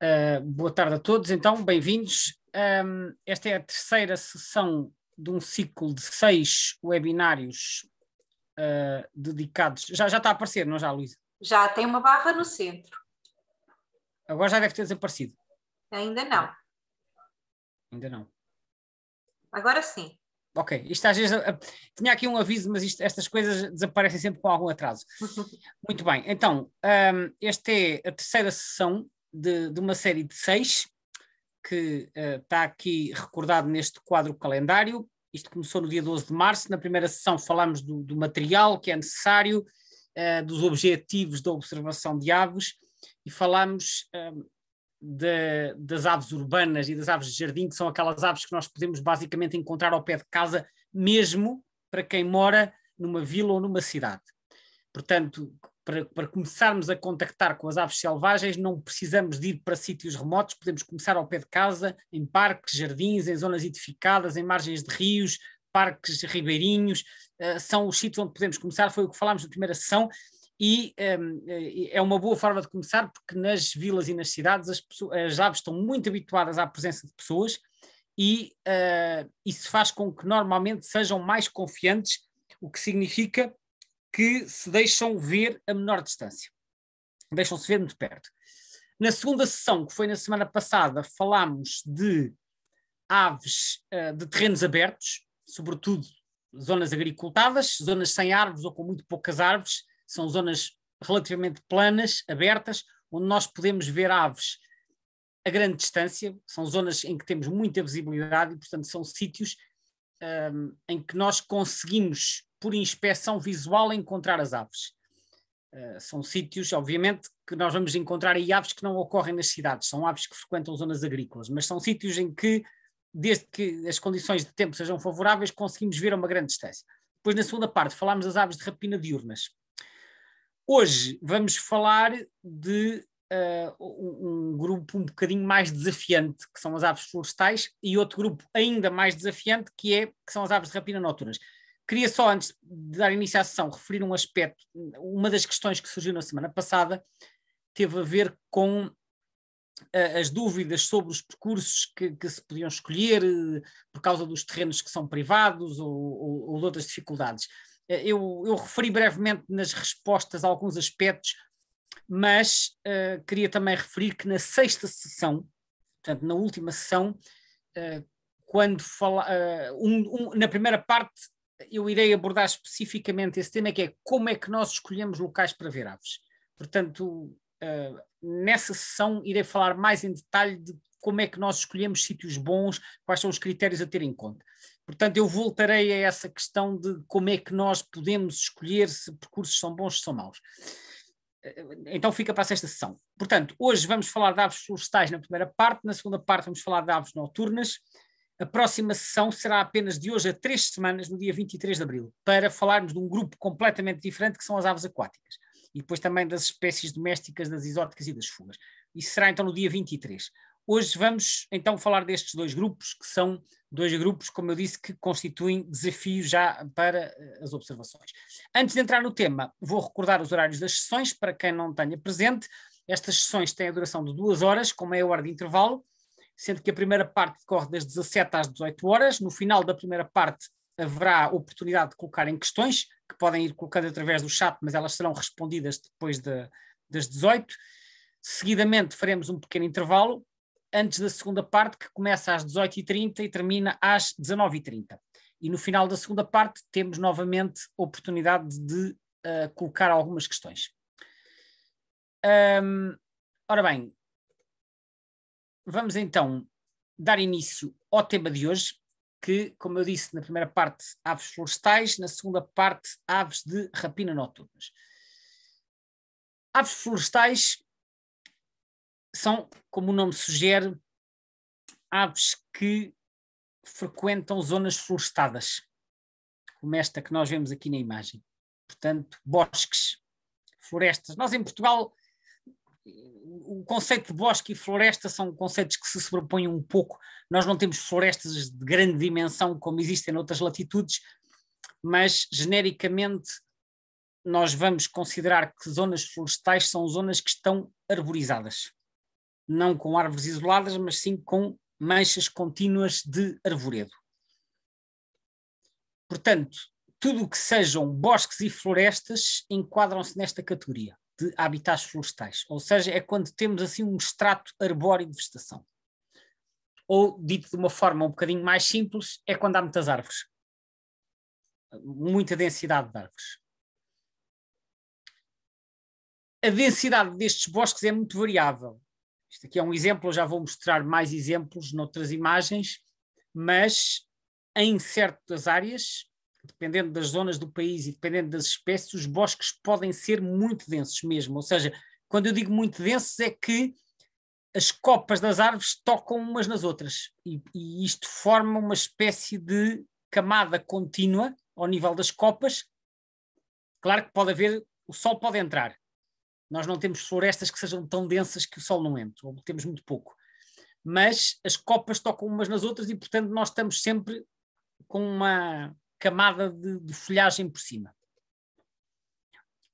Uh, boa tarde a todos, então, bem-vindos. Um, esta é a terceira sessão de um ciclo de seis webinários uh, dedicados. Já, já está a aparecer, não é já, Luísa? Já tem uma barra no centro. Agora já deve ter desaparecido. Ainda não. Ainda não. Agora sim. Ok, isto às vezes. Ah, tinha aqui um aviso, mas isto, estas coisas desaparecem sempre com algum atraso. Muito bem, então, um, esta é a terceira sessão de, de uma série de seis, que uh, eh, está aqui recordado neste quadro calendário. Isto começou no dia 12 de março. Na primeira sessão falámos do, do material que é necessário, uh, dos objetivos da observação de aves e falámos eh, de, das aves urbanas e das aves de jardim, que são aquelas aves que nós podemos basicamente encontrar ao pé de casa, mesmo para quem mora numa vila ou numa cidade. Portanto, para, para, começarmos a contactar com as aves selvagens, não precisamos de ir para sítios remotos, podemos começar ao pé de casa, em parques, jardins, em zonas edificadas, em margens de rios, parques ribeirinhos, uh, são os sítios onde podemos começar, foi o que falámos na primeira sessão, e um, ehm, eh, é uma boa forma de começar, porque nas vilas e nas cidades as, pessoas, as aves estão muito habituadas à presença de pessoas, e uh, isso faz com que normalmente sejam mais confiantes, o que significa que se deixam ver a menor distância. Deixam-se ver muito perto. Na segunda sessão, que foi na semana passada, falámos de aves uh, de terrenos abertos, sobretudo zonas agricultadas, zonas sem árvores ou com muito poucas árvores, são zonas relativamente planas, abertas, onde nós podemos ver aves a grande distância, são zonas em que temos muita visibilidade e, portanto, são sítios um, ehm, em que nós conseguimos por inspeção visual, encontrar as aves. Uh, são sítios, obviamente, que nós vamos encontrar aí aves que não ocorrem nas cidades, são aves que frequentam zonas agrícolas, mas são sítios em que, desde que as condições de tempo sejam favoráveis, conseguimos ver a uma grande distância. Depois, na segunda parte, falámos das aves de rapina diurnas. Hoje vamos falar de uh, um, grupo um bocadinho mais desafiante, que são as aves florestais, e outro grupo ainda mais desafiante, que, é, que são as aves de rapina noturnas. Queria só, antes de dar início à sessão, referir um aspecto. Uma das questões que surgiu na semana passada teve a ver com uh, as dúvidas sobre os percursos que, que se podiam escolher uh, por causa dos terrenos que são privados ou, ou, ou de outras dificuldades. Uh, eu, eu, referi brevemente nas respostas a alguns aspectos, mas queria também referir que na sexta sessão, portanto, na última sessão, quando fala, um, um, na primeira parte eu irei abordar especificamente esse tema, que é como é que nós escolhemos locais para ver aves. Portanto, uh, nessa sessão irei falar mais em detalhe de como é que nós escolhemos sítios bons, quais são os critérios a ter em conta. Portanto, eu voltarei a essa questão de como é que nós podemos escolher se percursos são bons ou são maus. Eh, então fica para a sexta sessão. Portanto, hoje vamos falar de aves florestais na primeira parte, na segunda parte vamos falar de aves noturnas, a próxima sessão será apenas de hoje a três semanas, no dia 23 de abril, para falarmos de um grupo completamente diferente que são as aves aquáticas. E depois também das espécies domésticas, das exóticas e das fugas. Isso será então no dia 23. Hoje vamos então falar destes dois grupos, que são dois grupos, como eu disse, que constituem desafio já para eh, as observações. Antes de entrar no tema, vou recordar os horários das sessões, para quem não tenha presente. Estas sessões têm a duração de duas horas, com meia é hora de intervalo sendo que a primeira parte decorre das 17 às 18 horas. No final da primeira parte haverá oportunidade de colocarem questões, que podem ir colocando através do chat, mas elas serão respondidas depois de, das 18. Seguidamente faremos um pequeno intervalo antes da segunda parte, que começa às 18h30 e termina às 19h30. E no final da segunda parte temos novamente oportunidade de uh, colocar algumas questões. Um, ora bem, vamos então dar início ao tema de hoje, que, como eu disse na primeira parte, aves florestais, na segunda parte, aves de rapina noturnas. Aves florestais são, como o nome sugere, aves que frequentam zonas florestadas, como esta que nós vemos aqui na imagem. Portanto, bosques, florestas. Nós em Portugal o conceito de bosque e floresta são conceitos que se sobrepõem um pouco. Nós não temos florestas de grande dimensão como existem noutras latitudes, mas genericamente nós vamos considerar que zonas florestais são zonas que estão arborizadas. Não com árvores isoladas, mas sim com manchas contínuas de arvoredo. Portanto, tudo o que sejam bosques e florestas enquadram-se nesta categoria de habitats florestais, ou seja, é quando temos assim um extrato arbóreo de vegetação. Ou, dito de uma forma um bocadinho mais simples, é quando há muitas árvores. Muita densidade de árvores. A densidade destes bosques é muito variável. Isto aqui é um exemplo, eu já vou mostrar mais exemplos noutras imagens, mas em certas áreas dependendo das zonas do país e dependendo das espécies, os bosques podem ser muito densos mesmo. Ou seja, quando eu digo muito densos, é que as copas das árvores tocam umas nas outras e, e isto forma uma espécie de camada contínua ao nível das copas. Claro que pode haver, o sol pode entrar. Nós não temos florestas que sejam tão densas que o sol não entre, ou temos muito pouco. Mas as copas tocam umas nas outras e, portanto, nós estamos sempre com uma, camada de, de folhagem por cima.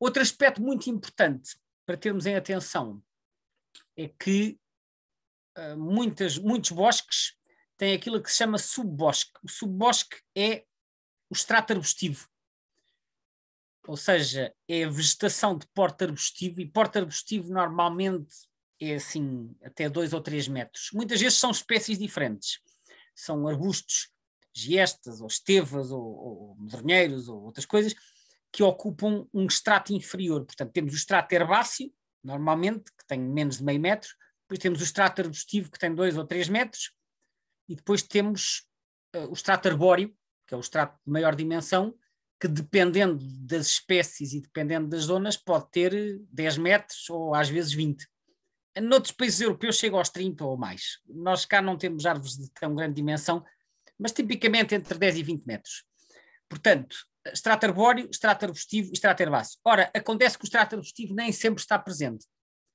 Outro aspecto muito importante para termos em atenção é que uh, muitas, muitos bosques têm aquilo que se chama subbosque. O subbosque é o extrato arbustivo, ou seja, é a vegetação de porte arbustivo, e porte arbustivo normalmente é assim até 2 ou 3 metros. Muitas vezes são espécies diferentes. São arbustos giestas, ou estevas, ou, ou medronheiros, ou outras coisas, que ocupam um extrato inferior. Portanto, temos o extrato herbáceo, normalmente, que tem menos de meio metro, depois temos o extrato arbustivo, que tem dois ou três metros, e depois temos uh, o extrato arbóreo, que é o extrato de maior dimensão, que dependendo das espécies e dependendo das zonas, pode ter 10 eh, metros ou às vezes 20. Noutros países europeus chega aos 30 ou mais. Nós cá não temos árvores de tão grande dimensão, mas tipicamente entre 10 e 20 metros. Portanto, extrato arbóreo, extrato arbustivo e extrato herbáceo. Ora, acontece que o extrato arbustivo nem sempre está presente.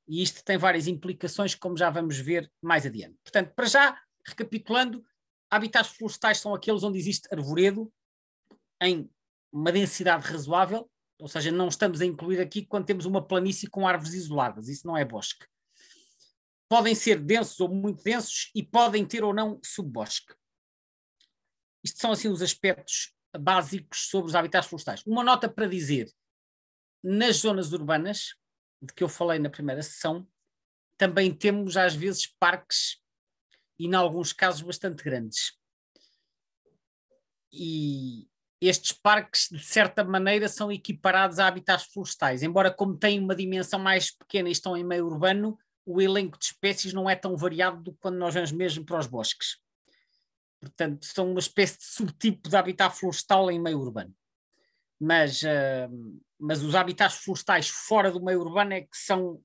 E isto tem várias implicações, como já vamos ver mais adiante. Portanto, para já, recapitulando, habitats florestais são aqueles onde existe arvoredo em uma densidade razoável, ou seja, não estamos a incluir aqui quando temos uma planície com árvores isoladas, isso não é bosque. Podem ser densos ou muito densos e podem ter ou não subbosque. Isto são assim os aspectos básicos sobre os habitats florestais. Uma nota para dizer, nas zonas urbanas, de que eu falei na primeira sessão, também temos às vezes parques e, em alguns casos, bastante grandes. E estes parques, de certa maneira, são equiparados a habitats florestais, embora, como têm uma dimensão mais pequena e estão em meio urbano, o elenco de espécies não é tão variado do que quando nós vamos mesmo para os bosques. Portanto, são uma espécie de subtipo de habitat florestal em meio urbano. Mas, uh, mas os habitats florestais fora do meio urbano é que são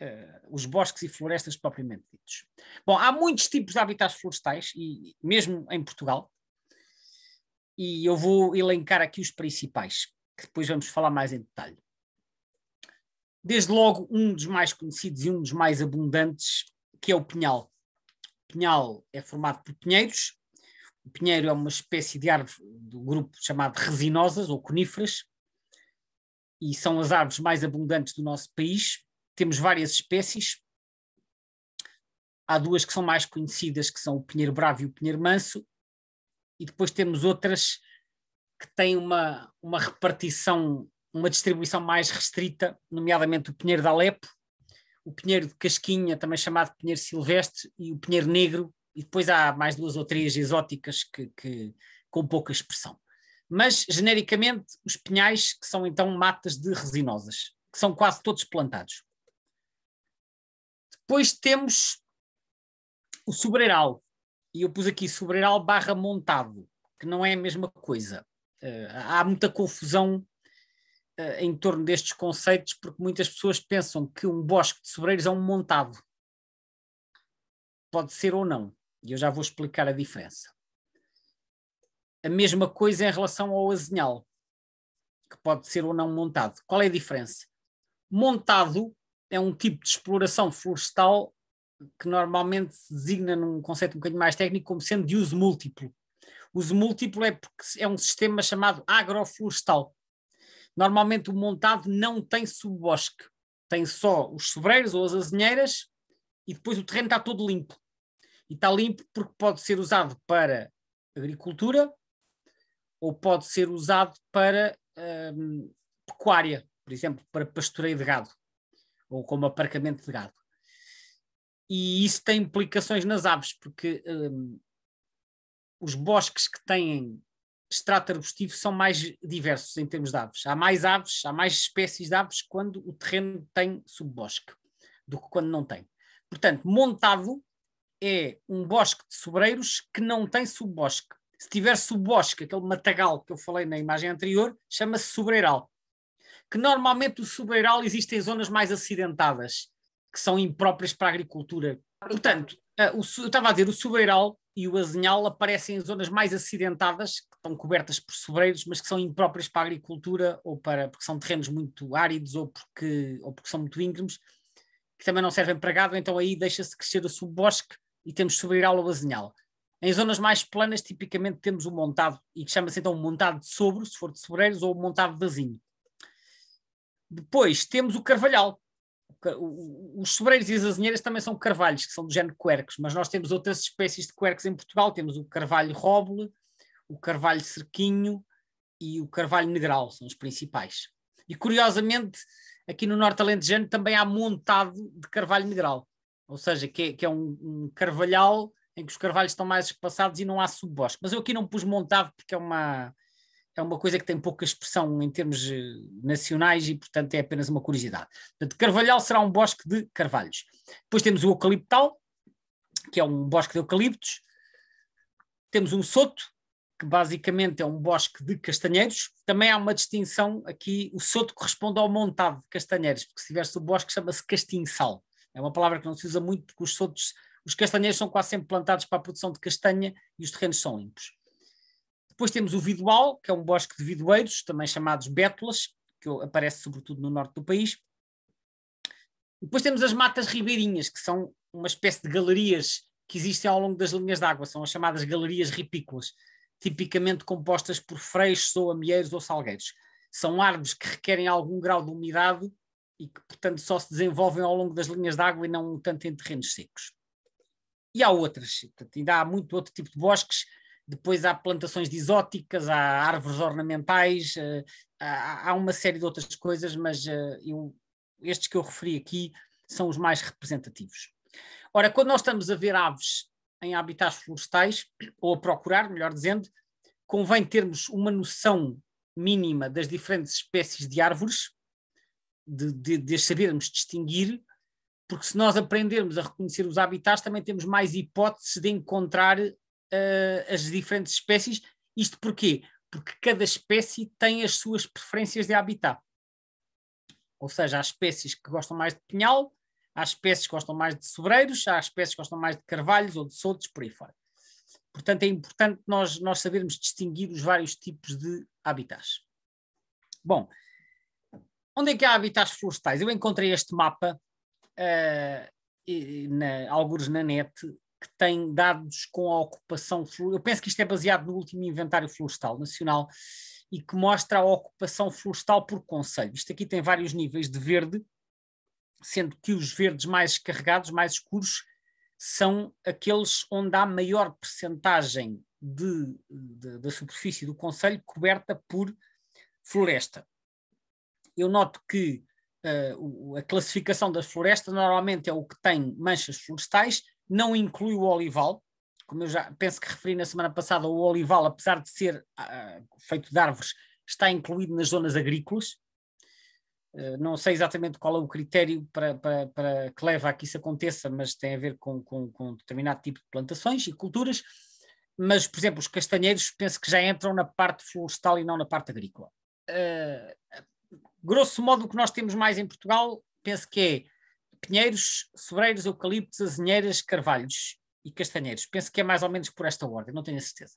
Uh, os bosques e florestas propriamente ditos. Bom, há muitos tipos de habitats florestais, e mesmo em Portugal, e eu vou elencar aqui os principais, que depois vamos falar mais em detalhe. Desde logo, um dos mais conhecidos e um dos mais abundantes, que é o pinhal. O pinhal é formado por pinheiros, o pinheiro é uma espécie de árvore do grupo chamado resinosas ou coníferas, e são as árvores mais abundantes do nosso país. Temos várias espécies. Há duas que são mais conhecidas, que são o pinheiro bravo e o pinheiro manso, e depois temos outras que têm uma, uma repartição, uma distribuição mais restrita, nomeadamente o pinheiro de Alepo, o pinheiro de casquinha, também chamado pinheiro silvestre, e o pinheiro negro, e depois há mais duas ou três exóticas que, que com pouca expressão. Mas, genericamente, os pinhais, que são então matas de resinosas, que são quase todos plantados. Depois temos o sobreiral. E eu pus aqui sobreiral barra montado, que não é a mesma coisa. Uh, há muita confusão uh, em torno destes conceitos, porque muitas pessoas pensam que um bosque de sobreiros é um montado. Pode ser ou não. E eu já vou explicar a diferença. A mesma coisa em relação ao azinhal, que pode ser ou não montado. Qual é a diferença? Montado é um tipo de exploração florestal que normalmente se designa num conceito um bocadinho mais técnico como sendo de uso múltiplo. Uso múltiplo é porque é um sistema chamado agroflorestal. Normalmente o montado não tem subbosque, tem só os sobreiros ou as azinheiras e depois o terreno está todo limpo. E está limpo porque pode ser usado para agricultura ou pode ser usado para hum, pecuária, por exemplo, para pastoreio de gado ou como aparcamento de gado. E isso tem implicações nas aves, porque hum, os bosques que têm extrato arbustivo são mais diversos em termos de aves. Há mais aves, há mais espécies de aves quando o terreno tem subbosque do que quando não tem. Portanto, montado, é um bosque de sobreiros que não tem subbosque. Se tiver subbosque, aquele matagal que eu falei na imagem anterior, chama-se sobreiral. Que normalmente o sobreiral existe em zonas mais acidentadas, que são impróprias para a agricultura. Portanto, eh, o, eu estava a dizer, o sobreiral e o azinhal aparecem em zonas mais acidentadas, que estão cobertas por sobreiros, mas que são impróprias para a agricultura ou para, porque são terrenos muito áridos ou porque, ou porque são muito íngremes, que também não servem para gado, então aí deixa-se crescer o subbosque e temos sobreiralo ou abazinhal. Em zonas mais planas, tipicamente temos o um montado, e que chama-se então um montado de sobre, se for de sobreiros, ou um montado de azinho. Depois temos o carvalhal. Os sobreiros e as azinheiras também são carvalhos, que são do género quercos, mas nós temos outras espécies de quercos em Portugal. Temos o carvalho roble, o carvalho cerquinho e o carvalho negral, são os principais. E curiosamente, aqui no Norte Alentejano também há montado de carvalho negral ou seja, que é, que é um, um, carvalhal em que os carvalhos estão mais espaçados e não há subbosque. Mas eu aqui não pus montado porque é uma, é uma coisa que tem pouca expressão em termos eh, nacionais e, portanto, é apenas uma curiosidade. Portanto, carvalhal será um bosque de carvalhos. Depois temos o eucaliptal, que é um bosque de eucaliptos. Temos um soto, que basicamente é um bosque de castanheiros. Também há uma distinção aqui, o soto corresponde ao montado de castanheiros, porque se tivesse o bosque chama-se sal é uma palavra que não se usa muito, porque os, soltos, os castanheiros são quase sempre plantados para a produção de castanha e os terrenos são limpos. Depois temos o Vidual, que é um bosque de vidoeiros, também chamados bétulas, que aparece sobretudo no norte do país. Depois temos as matas ribeirinhas, que são uma espécie de galerias que existem ao longo das linhas d'água, são as chamadas galerias ripícolas, tipicamente compostas por freixos ou amieiros ou salgueiros. São árvores que requerem algum grau de umidade e que, portanto, só se desenvolvem ao longo das linhas de água e não tanto em terrenos secos. E há outras, portanto, ainda há muito outro tipo de bosques. Depois há plantações de exóticas, há árvores ornamentais, eh, há, uma série de outras coisas, mas eh, eu, estes que eu referi aqui são os mais representativos. Ora, quando nós estamos a ver aves em habitats florestais, ou a procurar, melhor dizendo, convém termos uma noção mínima das diferentes espécies de árvores de, de, de sabermos distinguir, porque se nós aprendermos a reconhecer os habitats, também temos mais hipóteses de encontrar uh, as diferentes espécies. Isto porquê? Porque cada espécie tem as suas preferências de habitat. Ou seja, há espécies que gostam mais de pinhal, há espécies que gostam mais de sobreiros, há espécies que gostam mais de carvalhos ou de soltos, por aí fora. Portanto, é importante nós, nós sabermos distinguir os vários tipos de habitats. Bom, onde é que há habitats florestais? Eu encontrei este mapa, uh, na, alguns na net, que tem dados com a ocupação florestal. Eu penso que isto é baseado no último inventário florestal nacional e que mostra a ocupação florestal por conselho. Isto aqui tem vários níveis de verde, sendo que os verdes mais carregados, mais escuros, são aqueles onde há maior percentagem de, de, da superfície do conselho coberta por floresta eu noto que uh, a classificação das florestas normalmente é o que tem manchas florestais, não inclui o olival, como eu já penso que referi na semana passada, o olival, apesar de ser uh, feito de árvores, está incluído nas zonas agrícolas. Eh, não sei exatamente qual é o critério para, para, para, que leva a que isso aconteça, mas tem a ver com, com, com determinado tipo de plantações e culturas. Mas, por exemplo, os castanheiros penso que já entram na parte florestal e não na parte agrícola. Eh, Grosso modo, o que nós temos mais em Portugal, penso que é pinheiros, sobreiros, eucaliptos, azinheiras, carvalhos e castanheiros. Penso que é mais ou menos por esta ordem, não tenho a certeza.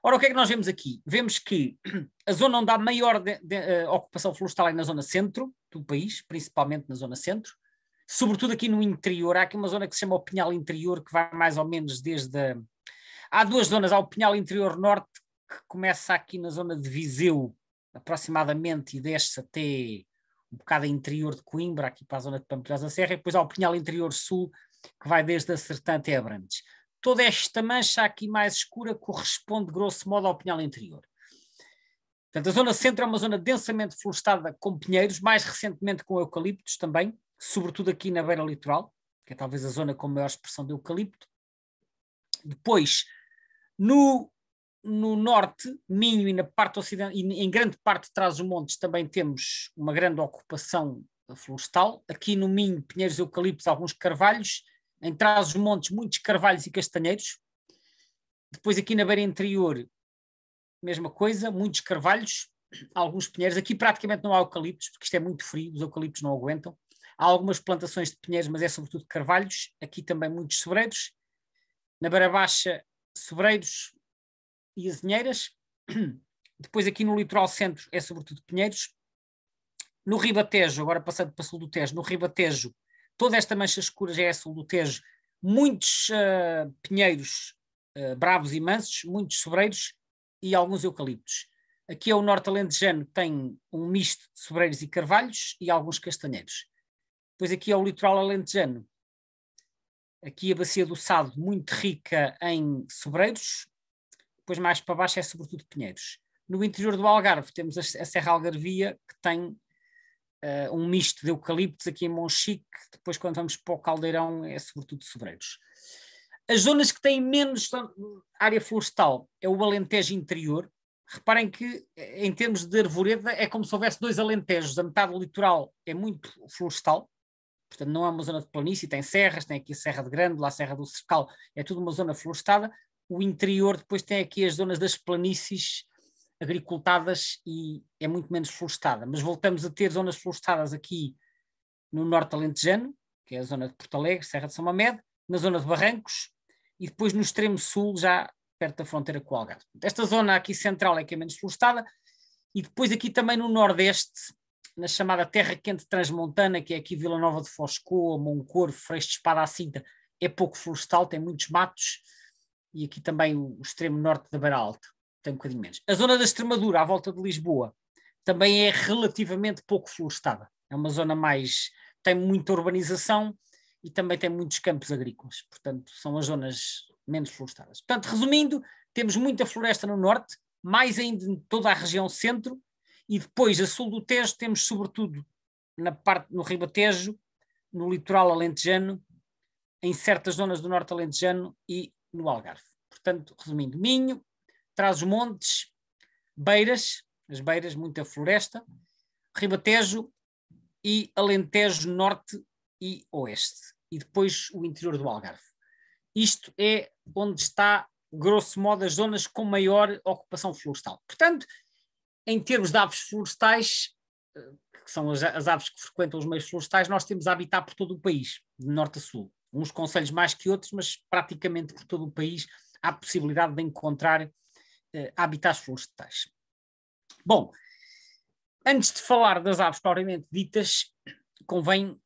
Ora, o que é que nós vemos aqui? Vemos que a zona onde há maior de, de, uh, ocupação florestal é na zona centro do país, principalmente na zona centro, sobretudo aqui no interior. Há aqui uma zona que se chama o Pinhal Interior, que vai mais ou menos desde. A... Há duas zonas. Há o Pinhal Interior Norte, que começa aqui na zona de Viseu aproximadamente e desce até um bocado interior de Coimbra, aqui para a zona de Pampilhosa Serra, e depois ao Pinhal Interior Sul, que vai desde a Sertã até Abrantes. Toda esta mancha aqui mais escura corresponde, grosso modo, ao Pinhal Interior. Portanto, a zona centro é uma zona densamente florestada com pinheiros, mais recentemente com eucaliptos também, sobretudo aqui na beira litoral, que é talvez a zona com maior expressão de eucalipto. Depois, no no norte, Minho e na parte ocidental, e em grande parte de Trás-os-Montes também temos uma grande ocupação florestal. Aqui no Minho, pinheiros eucaliptos, alguns carvalhos. Em Trás-os-Montes, muitos carvalhos e castanheiros. Depois aqui na beira interior, mesma coisa, muitos carvalhos, alguns pinheiros. Aqui praticamente não há eucaliptos, porque isto é muito frio, os eucaliptos não aguentam. Há algumas plantações de pinheiros, mas é sobretudo carvalhos. Aqui também muitos sobreiros. Na Beira Baixa, sobreiros, e azinheiras. Depois aqui no litoral centro é sobretudo pinheiros. No Ribatejo, agora passando para sul do Tejo, no Ribatejo, toda esta mancha escura já é sul do Tejo. Muitos uh, pinheiros uh, bravos e mansos, muitos sobreiros e alguns eucaliptos. Aqui é o norte alentejano, tem um misto de sobreiros e carvalhos e alguns castanheiros. Depois aqui é o litoral alentejano. Aqui a bacia do Sado, muito rica em sobreiros, depois mais para baixo é sobretudo Pinheiros. No interior do Algarve temos a, Serra Algarvia, que tem uh, um misto de eucaliptos aqui em Monchique, depois quando vamos para o Caldeirão é sobretudo Sobreiros. As zonas que têm menos área florestal é o Alentejo interior. Reparem que, em termos de arvoreda, é como se houvesse dois alentejos. A metade litoral é muito florestal, portanto não é uma zona de planície, tem serras, tem aqui a Serra de Grande, lá a Serra do Cercal, é tudo uma zona florestada o interior depois tem aqui as zonas das planícies agricultadas e é muito menos florestada. Mas voltamos a ter zonas florestadas aqui no norte alentejano, que é a zona de Porto Alegre, Serra de São Mamed, na zona de Barrancos e depois no extremo sul, já perto da fronteira com o Algarve. Esta zona aqui central é que é menos florestada e depois aqui também no nordeste, na chamada Terra Quente Transmontana, que é aqui Vila Nova de Foscoa, Moncorvo, Freixo de Espada à Cinta, é pouco florestal, tem muitos matos, e aqui também o, extremo norte da Beira Alta, tem um bocadinho menos. A zona da Extremadura, à volta de Lisboa, também é relativamente pouco florestada. É uma zona mais. tem muita urbanização e também tem muitos campos agrícolas. Portanto, são as zonas menos florestadas. Portanto, resumindo, temos muita floresta no norte, mais ainda em toda a região centro, e depois a sul do Tejo temos, sobretudo, na parte no Ribatejo, no litoral alentejano, em certas zonas do norte alentejano e no Algarve. Portanto, resumindo, Minho, Trás-os-Montes, Beiras, as Beiras, muita floresta, Ribatejo e Alentejo Norte e Oeste. E depois o interior do Algarve. Isto é onde está, grosso modo, as zonas com maior ocupação florestal. Portanto, em termos de aves florestais, eh, que são as, aves que frequentam os meios florestais, nós temos habitar por todo o país, de norte a sul uns conselhos mais que outros, mas praticamente por todo o país há possibilidade de encontrar eh, habitats florestais. Bom, antes de falar das aves propriamente ditas, convém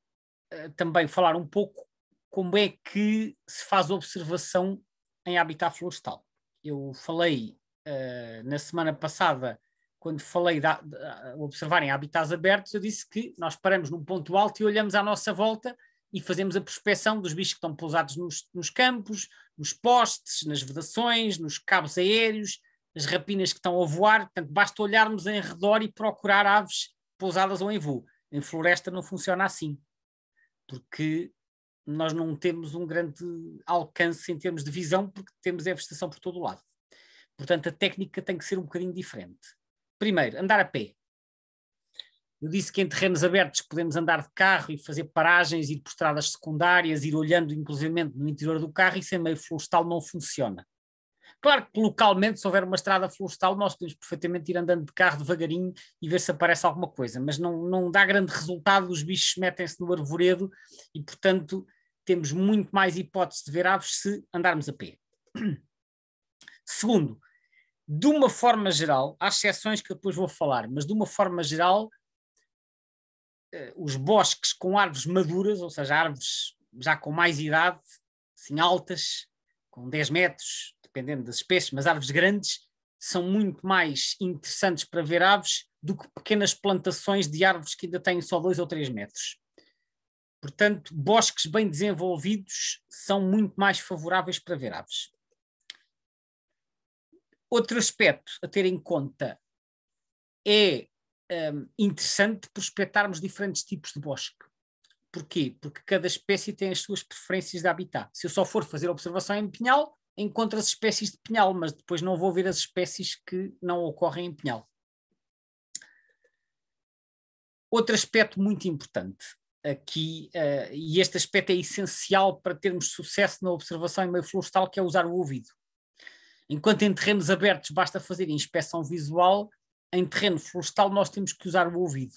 eh, também falar um pouco como é que se faz observação em habitat florestal. Eu falei eh, na semana passada, quando falei de, de observar em habitats abertos, eu disse que nós paramos num ponto alto e olhamos à nossa volta e fazemos a prospeção dos bichos que estão pousados nos, nos campos, nos postes, nas vedações, nos cabos aéreos, as rapinas que estão a voar. Portanto, basta olharmos em redor e procurar aves pousadas ou em voo. Em floresta não funciona assim, porque nós não temos um grande alcance em termos de visão, porque temos a vegetação por todo o lado. Portanto, a técnica tem que ser um bocadinho diferente. Primeiro, andar a pé. Eu disse que em terrenos abertos podemos andar de carro e fazer paragens, ir por estradas secundárias, ir olhando inclusivamente no interior do carro, isso em meio florestal não funciona. Claro que localmente, se houver uma estrada florestal, nós podemos perfeitamente ir andando de carro devagarinho e ver se aparece alguma coisa, mas não, não dá grande resultado, os bichos metem-se no arvoredo e, portanto, temos muito mais hipóteses de ver aves se andarmos a pé. Segundo, de uma forma geral, há exceções que depois vou falar, mas de uma forma geral, eh, os bosques com árvores maduras, ou seja, árvores já com mais idade, assim altas, com 10 metros, dependendo das espécies, mas árvores grandes, são muito mais interessantes para ver aves do que pequenas plantações de árvores que ainda têm só 2 ou 3 metros. Portanto, bosques bem desenvolvidos são muito mais favoráveis para ver aves. Outro aspecto a ter em conta é um, interessante prospectarmos diferentes tipos de bosque. Porquê? Porque cada espécie tem as suas preferências de habitat. Se eu só for fazer observação em pinhal, encontro as espécies de pinhal, mas depois não vou ver as espécies que não ocorrem em pinhal. Outro aspecto muito importante aqui, uh, e este aspecto é essencial para termos sucesso na observação em meio florestal, que é usar o ouvido. Enquanto em terrenos abertos basta fazer inspeção visual, em terreno florestal nós temos que usar o ouvido.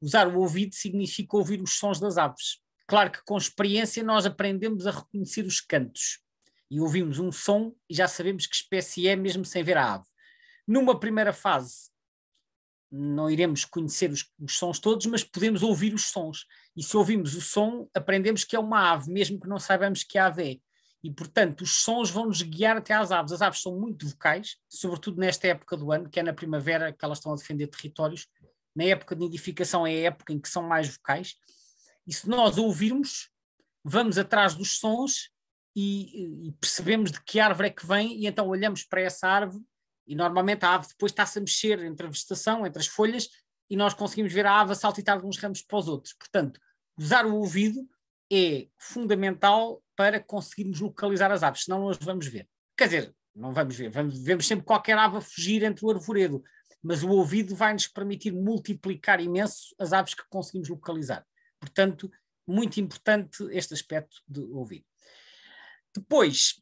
Usar o ouvido significa ouvir os sons das aves. Claro que com experiência nós aprendemos a reconhecer os cantos e ouvimos um som e já sabemos que espécie é mesmo sem ver a ave. Numa primeira fase não iremos conhecer os, os sons todos, mas podemos ouvir os sons. E se ouvimos o som, aprendemos que é uma ave, mesmo que não saibamos que ave é e, portanto, os sons vão nos guiar até às aves. As aves são muito vocais, sobretudo nesta época do ano, que é na primavera que elas estão a defender territórios. Na época de nidificação é a época em que são mais vocais. E se nós ouvirmos, vamos atrás dos sons e, e percebemos de que árvore é que vem, e então olhamos para essa árvore, e normalmente a ave depois está-se a mexer entre a vegetação, entre as folhas, e nós conseguimos ver a ave a saltitar de uns ramos para os outros. Portanto, usar o ouvido é fundamental para conseguirmos localizar as aves, senão não as vamos ver. Quer dizer, não vamos ver, vamos, vemos sempre qualquer ave a fugir entre o arvoredo, mas o ouvido vai-nos permitir multiplicar imenso as aves que conseguimos localizar. Portanto, muito importante este aspecto de ouvido. Depois,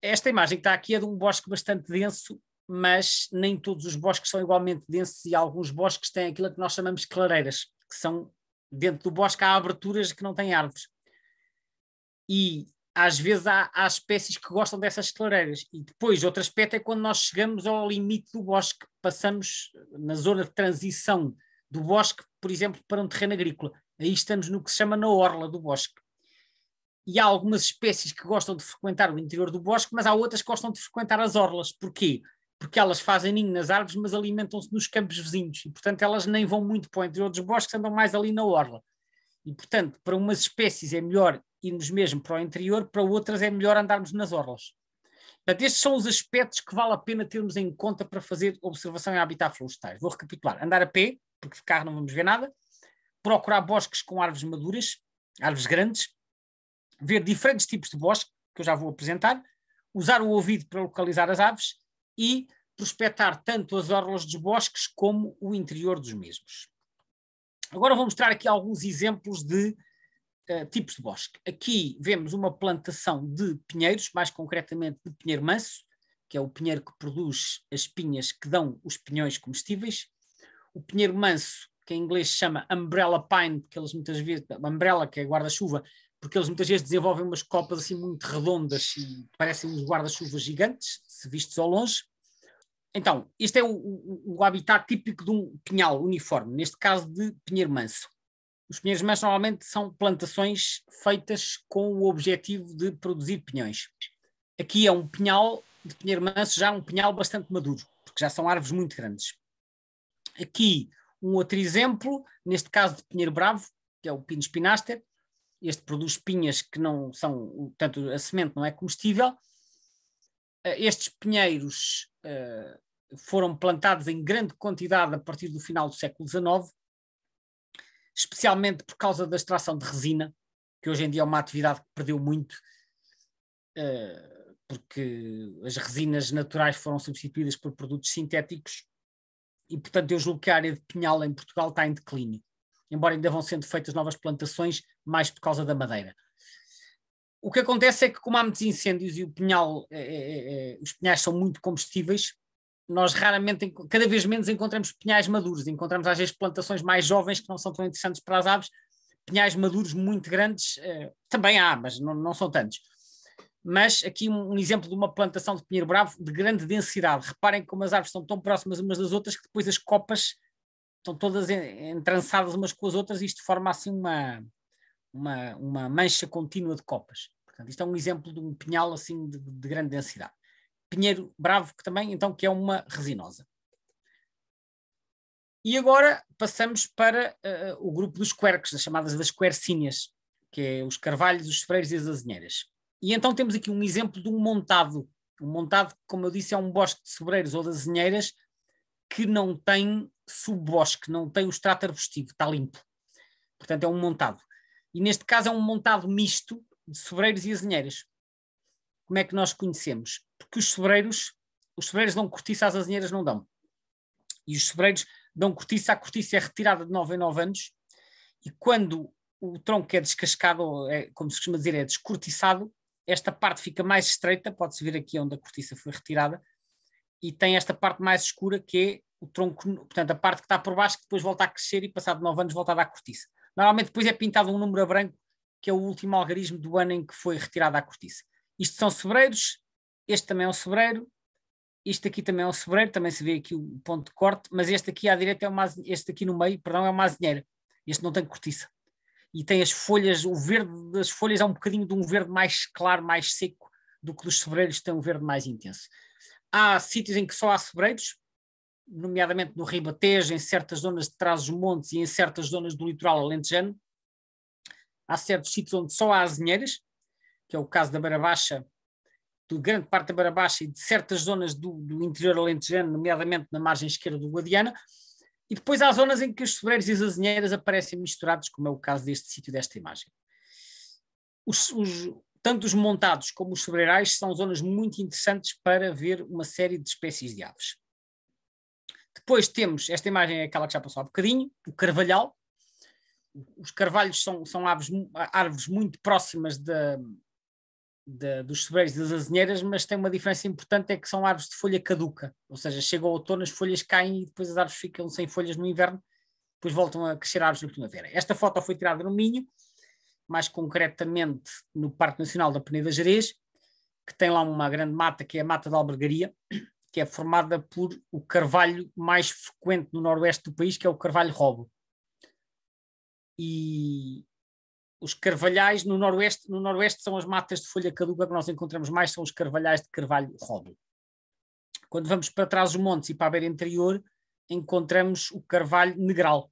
esta imagem que está aqui é de um bosque bastante denso, mas nem todos os bosques são igualmente densos e alguns bosques têm aquilo que nós chamamos de clareiras, que são dentro do bosque há aberturas que não têm árvores. E às vezes há, há espécies que gostam dessas clareiras. E depois, outro aspecto é quando nós chegamos ao limite do bosque, passamos eh, na zona de transição do bosque, por exemplo, para um terreno agrícola. Aí estamos no que se chama na orla do bosque. E há algumas espécies que gostam de frequentar o interior do bosque, mas há outras que gostam de frequentar as orlas. Porquê? Porque elas fazem ninho nas árvores, mas alimentam-se nos campos vizinhos. E, portanto, elas nem vão muito para o interior dos bosques, andam mais ali na orla. E, portanto, para umas espécies é melhor irmos mesmo para o interior, para outras é melhor andarmos nas orlas. Portanto, estes são os aspectos que vale a pena termos em conta para fazer observação em habitat florestais. Vou recapitular: andar a pé, porque de carro não vamos ver nada, procurar bosques com árvores maduras, árvores grandes, ver diferentes tipos de bosque, que eu já vou apresentar, usar o ouvido para localizar as aves e prospectar tanto as orlas dos bosques como o interior dos mesmos. Agora vou mostrar aqui alguns exemplos de eh, tipos de bosque. Aqui vemos uma plantação de pinheiros, mais concretamente de pinheiro manso, que é o pinheiro que produz as pinhas que dão os pinhões comestíveis. O pinheiro manso, que em inglês se chama umbrella pine, porque eles muitas vezes, umbrella que é guarda-chuva, porque eles muitas vezes desenvolvem umas copas assim muito redondas e parecem uns guarda-chuvas gigantes, se vistos ao longe. Então, este é o, o, o habitat típico de um pinhal uniforme, neste caso de pinheiro manso. Os pinheiros mais normalmente são plantações feitas com o objetivo de produzir pinhões. Aqui é um pinhal de pinheiro manso, já um pinhal bastante maduro, porque já são árvores muito grandes. Aqui um outro exemplo, neste caso de pinheiro bravo, que é o pino espinaster. Este produz pinhas que não são, portanto, a semente não é comestível. Eh, estes pinheiros uh, foram plantados em grande quantidade a partir do final do século XIX especialmente por causa da extração de resina, que hoje em dia é uma atividade que perdeu muito, uh, porque as resinas naturais foram substituídas por produtos sintéticos, e portanto eu julgo que a área de pinhal em Portugal está em declínio, embora ainda vão sendo feitas novas plantações, mais por causa da madeira. O que acontece é que, como há muitos incêndios e o pinhal, é, é, é, os pinhais são muito combustíveis, nós raramente, cada vez menos encontramos pinhais maduros, encontramos às vezes plantações mais jovens que não são tão interessantes para as aves, pinhais maduros muito grandes eh, também há, mas não, não são tantos. Mas aqui um, um, exemplo de uma plantação de pinheiro bravo de grande densidade. Reparem como as árvores estão tão próximas umas das outras que depois as copas estão todas entrançadas umas com as outras e isto forma assim uma, uma, uma mancha contínua de copas. Portanto, isto é um exemplo de um pinhal assim de, de grande densidade. Pinheiro Bravo, que também, então, que é uma resinosa. E agora passamos para uh, o grupo dos quercos, as chamadas das quercíneas, que é os carvalhos, os freiros e as azinheiras. E então temos aqui um exemplo de um montado. Um montado, como eu disse, é um bosque de sobreiros ou de azinheiras que não tem subbosque, não tem o extrato arbustivo, está limpo. Portanto, é um montado. E neste caso é um montado misto de sobreiros e azinheiras. Como é que nós conhecemos? porque os sobreiros, os sobreiros dão cortiça, as azinheiras não dão. E os sobreiros dão cortiça, a cortiça é retirada de 9 em 9 anos, e quando o tronco é descascado, é, como se costuma dizer, é descortiçado, esta parte fica mais estreita, pode-se ver aqui onde a cortiça foi retirada, e tem esta parte mais escura que é o tronco, portanto, a parte que está por baixo, que depois volta a crescer e, passado 9 anos, volta a dar cortiça. Normalmente, depois é pintado um número a branco, que é o último algarismo do ano em que foi retirada a cortiça. Isto são sobreiros, este também é um sobreiro, este aqui também é um sobreiro, também se vê aqui o ponto de corte, mas este aqui à direita é uma, este aqui no meio, perdão, é uma azinheira. Este não tem cortiça. E tem as folhas, o verde das folhas é um bocadinho de um verde mais claro, mais seco, do que dos sobreiros tem um verde mais intenso. Há sítios em que só há sobreiros, nomeadamente no Ribatejo, em certas zonas de Trás-os-Montes e em certas zonas do litoral alentejano. Há certos sítios onde só há azinheiras, que é o caso da Beira Baixa de grande parte da Beira Baixa e de certas zonas do, do interior alentejano, nomeadamente na margem esquerda do Guadiana, e depois há zonas em que os sobreiros e as azinheiras aparecem misturados, como é o caso deste sítio, desta imagem. Os, os, tanto os montados como os sobreirais são zonas muito interessantes para ver uma série de espécies de aves. Depois temos, esta imagem é aquela que já passou há bocadinho, o carvalhal. Os carvalhos são, são aves, árvores muito próximas da, de, dos sobreiros e das azinheiras, mas tem uma diferença importante, é que são árvores de folha caduca, ou seja, chega ao outono, as folhas caem e depois as árvores ficam sem folhas no inverno, depois voltam a crescer árvores na primavera. Esta foto foi tirada no Minho, mais concretamente no Parque Nacional da Peneda Jerez, que tem lá uma grande mata, que é a Mata da Albergaria, que é formada por o carvalho mais frequente no noroeste do país, que é o carvalho robo. E, os carvalhais no noroeste, no noroeste são as matas de folha caduca que nós encontramos mais, são os carvalhais de carvalho rodo. Quando vamos para trás dos montes e para a beira interior, encontramos o carvalho negral,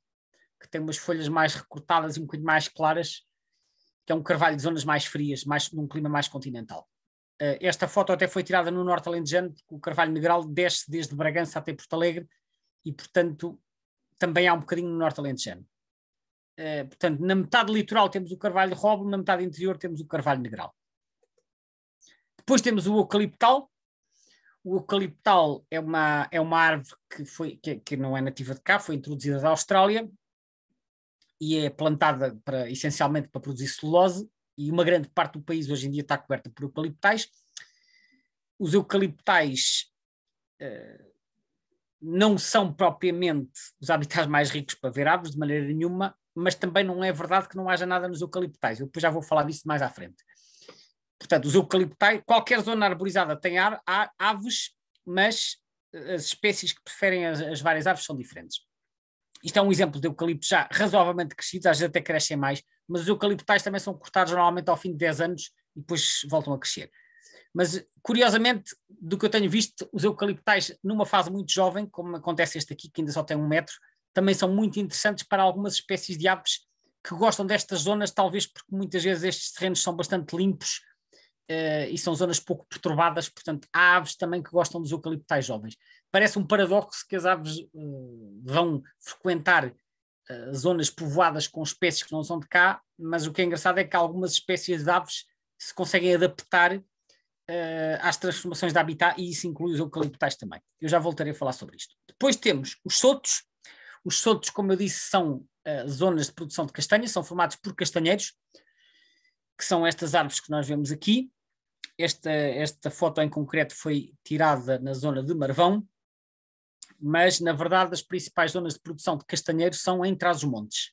que tem umas folhas mais recortadas e um bocadinho mais claras, que é um carvalho de zonas mais frias, mais, num clima mais continental. Uh, esta foto até foi tirada no norte alentejano, porque o carvalho negral desce desde Bragança até Porto Alegre e, portanto, também há um bocadinho no norte alentejano. Eh, portanto, na metade litoral temos o carvalho de roble, na metade interior temos o carvalho negral. Depois temos o eucaliptal. O eucaliptal é uma, é uma árvore que, foi, que, que não é nativa de cá, foi introduzida da Austrália e é plantada para, essencialmente para produzir celulose e uma grande parte do país hoje em dia está coberta por eucaliptais. Os eucaliptais uh, não são propriamente os habitats mais ricos para ver aves, de maneira nenhuma, mas também não é verdade que não haja nada nos eucaliptais. Eu depois já vou falar disso mais à frente. Portanto, os eucaliptais, qualquer zona arborizada tem ar, há aves, mas eh, as espécies que preferem as, as, várias aves são diferentes. Isto é um exemplo de eucaliptos já razoavelmente crescidos, às vezes até crescem mais, mas os eucaliptais também são cortados normalmente ao fim de 10 anos e depois voltam a crescer. Mas, curiosamente, do que eu tenho visto, os eucaliptais, numa fase muito jovem, como acontece este aqui, que ainda só tem um metro, também são muito interessantes para algumas espécies de aves que gostam destas zonas, talvez porque muitas vezes estes terrenos são bastante limpos uh, e são zonas pouco perturbadas, portanto, há aves também que gostam dos eucaliptais jovens. Parece um paradoxo que as aves uh, vão frequentar uh, zonas povoadas com espécies que não são de cá, mas o que é engraçado é que algumas espécies de aves se conseguem adaptar às transformações de habitat e isso inclui os eucaliptais também. Eu já voltarei a falar sobre isto. Depois temos os sotos, os soltos, como eu disse, são uh, zonas de produção de castanha, são formados por castanheiros, que são estas árvores que nós vemos aqui. Esta, esta foto em concreto foi tirada na zona de Marvão, mas na verdade as principais zonas de produção de castanheiro são em Trás-os-Montes,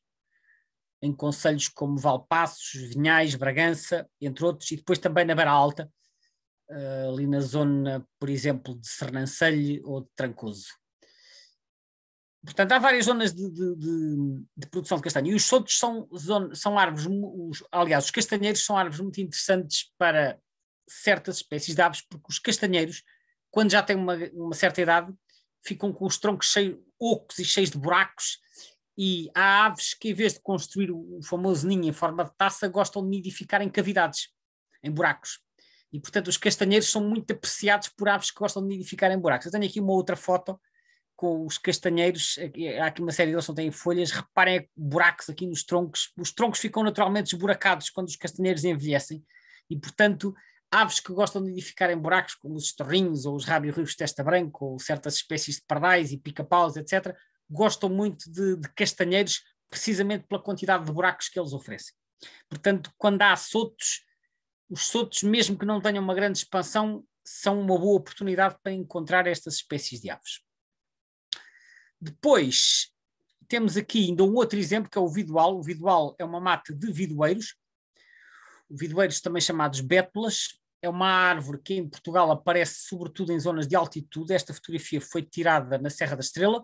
em conselhos como Valpaços, Vinhais, Bragança, entre outros, e depois também na Beira Alta, eh, ali na zona, por exemplo, de Sernancelho ou de Trancoso. Portanto, há várias zonas de, de, de, de produção de castanho. E os soltos são, são árvores, os, aliás, os castanheiros são árvores muito interessantes para certas espécies de aves, porque os castanheiros, quando já têm uma, uma certa idade, ficam com os troncos cheios, ocos e cheios de buracos. E há aves que, em vez de construir o, o famoso ninho em forma de taça, gostam de nidificar em cavidades, em buracos. E, portanto, os castanheiros são muito apreciados por aves que gostam de nidificar em buracos. Eu tenho aqui uma outra foto com os castanheiros, eh, eh, há aqui uma série deles que não têm folhas, reparem buracos aqui nos troncos, os troncos ficam naturalmente esburacados quando os castanheiros envelhecem, e portanto, aves que gostam de edificar em buracos, como os estorrinhos, ou os rábio-rios testa branca, ou certas espécies de pardais e pica-paus, etc., gostam muito de, de castanheiros, precisamente pela quantidade de buracos que eles oferecem. Portanto, quando há sotos, os sotos, mesmo que não tenham uma grande expansão, são uma boa oportunidade para encontrar estas espécies de aves. Depois temos aqui ainda um outro exemplo que é o Vidual. O Vidual é uma mata de vidoeiros, vidoeiros também chamados bétulas. É uma árvore que em Portugal aparece sobretudo em zonas de altitude. Esta fotografia foi tirada na Serra da Estrela,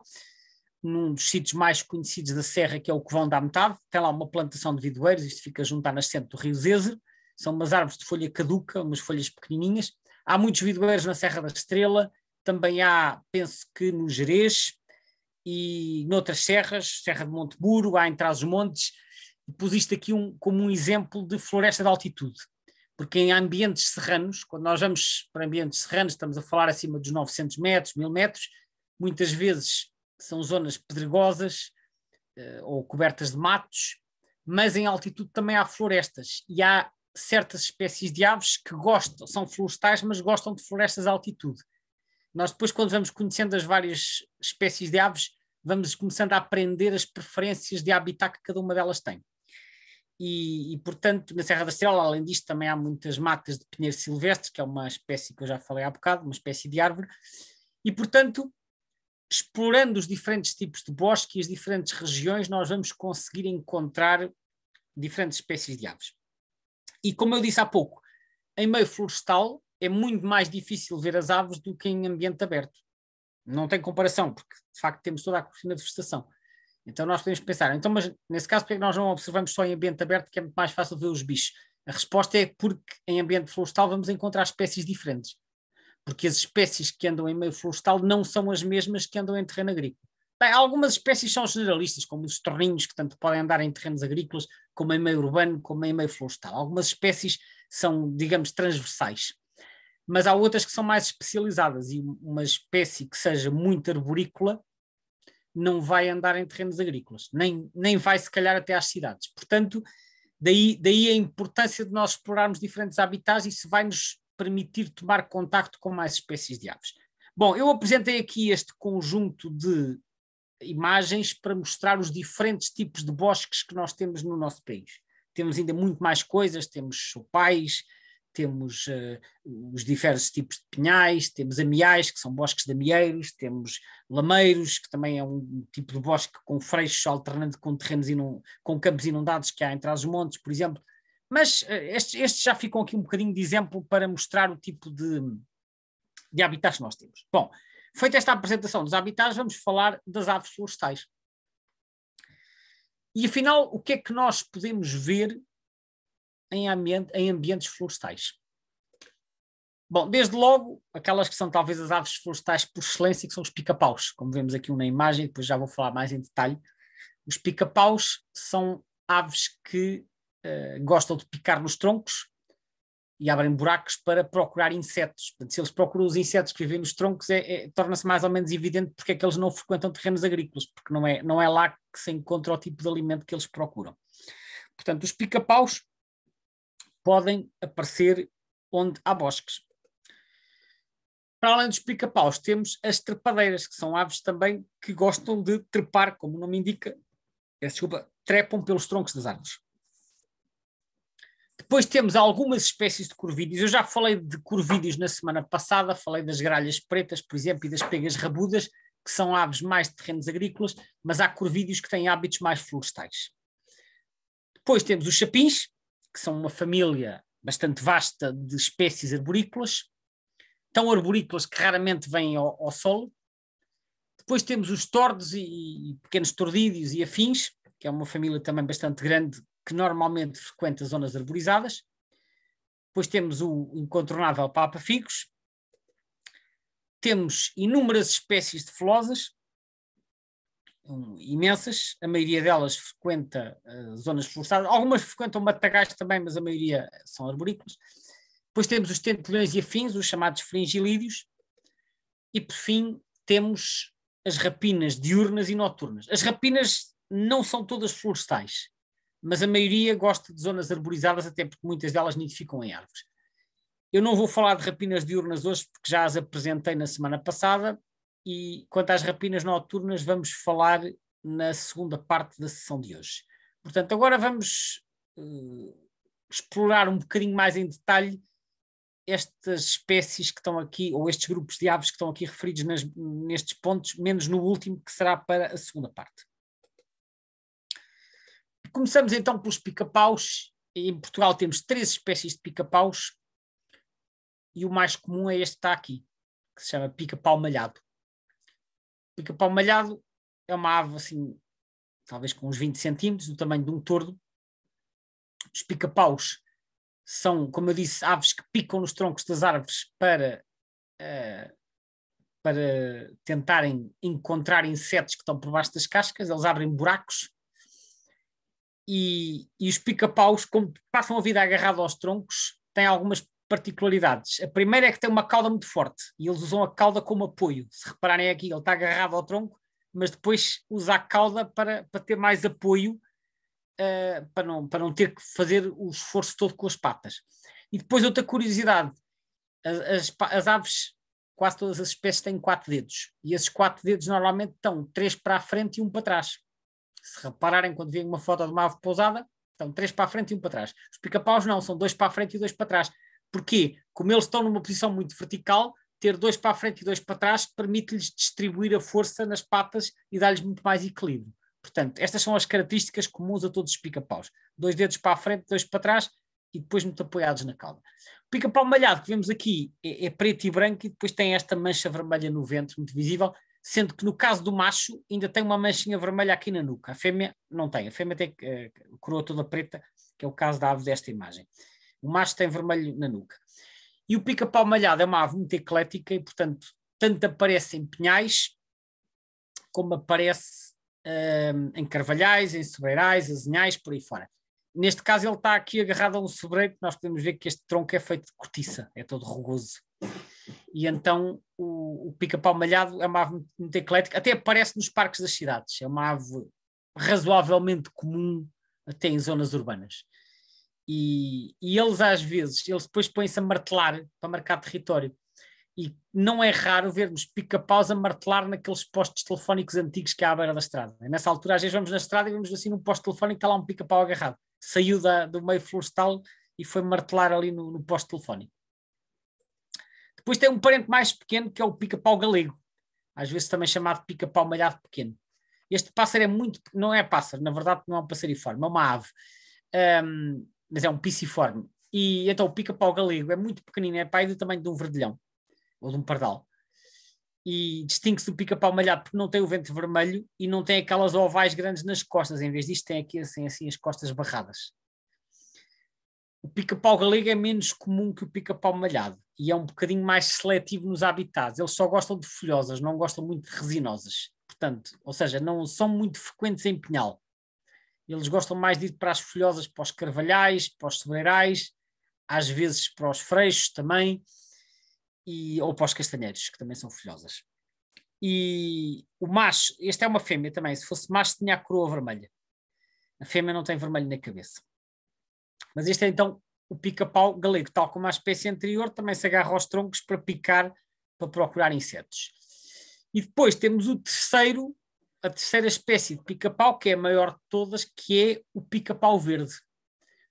num dos sítios mais conhecidos da Serra, que é o Covão da Metade. Tem lá uma plantação de vidoeiros, isto fica junto à nascente do Rio Zezer. São umas árvores de folha caduca, umas folhas pequenininhas. Há muitos vidoeiros na Serra da Estrela, também há, penso que no Jerez, e noutras serras, Serra de Monteburo, há em Trás-os-Montes, pusiste aqui um, como um exemplo de floresta de altitude, porque em ambientes serranos, quando nós vamos para ambientes serranos, estamos a falar acima dos 900 metros, 1000 metros, muitas vezes são zonas pedregosas uh, ou cobertas de matos, mas em altitude também há florestas e há certas espécies de aves que gostam, são florestais, mas gostam de florestas de altitude. Nós depois, quando vamos conhecendo as várias espécies de aves, vamos começando a aprender as preferências de habitat que cada uma delas tem. E, e, portanto, na Serra da Estrela, além disto, também há muitas matas de pinheiro silvestre, que é uma espécie que eu já falei há bocado, uma espécie de árvore, e, portanto, explorando os diferentes tipos de bosque e as diferentes regiões, nós vamos conseguir encontrar diferentes espécies de aves. E como eu disse há pouco, em meio florestal, é muito mais difícil ver as aves do que em ambiente aberto. Não tem comparação, porque de facto temos toda a cortina de vegetação. Então nós podemos pensar, então, mas nesse caso, porque é nós não observamos só em ambiente aberto, que é muito mais fácil ver os bichos? A resposta é porque em ambiente florestal vamos encontrar espécies diferentes. Porque as espécies que andam em meio florestal não são as mesmas que andam em terreno agrícola. Bem, algumas espécies são generalistas, como os torrinhos, que tanto podem andar em terrenos agrícolas, como em meio urbano, como em meio florestal. Algumas espécies são, digamos, transversais mas há outras que são mais especializadas e uma espécie que seja muito arborícola não vai andar em terrenos agrícolas, nem, nem vai se calhar até às cidades. Portanto, daí, daí a importância de nós explorarmos diferentes habitats, e isso vai nos permitir tomar contacto com mais espécies de aves. Bom, eu apresentei aqui este conjunto de imagens para mostrar os diferentes tipos de bosques que nós temos no nosso país. Temos ainda muito mais coisas, temos chopais, temos uh, os diversos tipos de pinhais, temos amiais, que são bosques de amieiros, temos lameiros, que também é um tipo de bosque com freixos alternando com terrenos inund com campos inundados que há entre as montes, por exemplo. Mas uh, estes, estes, já ficam aqui um bocadinho de exemplo para mostrar o tipo de, de habitats que nós temos. Bom, feita esta apresentação dos habitats, vamos falar das aves florestais. E afinal, o que é que nós podemos ver em, ambiente, em ambientes florestais? Bom, desde logo, aquelas que são talvez as aves florestais por excelência, que são os pica-paus, como vemos aqui na imagem, depois já vou falar mais em detalhe. Os pica-paus são aves que uh, gostam de picar nos troncos e abrem buracos para procurar insetos. Portanto, se eles procuram os insetos que vivem nos troncos, é, é, torna-se mais ou menos evidente porque é que eles não frequentam terrenos agrícolas, porque não é, não é lá que se encontra o tipo de alimento que eles procuram. Portanto, os pica-paus podem aparecer onde há bosques. Para além dos pica-paus, temos as trepadeiras, que são aves também que gostam de trepar, como o nome indica, desculpa, trepam pelos troncos das árvores. Depois temos algumas espécies de corvídeos. Eu já falei de corvídeos na semana passada, falei das gralhas pretas, por exemplo, e das pegas rabudas, que são aves mais de terrenos agrícolas, mas há corvídeos que têm hábitos mais florestais. Depois temos os chapins, que são uma família bastante vasta de espécies arborícolas, tão arborícolas que raramente vêm ao, ao solo. Depois temos os tordos e, e pequenos tordídeos e afins, que é uma família também bastante grande que normalmente frequenta zonas arborizadas. Depois temos o incontornável Papa-Figos. Temos inúmeras espécies de felosas, um, imensas, a maioria delas frequenta uh, zonas florestadas, algumas frequentam matagais também, mas a maioria são arborícolas. Depois temos os tentelhões e afins, os chamados fringilídeos, e por fim temos as rapinas diurnas e noturnas. As rapinas não são todas florestais, mas a maioria gosta de zonas arborizadas, até porque muitas delas nidificam em árvores. Eu não vou falar de rapinas diurnas hoje, porque já as apresentei na semana passada, e quanto às rapinas noturnas vamos falar na segunda parte da sessão de hoje. Portanto, agora vamos uh, explorar um bocadinho mais em detalhe estas espécies que estão aqui, ou estes grupos de aves que estão aqui referidos nas, nestes pontos, menos no último, que será para a segunda parte. Começamos então pelos pica-paus. Em Portugal temos três espécies de pica-paus e o mais comum é este que está aqui, que se chama pica-pau malhado pica-pau malhado é uma ave assim, talvez com uns 20 centímetros, do tamanho de um tordo. Os pica-paus são, como eu disse, aves que picam nos troncos das árvores para, uh, para tentarem encontrar insetos que estão por baixo das cascas, eles abrem buracos. E, e os pica-paus, como passam a vida agarrados aos troncos, têm algumas particularidades. A primeira é que tem uma cauda muito forte e eles usam a cauda como apoio. Se repararem aqui, ele está agarrado ao tronco, mas depois usa a cauda para, para ter mais apoio, uh, para, não, para não ter que fazer o esforço todo com as patas. E depois outra curiosidade, as, as, as aves, quase todas as espécies têm quatro dedos, e esses quatro dedos normalmente estão três para a frente e um para trás. Se repararem quando vêm uma foto de uma ave pousada, estão três para a frente e um para trás. Os pica-paus não, são dois para a frente e dois para trás Porquê? Como eles estão numa posição muito vertical, ter dois para a frente e dois para trás permite-lhes distribuir a força nas patas e dar-lhes muito mais equilíbrio. Portanto, estas são as características comuns a todos os pica-paus. Dois dedos para a frente, dois para trás e depois muito apoiados na cauda. O pica-pau malhado que vemos aqui é, é, preto e branco e depois tem esta mancha vermelha no ventre, muito visível, sendo que no caso do macho ainda tem uma manchinha vermelha aqui na nuca. A fêmea não tem, a fêmea tem eh, a coroa toda preta, que é o caso da ave desta imagem. O macho tem vermelho na nuca. E o pica-pau malhado é uma ave muito eclética e, portanto, tanto aparece em pinhais como aparece um, em carvalhais, em sobreirais, azinhais, por aí fora. Neste caso, ele está aqui agarrado a um sobreiro, nós podemos ver que este tronco é feito de cortiça, é todo rugoso. E então o, o pica-pau malhado é uma ave muito eclética, até aparece nos parques das cidades, é uma ave razoavelmente comum até em zonas urbanas. E, e eles, às vezes, eles depois põem-se a martelar para marcar território. E não é raro vermos pica-paus a martelar naqueles postes telefónicos antigos que há à beira da estrada. E nessa altura, às vezes, vamos na estrada e vemos assim um poste telefónico que está lá um pica-pau agarrado. Saiu da, do meio florestal e foi martelar ali no, no poste telefónico. Depois tem um parente mais pequeno que é o pica-pau galego, às vezes também chamado pica-pau malhado pequeno. Este pássaro é muito, não é pássaro, na verdade não é um passariforme, é uma ave. Um, mas é um pisciforme. E então o pica-pau galego é muito pequenino, é pai é do tamanho de um verdelhão ou de um pardal. E distingue-se do pica-pau malhado porque não tem o ventre vermelho e não tem aquelas ovais grandes nas costas. Em vez disto, tem aqui assim, assim as costas barradas. O pica-pau galego é menos comum que o pica-pau malhado e é um bocadinho mais seletivo nos habitats. Eles só gostam de folhosas, não gostam muito de resinosas. Portanto, ou seja, não são muito frequentes em pinhal. Eles gostam mais de ir para as folhosas, para os carvalhais, para os sobreirais, às vezes para os freixos também, e, ou para os castanheiros, que também são folhosas. E o macho, este é uma fêmea também, se fosse macho tinha a coroa vermelha. A fêmea não tem vermelho na cabeça. Mas este é então o pica-pau galego, tal como a espécie anterior, também se agarra aos troncos para picar, para procurar insetos. E depois temos o terceiro, a terceira espécie de pica-pau, que é a maior de todas, que é o pica-pau verde.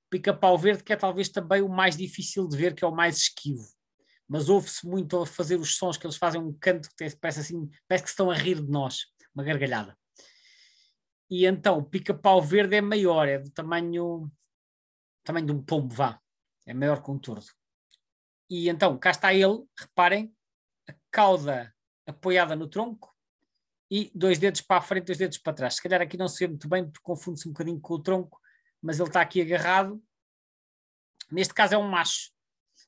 Pica-pau verde, que é talvez também o mais difícil de ver, que é o mais esquivo. Mas ouve-se muito a fazer os sons que eles fazem, um canto que parece assim, parece que estão a rir de nós, uma gargalhada. E então, o pica-pau verde é maior, é do tamanho, tamanho de um pombo, vá. É maior que um tordo. E então, cá está ele, reparem, a cauda apoiada no tronco, e dois dedos para a frente, dois dedos para trás. Se calhar aqui não se vê muito bem, porque confunde-se um bocadinho com o tronco, mas ele está aqui agarrado. Neste caso é um macho.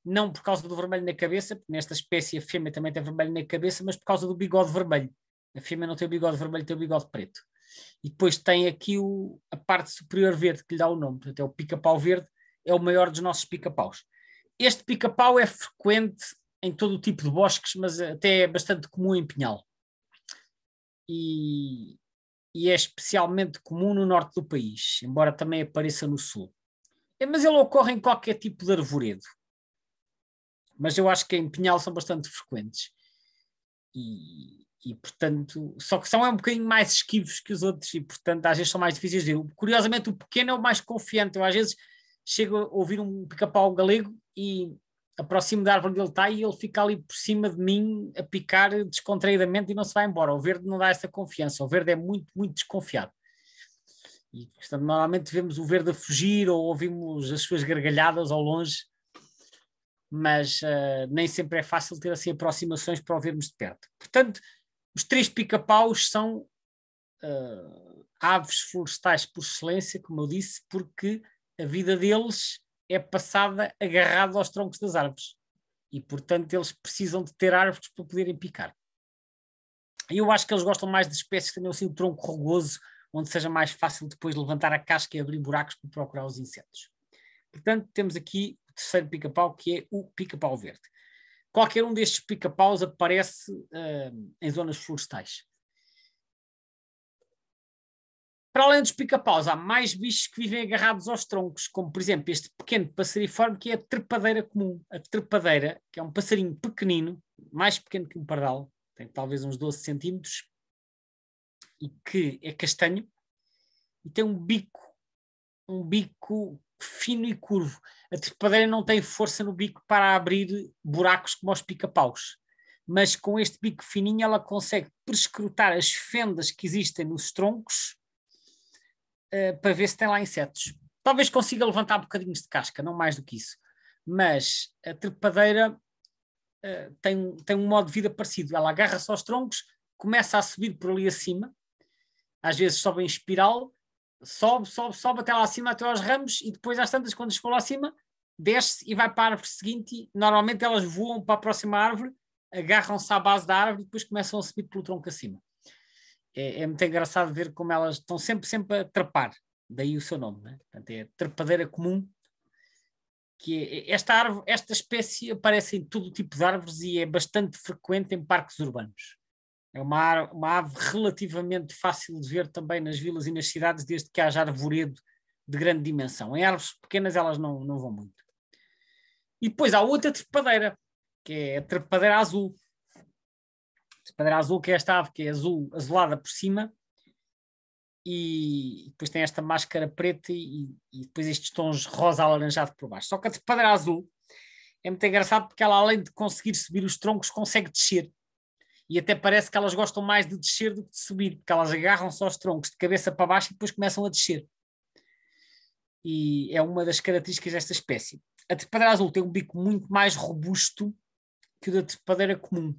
Não por causa do vermelho na cabeça, porque nesta espécie a fêmea também tem vermelho na cabeça, mas por causa do bigode vermelho. A fêmea não tem o bigode vermelho, tem o bigode preto. E depois tem aqui o, a parte superior verde, que lhe dá o nome. Portanto, é o pica-pau verde, é o maior dos nossos pica-paus. Este pica-pau é frequente em todo o tipo de bosques, mas até é bastante comum em Pinhal e, e é especialmente comum no norte do país, embora também apareça no sul. É, mas ele ocorre em qualquer tipo de arvoredo. Mas eu acho que em Pinhal são bastante frequentes. E, e, portanto, só que são é um bocadinho mais esquivos que os outros e, portanto, às vezes são mais difíceis de ver. Curiosamente, o pequeno é o mais confiante. Eu, às vezes, chego a ouvir um pica-pau galego e aproximo da árvore onde ele está e ele fica ali por cima de mim a picar descontraídamente e não se vai embora. O verde não dá essa confiança, o verde é muito, muito desconfiado. E, portanto, normalmente vemos o verde a fugir ou ouvimos as suas gargalhadas ao longe, mas uh, nem sempre é fácil ter assim aproximações para o vermos de perto. Portanto, os três pica-paus são uh, aves florestais por excelência, como eu disse, porque a vida deles é passada agarrada aos troncos das árvores. E, portanto, eles precisam de ter árvores para poderem picar. E eu acho que eles gostam mais de espécies que tenham assim o tronco rugoso, onde seja mais fácil depois levantar a casca e abrir buracos para procurar os insetos. Portanto, temos aqui o terceiro pica-pau, que é o pica-pau verde. Qualquer um destes pica-paus aparece uh, em zonas florestais. Para além dos pica-paus, há mais bichos que vivem agarrados aos troncos, como por exemplo este pequeno passariforme que é a trepadeira comum. A trepadeira, que é um passarinho pequenino, mais pequeno que um pardal, tem talvez uns 12 centímetros, e que é castanho, e tem um bico, um bico fino e curvo. A trepadeira não tem força no bico para abrir buracos como os pica-paus, mas com este bico fininho ela consegue prescrutar as fendas que existem nos troncos eh, para ver se tem lá insetos. Talvez consiga levantar bocadinhos de casca, não mais do que isso. Mas a trepadeira uh, tem, tem um modo de vida parecido. Ela agarra-se aos troncos, começa a subir por ali acima, às vezes sobe em espiral, sobe, sobe, sobe até lá acima, até aos ramos, e depois às tantas, quando chegou lá acima, desce e vai para a árvore seguinte. Normalmente elas voam para a próxima árvore, agarram-se à base da árvore e depois começam a subir pelo tronco acima é, é, muito engraçado ver como elas estão sempre, sempre a trepar, daí o seu nome, né? Portanto, é trepadeira comum, que é, é, esta, árvore, esta espécie aparece em todo tipo de árvores e é bastante frequente em parques urbanos. É uma, uma ave relativamente fácil de ver também nas vilas e nas cidades, desde que haja arvoredo de grande dimensão. Em árvores pequenas elas não, não vão muito. E depois há outra trepadeira, que é a trepadeira azul, Pandeira azul, que é esta ave que é azul, azulada por cima, e depois tem esta máscara preta e, e depois estes tons rosa alaranjado por baixo. Só que a de pandeira azul é muito engraçado porque ela, além de conseguir subir os troncos, consegue descer. E até parece que elas gostam mais de descer do que de subir, porque elas agarram só os troncos de cabeça para baixo e depois começam a descer. E é uma das características desta espécie. A trepadeira azul tem um bico muito mais robusto que o da trepadeira comum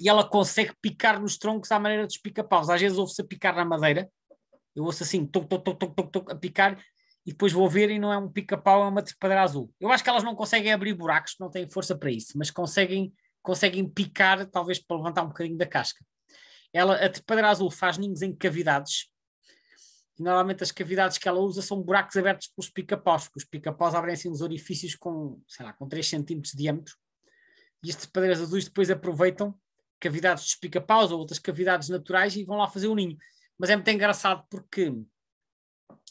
e ela consegue picar nos troncos à maneira dos pica-paus. Às vezes ouve-se a picar na madeira, eu ouço assim, toc, toc, toc, toc, toc, toc, a picar, e depois vou ver e não é um pica-pau, é uma trepadeira azul. Eu acho que elas não conseguem abrir buracos, não têm força para isso, mas conseguem, conseguem picar, talvez para levantar um bocadinho da casca. Ela, a trepadeira azul faz ninhos em cavidades, e normalmente as cavidades que ela usa são buracos abertos pelos pica-paus, porque os pica-paus abrem assim uns orifícios com, sei lá, com 3 centímetros de diâmetro, e as trepadeiras azuis depois aproveitam cavidades de pica-paus ou outras cavidades naturais e vão lá fazer o ninho. Mas é muito engraçado porque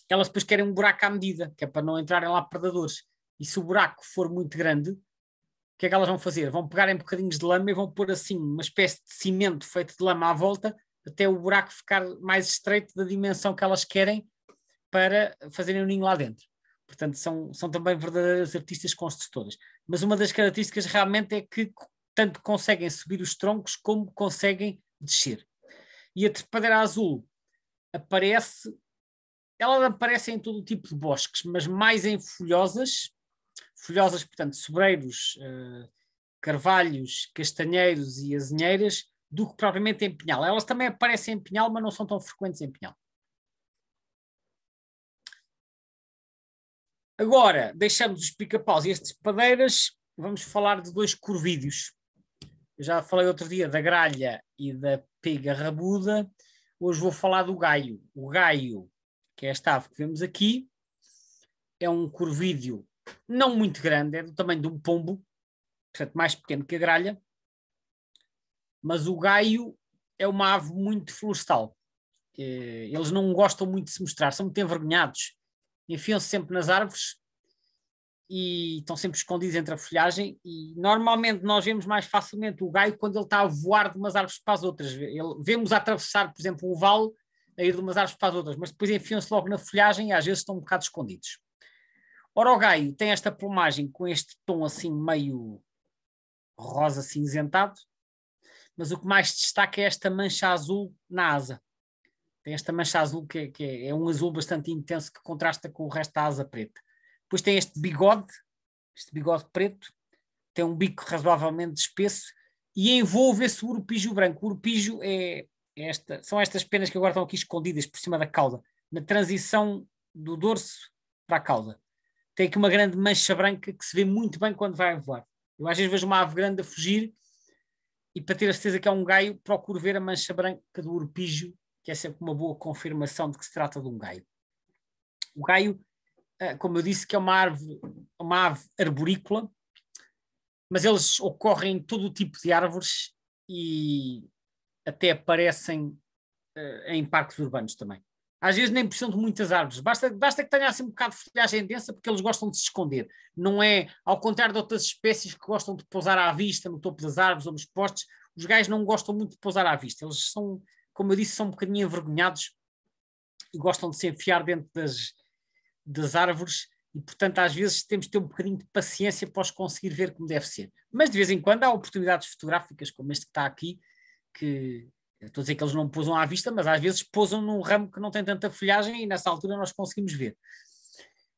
elas depois querem um buraco à medida, que é para não entrarem lá predadores. E se o buraco for muito grande, o que é que elas vão fazer? Vão pegar em bocadinhos de lama e vão pôr assim uma espécie de cimento feito de lama à volta, até o buraco ficar mais estreito da dimensão que elas querem para fazerem o um ninho lá dentro. Portanto, são, são também verdadeiras artistas construtoras. Mas uma das características realmente é que tanto conseguem subir os troncos como conseguem descer. E a trepadeira azul aparece, ela aparece em todo tipo de bosques, mas mais em folhosas, folhosas, portanto, sobreiros, uh, carvalhos, castanheiros e azinheiras, do que propriamente em pinhal. Elas também aparecem em pinhal, mas não são tão frequentes em pinhal. Agora, deixamos os pica-paus e as trepadeiras, vamos falar de dois corvídeos já falei outro dia da gralha e da pega rabuda, hoje vou falar do gaio. O gaio, que é esta ave que vemos aqui, é um corvídeo não muito grande, é do tamanho de um pombo, portanto mais pequeno que a gralha, mas o gaio é uma ave muito florestal. Eh, eles não gostam muito de se mostrar, são muito envergonhados, enfiam-se sempre nas árvores e estão sempre escondidos entre a folhagem e normalmente nós vemos mais facilmente o gaio quando ele está a voar de umas árvores para as outras. Ele, vemos atravessar, por exemplo, um vale a ir de umas árvores para as outras, mas depois enfiam-se logo na folhagem e às vezes estão um bocado escondidos. Ora, o gaio tem esta plumagem com este tom assim meio rosa cinzentado, mas o que mais destaca é esta mancha azul na asa. Tem esta mancha azul que, é, que é, é um azul bastante intenso que contrasta com o resto da asa preta. Depois tem este bigode, este bigode preto, tem um bico razoavelmente espesso e envolve esse urupijo branco. O urupijo é, é esta, são estas penas que agora estão aqui escondidas por cima da cauda, na transição do dorso para a cauda. Tem aqui uma grande mancha branca que se vê muito bem quando vai voar. Eu às vezes vejo uma ave grande a fugir e para ter a certeza que é um gaio, procuro ver a mancha branca do urupijo que é sempre uma boa confirmação de que se trata de um gaio. O gaio ah, como eu disse, que é uma árvore, uma ave arborícola, mas eles ocorrem em todo o tipo de árvores e até aparecem ah, em parques urbanos também. Às vezes nem precisam de muitas árvores, basta, basta que tenha assim um bocado de folhagem densa, porque eles gostam de se esconder. Não é, ao contrário de outras espécies que gostam de pousar à vista no topo das árvores ou nos postes, os gajos não gostam muito de pousar à vista. Eles são, como eu disse, são um bocadinho envergonhados e gostam de se enfiar dentro das, das árvores e, portanto, às vezes temos de ter um bocadinho de paciência para os conseguir ver como deve ser. Mas de vez em quando há oportunidades fotográficas, como este que está aqui, que estou a dizer que eles não pousam à vista, mas às vezes pousam num ramo que não tem tanta folhagem e nessa altura nós conseguimos ver.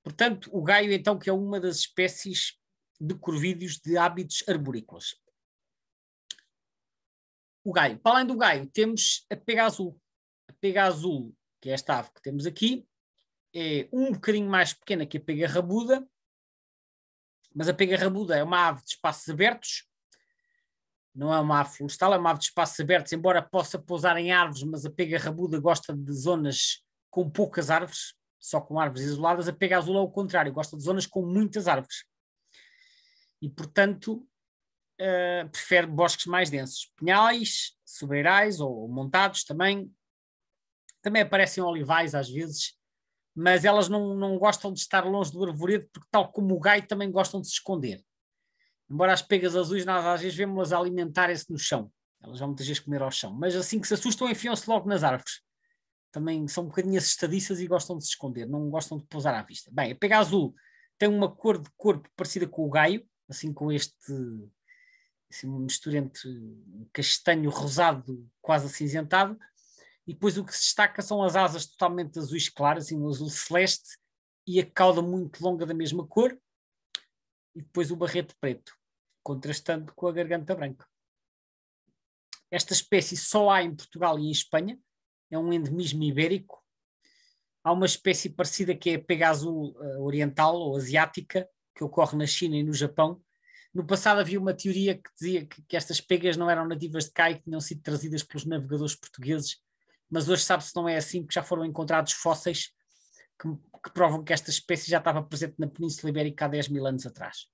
Portanto, o gaio, então, que é uma das espécies de corvídeos de hábitos arborícolas. O gaio. Para além do gaio, temos a pega azul. A pega azul, que é esta ave que temos aqui, é um bocadinho mais pequena que a pega rabuda, mas a pega rabuda é uma ave de espaços abertos, não é uma ave florestal, é uma ave de espaços abertos, embora possa pousar em árvores, mas a pega rabuda gosta de zonas com poucas árvores, só com árvores isoladas. A pega azul é o contrário, gosta de zonas com muitas árvores. E, portanto, uh, prefere bosques mais densos. Pinhais, sobreirais ou montados também. Também aparecem olivais às vezes, mas elas não, não gostam de estar longe do arvoredo, porque, tal como o gai, também gostam de se esconder. Embora as pegas azuis, nós às vezes vemos-las alimentarem-se no chão. Elas vão muitas vezes comer ao chão. Mas assim que se assustam, enfiam-se logo nas árvores. Também são um bocadinho assustadiças e gostam de se esconder, não gostam de pousar à vista. Bem, a pega azul tem uma cor de corpo parecida com o gaio, assim com este assim, castanho rosado quase acinzentado, e depois o que se destaca são as asas totalmente azuis claras, assim, um azul celeste, e a cauda muito longa da mesma cor, e depois o barrete preto, contrastando com a garganta branca. Esta espécie só há em Portugal e em Espanha, é um endemismo ibérico. Há uma espécie parecida que é a pega azul eh, oriental ou asiática, que ocorre na China e no Japão. No passado havia uma teoria que dizia que, que estas pegas não eram nativas de cá e que tinham sido trazidas pelos navegadores portugueses mas hoje sabe-se não é assim, porque já foram encontrados fósseis que, que, provam que esta espécie já estava presente na Península Ibérica há 10 mil anos atrás.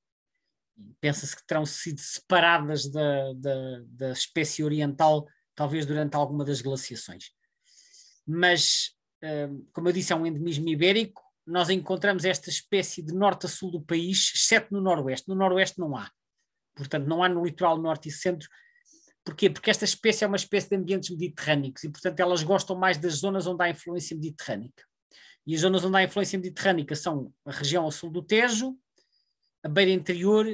Pensa-se que terão sido separadas da, da, da espécie oriental, talvez durante alguma das glaciações. Mas, hum, como eu disse, é um endemismo ibérico, nós encontramos esta espécie de norte a sul do país, exceto no noroeste. No noroeste não há. Portanto, não há no litoral norte e centro, Porquê? Porque esta espécie é uma espécie de ambientes mediterrâneos e, portanto, elas gostam mais das zonas onde há influência mediterrânica. E as zonas onde há influência mediterrânica são a região ao sul do Tejo, a beira interior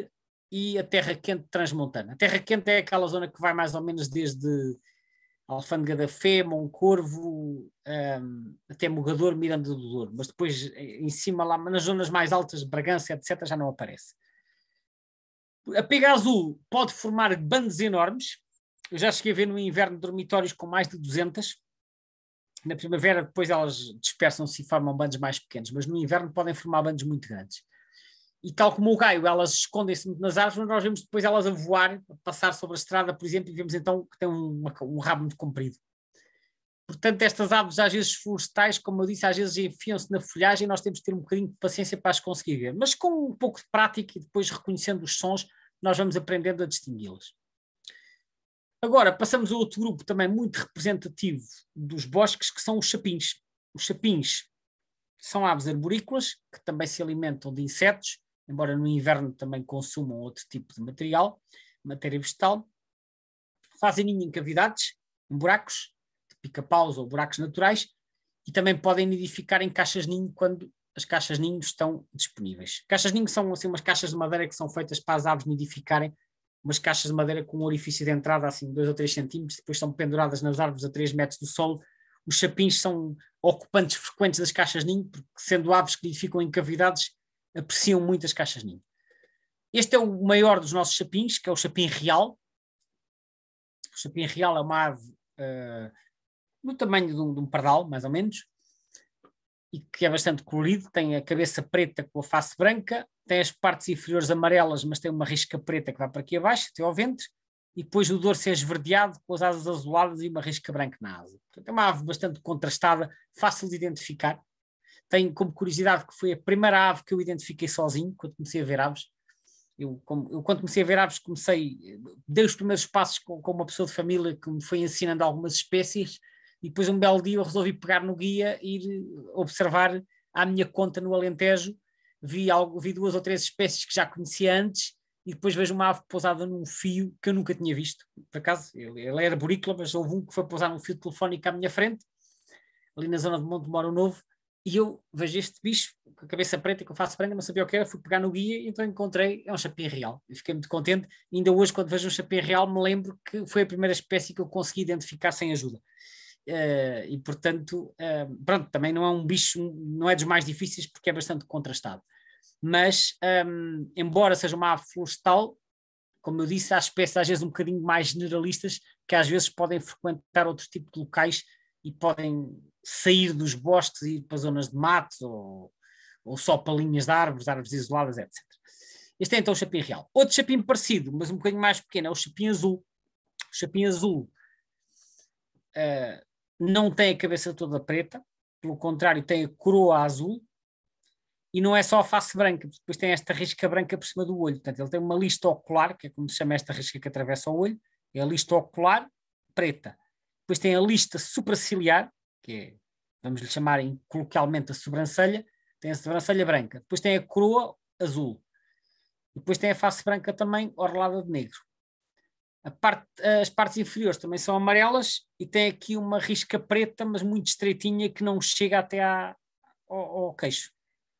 e a terra quente transmontana. A terra quente é aquela zona que vai mais ou menos desde Alfândega da Fé, Moncorvo, um, até Mogador, Miranda do Douro, mas depois em cima, lá nas zonas mais altas, Bragança, etc., já não aparece. A pega azul pode formar bandos enormes, eu já cheguei a ver no inverno dormitórios com mais de 200. Na primavera, depois elas dispersam-se e formam bandos mais pequenos, mas no inverno podem formar bandos muito grandes. E tal como o gaio, elas escondem-se muito nas árvores, mas nós vemos depois elas a voar, a passar sobre a estrada, por exemplo, e vemos então que tem um rabo muito comprido. Portanto, estas aves, às vezes florestais, como eu disse, às vezes enfiam-se na folhagem e nós temos que ter um bocadinho de paciência para as conseguir ver. Mas com um pouco de prática e depois reconhecendo os sons, nós vamos aprendendo a distingui-las. Agora, passamos a outro grupo também muito representativo dos bosques, que são os chapins. Os chapins são aves arborícolas que também se alimentam de insetos, embora no inverno também consumam outro tipo de material, matéria vegetal. Fazem ninho em cavidades, em buracos, de pica-paus ou buracos naturais, e também podem nidificar em caixas ninho quando as caixas ninho estão disponíveis. Caixas ninho são assim umas caixas de madeira que são feitas para as aves nidificarem umas caixas de madeira com um orifício de entrada assim 2 ou 3 centímetros, depois são penduradas nas árvores a 3 metros do solo. Os chapins são ocupantes frequentes das caixas ninho, porque sendo aves que ficam em cavidades, apreciam muito as caixas ninho. Este é o maior dos nossos chapins, que é o chapim real. O chapim real é uma ave uh, do tamanho de um, de um pardal, mais ou menos, e que é bastante colorido, tem a cabeça preta com a face branca, tem as partes inferiores amarelas, mas tem uma risca preta que vai para aqui abaixo, até ao ventre, e depois o dorso é esverdeado com as asas azuladas e uma risca branca na asa. Portanto, é uma ave bastante contrastada, fácil de identificar. Tenho como curiosidade que foi a primeira ave que eu identifiquei sozinho, quando comecei a ver aves. Eu, como, eu quando comecei a ver aves, comecei, dei os primeiros passos com, com uma pessoa de família que me foi ensinando algumas espécies, e depois um belo dia eu resolvi pegar no guia e ir observar à minha conta no Alentejo, vi, algo, vi duas ou três espécies que já conhecia antes e depois vejo uma ave pousada num fio que eu nunca tinha visto. Por acaso, ela era borícola, mas houve um que foi pousar num fio telefónico à minha frente, ali na zona de Monte Moro Novo, e eu vejo este bicho com a cabeça preta que eu faço prenda, não sabia o que era, fui pegar no guia, então encontrei, é um chapim real. E fiquei muito contente. E ainda hoje, quando vejo um chapim real, me lembro que foi a primeira espécie que eu consegui identificar sem ajuda. Uh, e portanto, uh, pronto, também não é um bicho, não é dos mais difíceis porque é bastante contrastado. Mas, um, ehm, embora seja uma ave florestal, como eu disse, há espécies às vezes um bocadinho mais generalistas que às vezes podem frequentar outro tipo de locais e podem sair dos bosques e ir para zonas de matos ou, ou só para linhas de árvores, árvores isoladas, etc. Este é então o chapim real. Outro chapim parecido, mas um bocadinho mais pequeno, é o chapim azul. O chapim azul. Uh, não tem a cabeça toda preta, pelo contrário, tem a coroa azul, e não é só a face branca, depois tem esta risca branca por cima do olho. Portanto, ele tem uma lista ocular, que é como se chama esta risca que atravessa o olho, é a lista ocular preta. Depois tem a lista supraciliar, que é, vamos lhe chamar coloquialmente a sobrancelha, tem a sobrancelha branca. Depois tem a coroa azul. Depois tem a face branca também orlada de negro. Parte, as partes inferiores também são amarelas e tem aqui uma risca preta, mas muito estreitinha, que não chega até à, ao, ao, queixo,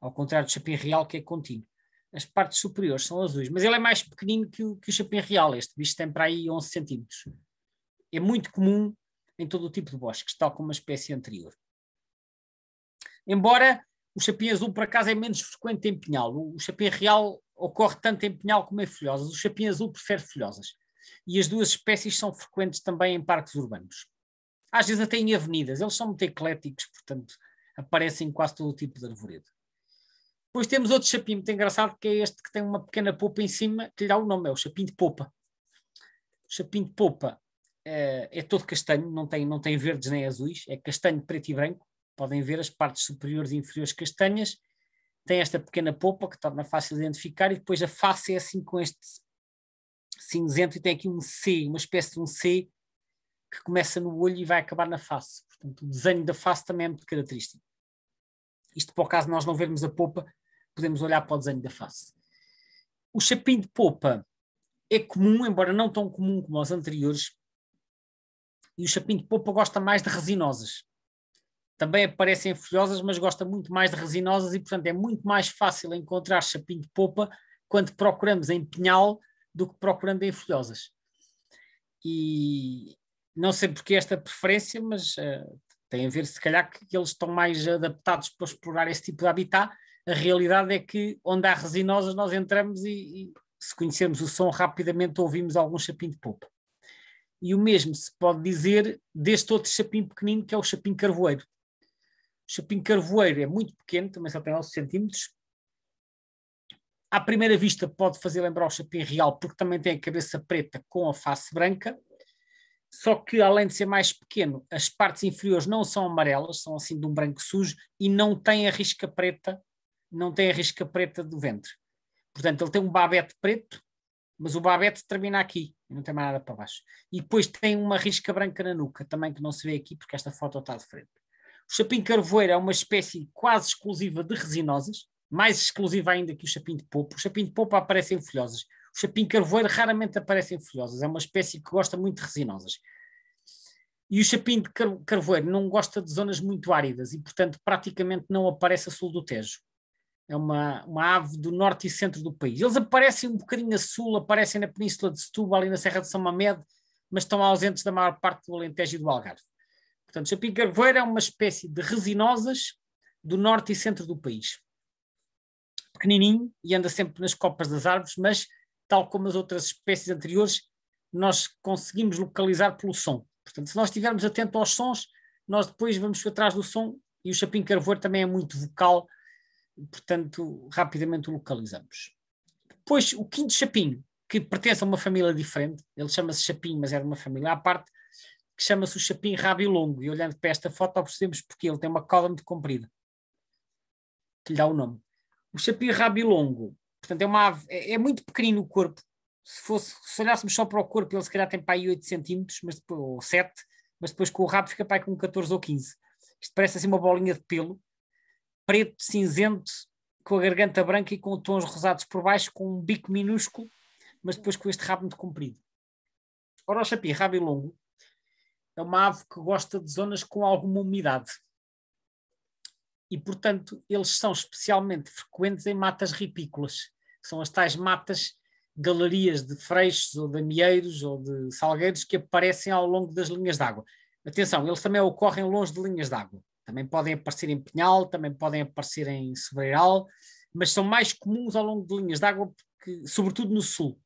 ao contrário do chapim real, que é contínuo. As partes superiores são azuis, mas ele é mais pequenino que o, que o real. Este bicho tem para aí 11 centímetros. É muito comum em todo o tipo de bosques, tal como a espécie anterior. Embora o chapim azul, por acaso, é menos frequente em pinhal. O, o real ocorre tanto em pinhal como em folhosas. O chapim azul prefere folhosas e as duas espécies são frequentes também em parques urbanos. Às vezes até em avenidas, eles são muito ecléticos, portanto aparecem quase todo o tipo de arvoredo. Depois temos outro chapim muito engraçado, que é este que tem uma pequena popa em cima, que lhe dá o nome, é o chapim de popa. O chapim de popa é, é todo castanho, não tem, não tem verdes nem azuis, é castanho preto e branco. Podem ver as partes superiores e inferiores castanhas. Tem esta pequena popa que torna fácil de identificar e depois a face é assim com este cinzento e tem aqui um C, uma espécie de um C que começa no olho e vai acabar na face. Portanto, o desenho da face também é muito característico. Isto por acaso de nós não vermos a popa, podemos olhar para o desenho da face. O chapim de popa é comum, embora não tão comum como os anteriores, e o chapim de popa gosta mais de resinosas. Também aparecem folhosas, mas gosta muito mais de resinosas e, portanto, é muito mais fácil encontrar chapim de popa quando procuramos em pinhal do que procurando em folhosas. E não sei porque esta preferência, mas uh, tem a ver se calhar que, eles estão mais adaptados para explorar esse tipo de habitat. A realidade é que onde há resinosas nós entramos e, e se conhecermos o som rapidamente ouvimos algum chapim de polpa. E o mesmo se pode dizer deste outro chapim pequenino que é o chapim carvoeiro. O chapim carvoeiro é muito pequeno, também só tem 11 centímetros, à primeira vista pode fazer lembrar o chapim Real, porque também tem a cabeça preta com a face branca, só que além de ser mais pequeno, as partes inferiores não são amarelas, são assim de um branco sujo e não tem a risca preta, não tem a risca preta do ventre. Portanto, ele tem um babete preto, mas o babete termina aqui, não tem mais nada para baixo. E depois tem uma risca branca na nuca, também que não se vê aqui porque esta foto está de frente. O chapim carvoeiro é uma espécie quase exclusiva de resinosas, mais exclusiva ainda que o chapim de popo. O chapim de popo aparece em folhosas. O chapim carvoeiro raramente aparece em folhosas. É uma espécie que gosta muito de resinosas. E o chapim de carvoeiro não gosta de zonas muito áridas e, portanto, praticamente não aparece a sul do Tejo. É uma, uma ave do norte e centro do país. Eles aparecem um bocadinho a sul, aparecem na Península de Setúbal e na Serra de São Mamed, mas estão ausentes da maior parte do Alentejo e do Algarve. Portanto, o chapim carvoeiro é uma espécie de resinosas do norte e centro do país pequenininho e anda sempre nas copas das árvores, mas, tal como as outras espécies anteriores, nós conseguimos localizar pelo som. Portanto, se nós estivermos atentos aos sons, nós depois vamos atrás do som e o chapim carvoeiro também é muito vocal, portanto, rapidamente o localizamos. Depois, o quinto chapim que pertence a uma família diferente, ele chama-se chapim, mas é de uma família à parte, que chama-se o chapim rabilongo, e olhando para esta foto percebemos porque ele tem uma cauda muito comprida, que lhe dá o nome o chapéu rabilongo, portanto é, uma, ave é, é muito pequenino o corpo, se, fosse, se olhássemos só para o corpo ele se calhar tem para aí 8 centímetros, mas depois, ou 7, mas depois com o rabo fica para aí com 14 ou 15. Isto parece assim uma bolinha de pelo, preto, cinzento, com a garganta branca e com tons rosados por baixo, com um bico minúsculo, mas depois com este rabo muito comprido. Ora, o chapi, é rabilongo é uma ave que gosta de zonas com alguma umidade e, portanto, eles são especialmente frequentes em matas ripícolas, que são as tais matas, galerias de freixos ou de amieiros ou de salgueiros que aparecem ao longo das linhas d'água. Atenção, eles também ocorrem longe de linhas d'água. Também podem aparecer em Penhal, também podem aparecer em Sobreiral, mas são mais comuns ao longo de linhas d'água, sobretudo no sul,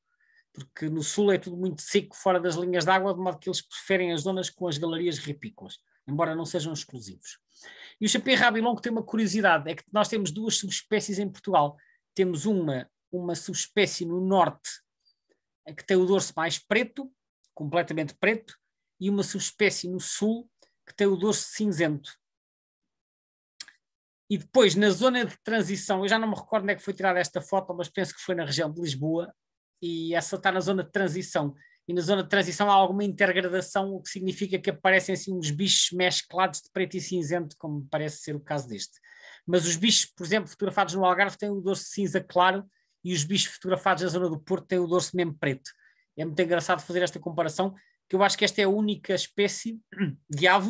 porque no sul é tudo muito seco fora das linhas d'água, de modo que eles preferem as zonas com as galerias ripícolas embora não sejam exclusivos. E o chapéu rabilongo tem uma curiosidade, é que nós temos duas subespécies em Portugal. Temos uma, uma subespécie no norte, que tem o dorso mais preto, completamente preto, e uma subespécie no sul, que tem o dorso cinzento. E depois, na zona de transição, eu já não me recordo onde é que foi tirada esta foto, mas penso que foi na região de Lisboa, e essa está na zona de transição e na zona de transição há alguma intergradação, o que significa que aparecem assim uns bichos mesclados de preto e cinzento, como parece ser o caso deste. Mas os bichos, por exemplo, fotografados no Algarve têm o dorso cinza claro e os bichos fotografados na zona do Porto têm o dorso mesmo preto. É muito engraçado fazer esta comparação, que eu acho que esta é a única espécie de ave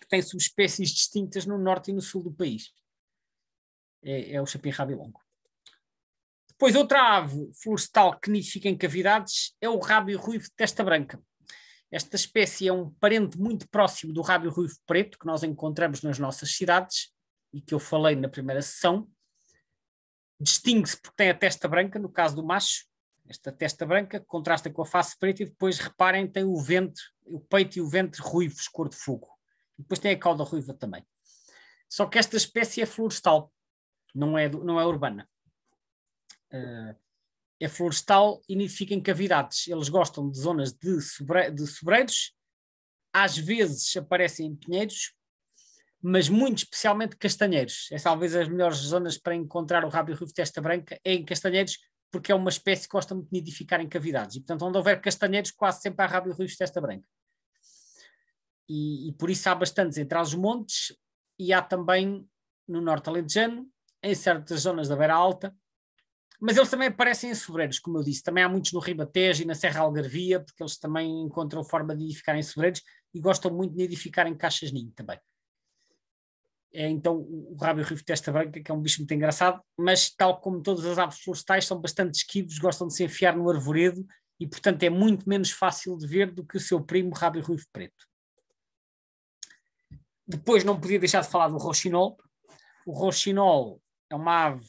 que tem subespécies distintas no norte e no sul do país. É, é o chapim rabilongo. Depois, outra ave florestal que nidifica em cavidades é o rábio ruivo de testa branca. Esta espécie é um parente muito próximo do rábio ruivo preto que nós encontramos nas nossas cidades e que eu falei na primeira sessão. Distingue-se porque tem a testa branca, no caso do macho, esta testa branca que contrasta com a face preta e depois, reparem, tem o ventre, o peito e o ventre ruivos, cor de fogo. E depois tem a cauda ruiva também. Só que esta espécie é florestal, não é, não é urbana. Eh, é florestal e nidifica em cavidades. Eles gostam de zonas de, sobre, de sobreiros, às vezes aparecem em pinheiros, mas muito especialmente castanheiros. É talvez as melhores zonas para encontrar o rábio ruivo testa branca é em castanheiros, porque é uma espécie que gosta muito de nidificar em cavidades. E, portanto, onde houver castanheiros, quase sempre há rábio ruivo testa branca. E, e, por isso há bastantes entre os montes e há também no norte alentejano, em certas zonas da beira alta, mas eles também aparecem em sobreiros, como eu disse. Também há muitos no Ribatejo e na Serra Algarvia, porque eles também encontram forma de edificar em sobreiros e gostam muito de edificar em caixas-ninho também. É, então, o rábio rivo testa branca, que é um bicho muito engraçado, mas tal como todas as aves florestais, são bastante esquivos, gostam de se enfiar no arvoredo e, portanto, é muito menos fácil de ver do que o seu primo rábio ruivo preto. Depois não podia deixar de falar do roxinol. O roxinol é uma ave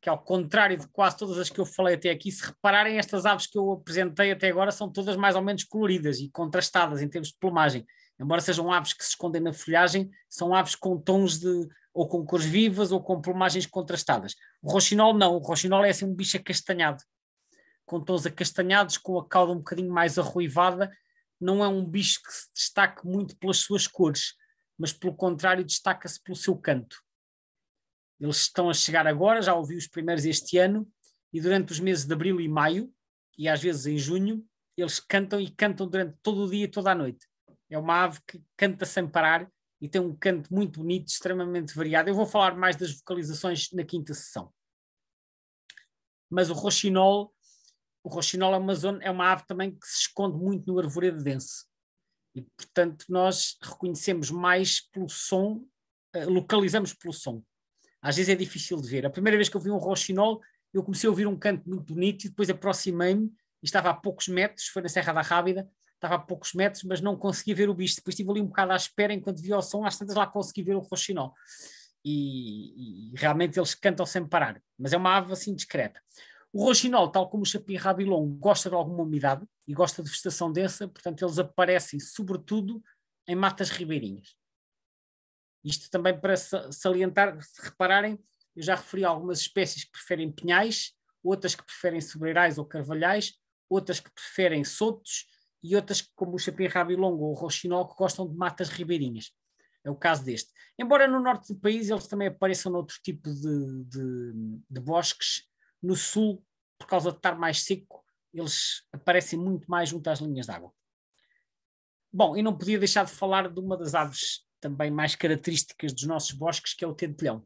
que ao contrário de quase todas as que eu falei até aqui, se repararem, estas aves que eu apresentei até agora são todas mais ou menos coloridas e contrastadas em termos de plumagem. Embora sejam aves que se escondem na folhagem, são aves com tons de ou com cores vivas ou com plumagens contrastadas. O roxinol não, o roxinol é assim um bicho acastanhado, com tons acastanhados, com a cauda um bocadinho mais arruivada, não é um bicho que se destaque muito pelas suas cores, mas pelo contrário destaca-se pelo seu canto. Eles estão a chegar agora, já ouvi os primeiros este ano, e durante os meses de abril e maio, e às vezes em junho, eles cantam e cantam durante todo o dia e toda a noite. É uma ave que canta sem parar e tem um canto muito bonito, extremamente variado. Eu vou falar mais das vocalizações na quinta sessão. Mas o roxinol, o roxinol é uma, zona, é uma ave também que se esconde muito no arvoredo denso. E, portanto, nós reconhecemos mais pelo som, eh, localizamos pelo som às vezes é difícil de ver. A primeira vez que eu vi um roxinol, eu comecei a ouvir um canto muito bonito e depois aproximei-me e estava a poucos metros, foi na Serra da Rábida, estava a poucos metros, mas não conseguia ver o bicho. Depois estive ali um bocado à espera, enquanto via o som, às tantas lá consegui ver o roxinol. E, e, realmente eles cantam sem parar, mas é uma ave assim discreta. O roxinol, tal como o chapim rabilon, gosta de alguma umidade e gosta de vegetação densa, portanto eles aparecem sobretudo em matas ribeirinhas. Isto também para salientar, se repararem, eu já referi algumas espécies que preferem pinhais, outras que preferem sobreirais ou carvalhais, outras que preferem sotos e outras como o chapim rabilongo ou o roxinol que gostam de matas ribeirinhas. É o caso deste. Embora no norte do país eles também apareçam noutro tipo de, de, de bosques, no sul, por causa de estar mais seco, eles aparecem muito mais junto às linhas d'água. Bom, e não podia deixar de falar de uma das aves também mais características dos nossos bosques, que é o tentelhão.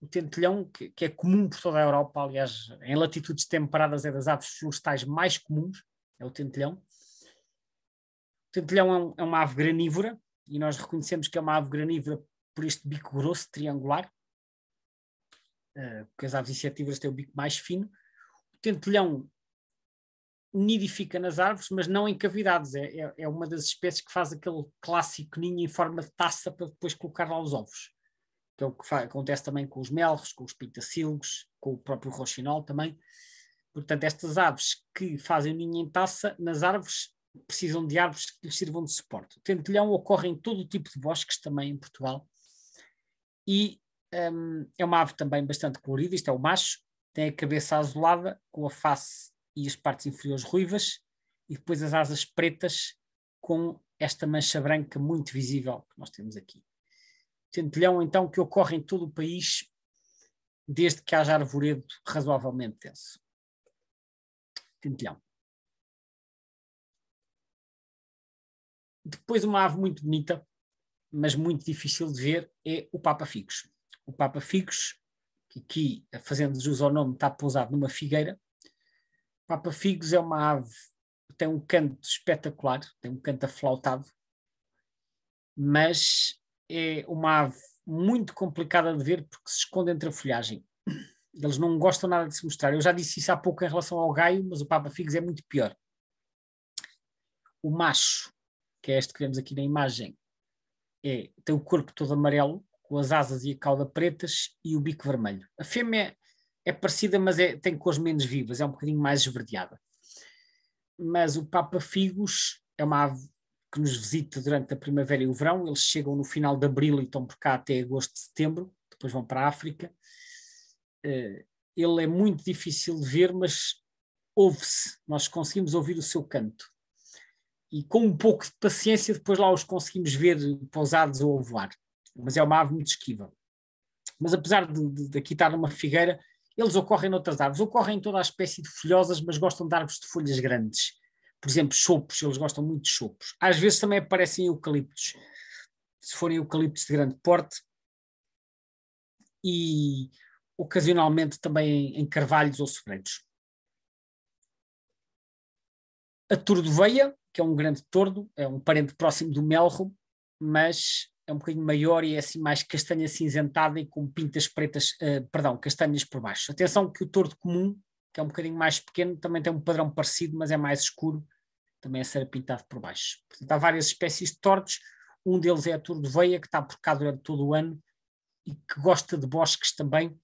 O tentelhão, que, que é comum por toda a Europa, aliás, em latitudes temperadas é das aves florestais mais comuns, é o tentelhão. O tentelhão é, um, é uma ave granívora, e nós reconhecemos que é uma ave granívora por este bico grosso, triangular, eh, porque as aves insetívoras têm o bico mais fino. O tentelhão nidifica nas árvores, mas não em cavidades. É, é, é, uma das espécies que faz aquele clássico ninho em forma de taça para depois colocar lá os ovos. Que é o que acontece também com os melros, com os pitacilgos, com o próprio roxinol também. Portanto, estas aves que fazem ninho em taça nas árvores precisam de árvores que lhes sirvam de suporte. O tentilhão ocorre em todo o tipo de bosques também em Portugal. E hum, é uma ave também bastante colorida, isto é o macho, tem a cabeça azulada com a face e as partes inferiores ruivas, e depois as asas pretas com esta mancha branca muito visível que nós temos aqui. Tentelhão, então, que ocorre em todo o país, desde que haja arvoredo razoavelmente denso. Tentelhão. Depois, uma ave muito bonita, mas muito difícil de ver, é o Papa Figos. O Papa Figos, que aqui, fazendo jus ao nome, está pousado numa figueira, Papa Figos é uma ave que tem um canto espetacular, tem um canto aflautado, mas é uma ave muito complicada de ver porque se esconde entre a folhagem. Eles não gostam nada de se mostrar. Eu já disse isso há pouco em relação ao gaio, mas o Papa Figos é muito pior. O macho, que é este que vemos aqui na imagem, é, tem o corpo todo amarelo, com as asas e a cauda pretas e o bico vermelho. A fêmea é parecida, mas é, tem cores menos vivas, é um bocadinho mais esverdeada. Mas o Papa Figos é uma ave que nos visita durante a primavera e o verão. Eles chegam no final de abril e estão por cá até agosto, de setembro, depois vão para a África. Eh, ele é muito difícil de ver, mas ouve-se, nós conseguimos ouvir o seu canto. E com um pouco de paciência, depois lá os conseguimos ver pousados ou voar. Mas é uma ave muito esquiva. Mas apesar de, de, de aqui estar numa figueira, eles ocorrem noutras árvores, ocorrem em toda a espécie de folhosas, mas gostam de árvores de folhas grandes. Por exemplo, chopos, eles gostam muito de chopos. Às vezes também aparecem eucaliptos, se forem eucaliptos de grande porte. E ocasionalmente também em carvalhos ou sobreiros. A tordoveia, que é um grande tordo, é um parente próximo do melro, mas é um bocadinho maior e é assim mais castanha cinzentada e com pintas pretas, uh, perdão, castanhas por baixo. Atenção que o tordo comum, que é um bocadinho mais pequeno, também tem um padrão parecido, mas é mais escuro, também a é ser pintado por baixo. Portanto, há várias espécies de tordos, um deles é a veia que está por cá durante todo o ano e que gosta de bosques também.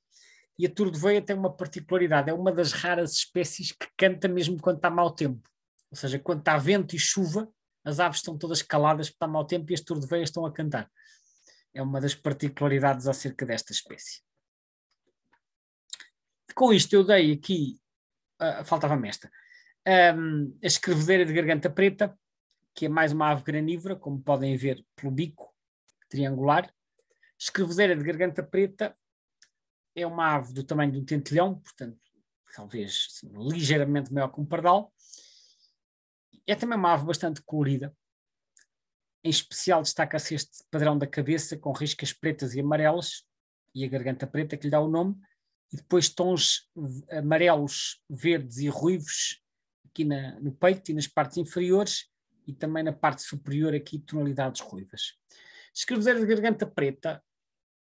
E a veia tem uma particularidade, é uma das raras espécies que canta mesmo quando está mau tempo. Ou seja, quando está vento e chuva, as aves estão todas caladas porque está mau tempo e as turdeveias estão a cantar. É uma das particularidades acerca desta espécie. Com isto eu dei aqui, uh, faltava-me esta, um, a escrevedeira de garganta preta, que é mais uma ave granívora, como podem ver pelo bico triangular. Escrevedeira de garganta preta é uma ave do tamanho de um tentilhão, portanto, talvez assim, ligeiramente maior que um pardal, é também uma ave bastante colorida. Em especial destaca-se este padrão da cabeça com riscas pretas e amarelas e a garganta preta que lhe dá o nome, e depois tons amarelos, verdes e ruivos aqui na, no peito e nas partes inferiores e também na parte superior aqui tonalidades ruivas. Escrevezeiro de garganta preta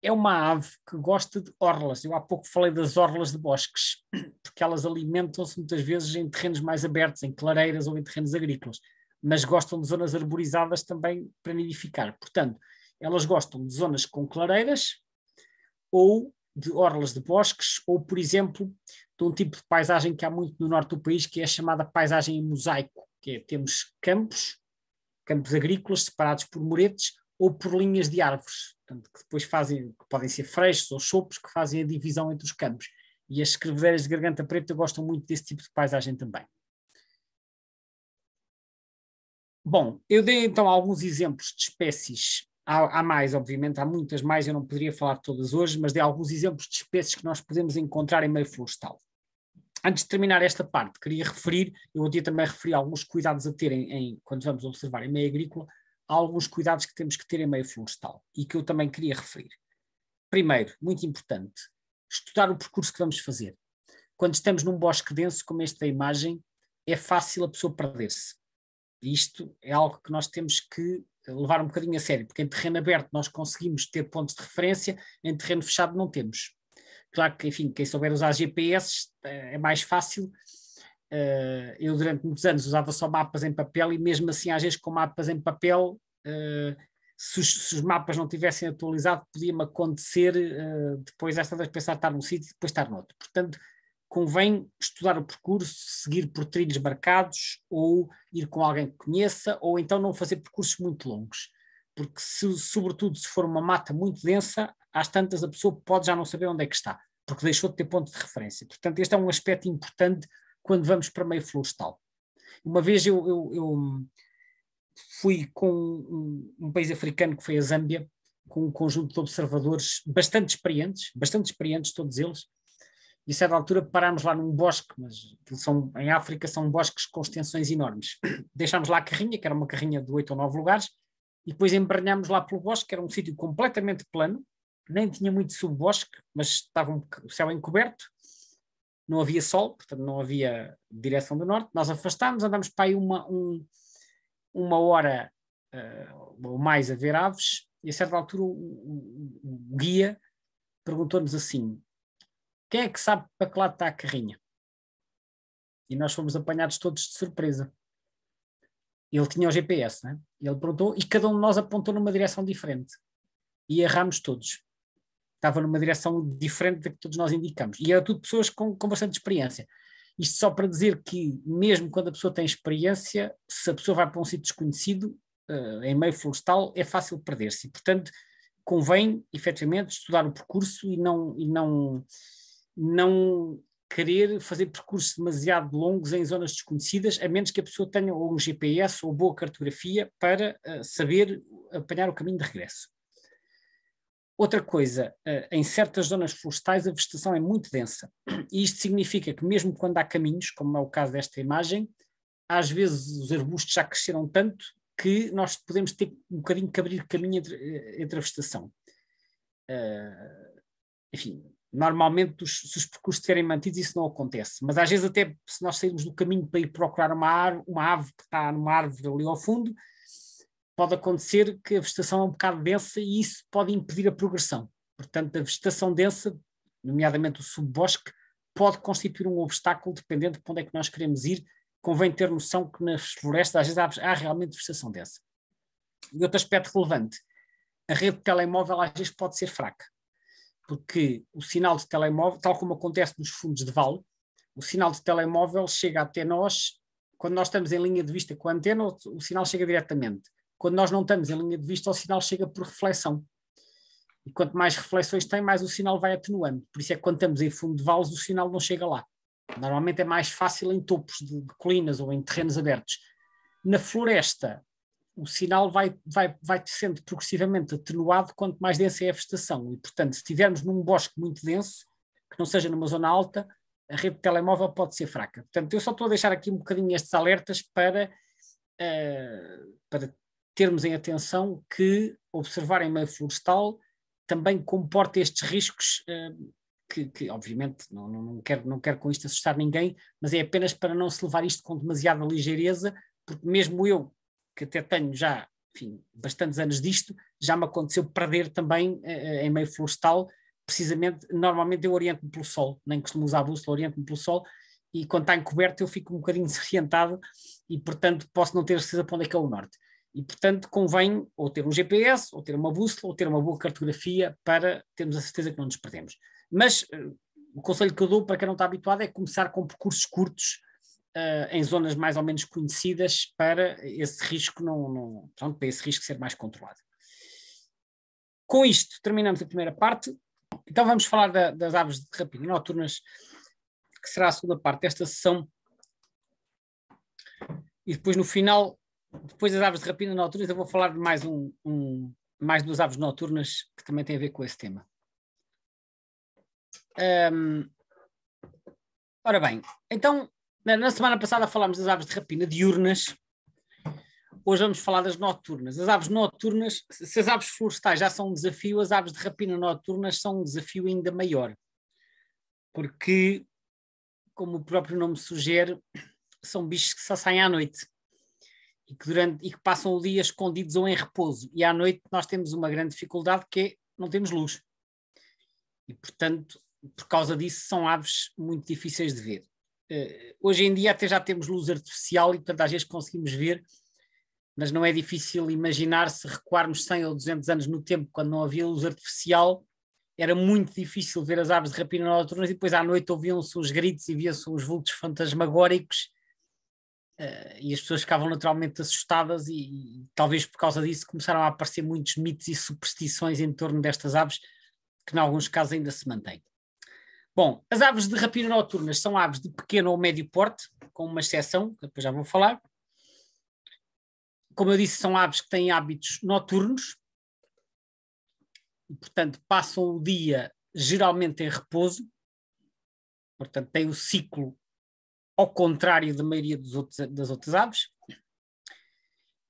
é uma ave que gosta de orlas. Eu há pouco falei das orlas de bosques, porque elas alimentam-se muitas vezes em terrenos mais abertos, em clareiras ou em terrenos agrícolas, mas gostam de zonas arborizadas também para nidificar. Portanto, elas gostam de zonas com clareiras ou de orlas de bosques, ou, por exemplo, de um tipo de paisagem que há muito no norte do país, que é a chamada paisagem em mosaico, que é temos campos, campos agrícolas separados por muretes, ou por linhas de árvores, portanto, que depois fazem, podem ser freixos ou chopos que fazem a divisão entre os campos. E as escrevedeiras de garganta preta gostam muito desse tipo de paisagem também. Bom, eu dei então alguns exemplos de espécies. Há, há, mais, obviamente, há muitas mais, eu não poderia falar todas hoje, mas dei alguns exemplos de espécies que nós podemos encontrar em meio florestal. Antes de terminar esta parte, queria referir, eu ontem também referi alguns cuidados a ter em, em, quando vamos observar em meio agrícola, há alguns cuidados que temos que ter em meio florestal e que eu também queria referir. Primeiro, muito importante, estudar o percurso que vamos fazer. Quando estamos num bosque denso, como este da imagem, é fácil a pessoa perder-se. Isto é algo que nós temos que eh, levar um bocadinho a sério, porque em terreno aberto nós conseguimos ter pontos de referência, em terreno fechado não temos. Claro que, enfim, quem souber usar GPS eh, é mais fácil, Uh, eu durante muitos anos usava só mapas em papel e mesmo assim, às vezes com mapas em papel, uh, se, os, se, os, mapas não tivessem atualizado, podia-me acontecer uh, depois esta tantas pensar estar num sítio e depois estar noutro. Portanto, convém estudar o percurso, seguir por trilhos marcados ou ir com alguém que conheça ou então não fazer percursos muito longos. Porque, se, sobretudo, se for uma mata muito densa, às tantas a pessoa pode já não saber onde é que está, porque deixou de ter ponto de referência. Portanto, este é um aspecto importante quando vamos para meio florestal. Uma vez eu, eu, eu fui com um, um, país africano que foi a Zâmbia, com um conjunto de observadores bastante experientes, bastante experientes todos eles, e a certa altura parámos lá num bosque, mas são, em África são bosques com extensões enormes. Deixámos lá a carrinha, que era uma carrinha de oito ou nove lugares, e depois embranhámos lá pelo bosque, que era um sítio completamente plano, nem tinha muito subbosque, mas estava um, o céu encoberto, não havia sol, portanto não havia direção do norte. Nós afastámos, andámos para aí uma, um, uma hora uh, ou mais a ver aves, e a certa altura o, o, o guia perguntou-nos assim: quem é que sabe para que lado está a carrinha? E nós fomos apanhados todos de surpresa. Ele tinha o GPS, né? ele perguntou e cada um de nós apontou numa direção diferente. E erramos todos estava numa direção diferente da que todos nós indicamos. E era tudo pessoas com, com bastante experiência. Isto só para dizer que, mesmo quando a pessoa tem experiência, se a pessoa vai para um sítio desconhecido, uh, em meio florestal, é fácil perder-se. Portanto, convém, efetivamente, estudar o percurso e não, e não, não querer fazer percursos demasiado longos em zonas desconhecidas, a menos que a pessoa tenha ou um GPS ou boa cartografia para uh, saber apanhar o caminho de regresso. Outra coisa, eh, em certas zonas florestais a vegetação é muito densa e isto significa que mesmo quando há caminhos, como é o caso desta imagem, às vezes os arbustos já cresceram tanto que nós podemos ter um bocadinho que abrir caminho entre, eh, entre a vegetação. Eh, enfim, normalmente os, se os percursos estiverem mantidos isso não acontece, mas às vezes até se nós sairmos do caminho para ir procurar uma, ar, uma ave que está numa árvore ali ao fundo, pode acontecer que a vegetação é um bocado densa e isso pode impedir a progressão. Portanto, a vegetação densa, nomeadamente o subbosque, pode constituir um obstáculo dependendo de onde é que nós queremos ir. Convém ter noção que nas florestas às vezes há, há realmente vegetação densa. E outro aspecto relevante, a rede de telemóvel às vezes pode ser fraca, porque o sinal de telemóvel, tal como acontece nos fundos de vale, o sinal de telemóvel chega até nós, quando nós estamos em linha de vista com a antena, o, o sinal chega diretamente. Quando nós não estamos em linha de vista, o sinal chega por reflexão. E quanto mais reflexões tem, mais o sinal vai atenuando. Por isso é que quando estamos em fundo de vales, o sinal não chega lá. Normalmente é mais fácil em topos de, de colinas ou em terrenos abertos. Na floresta, o sinal vai, vai, vai sendo progressivamente atenuado quanto mais densa é a vegetação. E, portanto, se estivermos num bosque muito denso, que não seja numa zona alta, a rede de telemóvel pode ser fraca. Portanto, eu só estou a deixar aqui um bocadinho estes alertas para, uh, para termos em atenção que observar em meio florestal também comporta estes riscos, eh, que, que obviamente não, não, quero, não quero com isto assustar ninguém, mas é apenas para não se levar isto com demasiada ligeireza, porque mesmo eu, que até tenho já enfim, bastantes anos disto, já me aconteceu perder também eh, eh, em meio florestal, precisamente, normalmente eu oriento-me pelo sol, nem costumo usar a bússola, oriento-me pelo sol, e quando está encoberto eu fico um bocadinho desorientado e, portanto, posso não ter certeza para onde é que é o norte. E, portanto, convém ou ter um GPS, ou ter uma bússola, ou ter uma boa cartografia para termos a certeza que não nos perdemos. Mas uh, o conselho que eu dou para quem não está habituado é começar com percursos curtos, uh, em zonas mais ou menos conhecidas, para esse risco não, não pronto, para esse risco ser mais controlado. Com isto, terminamos a primeira parte. Então vamos falar da, das aves de rapina noturnas, que será a segunda parte desta sessão. E depois, no final, depois das aves de rapina noturnas, eu vou falar de mais, um, um, mais duas aves noturnas que também têm a ver com esse tema. Um, ora bem, então, na, na semana passada falámos das aves de rapina diurnas, hoje vamos falar das noturnas. As aves noturnas, se as aves florestais já são um desafio, as aves de rapina noturnas são um desafio ainda maior. Porque, como o próprio nome sugere, são bichos que se saem à noite e que, durante, e que passam o dia escondidos ou em repouso. E à noite nós temos uma grande dificuldade que é não temos luz. E, portanto, por causa disso, são aves muito difíceis de ver. Uh, hoje em dia até já temos luz artificial e, portanto, às vezes conseguimos ver, mas não é difícil imaginar se recuarmos 100 ou 200 anos no tempo, quando não havia luz artificial, era muito difícil ver as aves de rapina noturnas e depois à noite ouviam-se os gritos e via-se uns vultos fantasmagóricos Uh, e as pessoas ficavam naturalmente assustadas e, e, talvez por causa disso começaram a aparecer muitos mitos e superstições em torno destas aves que em alguns casos ainda se mantêm. Bom, as aves de rapina noturnas são aves de pequeno ou médio porte, com uma exceção, que depois já vou falar. Como eu disse, são aves que têm hábitos noturnos, e, portanto passam o dia geralmente em repouso, portanto têm o ciclo ao contrário da maioria outros, das outras aves.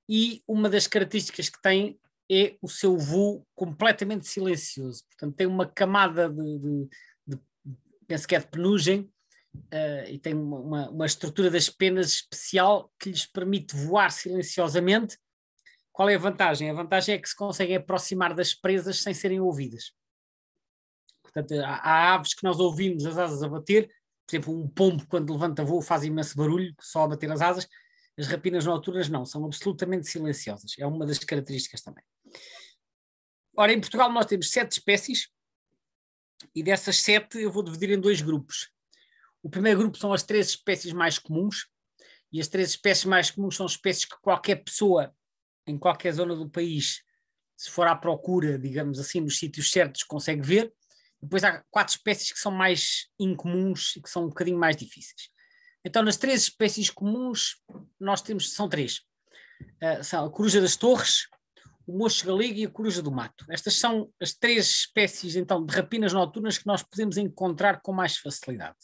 E uma das características que tem é o seu voo completamente silencioso. Portanto, tem uma camada de, de, de penso que é de penugem, uh, e tem uma, uma, estrutura das penas especial que lhes permite voar silenciosamente. Qual é a vantagem? A vantagem é que se conseguem aproximar das presas sem serem ouvidas. Portanto, há, há aves que nós ouvimos as asas a bater, por exemplo, um pombo, quando levanta voo, faz imenso barulho, só a bater as asas. As rapinas noturnas não, são absolutamente silenciosas. É uma das características também. Ora, em Portugal nós temos sete espécies e dessas sete eu vou dividir em dois grupos. O primeiro grupo são as três espécies mais comuns e as três espécies mais comuns são espécies que qualquer pessoa em qualquer zona do país, se for à procura, digamos assim, nos sítios certos, consegue ver. Depois há quatro espécies que são mais incomuns e que são um bocadinho mais difíceis. Então, nas três espécies comuns, nós temos, são três. Uh, são a coruja das torres, o mocho galego e a coruja do mato. Estas são as três espécies, então, de rapinas noturnas que nós podemos encontrar com mais facilidade.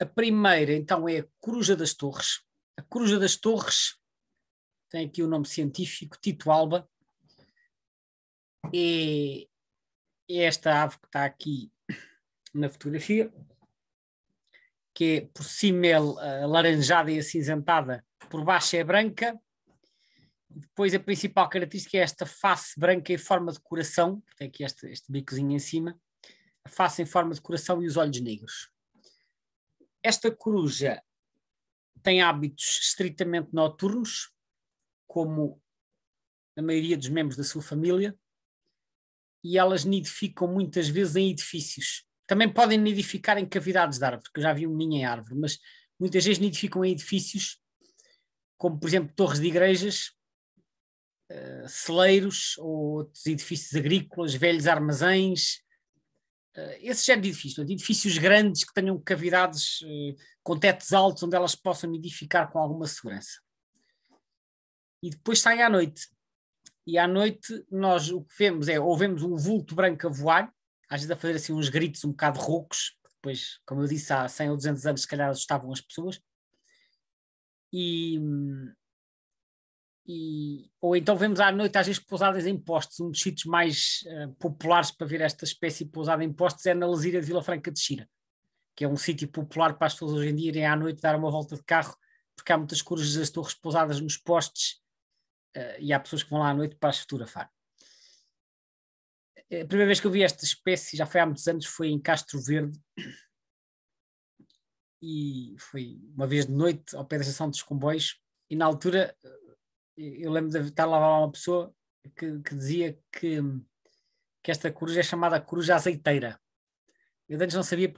A primeira, então, é a coruja das torres. A coruja das torres tem aqui o nome científico, Tito Alba. É é esta ave que está aqui na fotografia, que é por cima é alaranjada e acinzentada, por baixo é branca. Depois a principal característica é esta face branca em forma de coração, tem aqui este, este bicozinho em cima, a face em forma de coração e os olhos negros. Esta coruja tem hábitos estritamente noturnos, como a maioria dos membros da sua família, e elas nidificam muitas vezes em edifícios. Também podem nidificar em cavidades de árvore, que eu já vi um ninho em árvore, mas muitas vezes nidificam em edifícios, como por exemplo torres de igrejas, uh, celeiros ou outros edifícios agrícolas, velhos armazéns, uh, esse género de edifícios, edifícios grandes que tenham cavidades uh, com tetos altos onde elas possam nidificar com alguma segurança. E depois saem à noite e à noite nós o que vemos é ou vemos um vulto branco a voar, às vezes a fazer assim uns gritos um bocado roucos, depois, como eu disse, há 100 ou 200 anos se calhar assustavam as pessoas, e, e, ou então vemos à noite às vezes pousadas em postes, um dos sítios mais uh, populares para ver esta espécie pousada em postes é na Lesíria de Vila Franca de Xira, que é um sítio popular para as pessoas hoje em dia irem à noite dar uma volta de carro, porque há muitas cores das torres pousadas nos postes Uh, e há pessoas que vão lá à noite para as fotografar. Eh, a primeira vez que eu vi esta espécie, já foi há muitos anos, foi em Castro Verde. E foi uma vez de noite ao pé da estação dos comboios. E na altura, eh, eu lembro de estar lá uma pessoa que, que dizia que, que esta coruja é chamada coruja azeiteira. Eu antes não sabia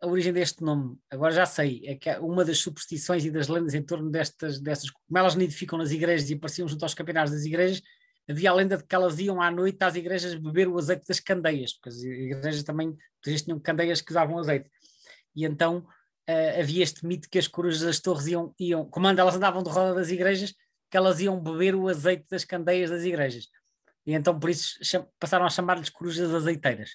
a origem deste nome, agora já sei, é que é uma das superstições e das lendas em torno destas, destas como elas nidificam nas igrejas e apareciam junto aos campeonatos das igrejas, havia a lenda de que elas iam à noite às igrejas beber o azeite das candeias, porque as igrejas também, as tinham candeias que usavam azeite. E então uh, havia este mito que as corujas das torres iam, iam, como elas andavam de roda das igrejas, que elas iam beber o azeite das candeias das igrejas. E então por isso passaram a chamar-lhes corujas azeiteiras.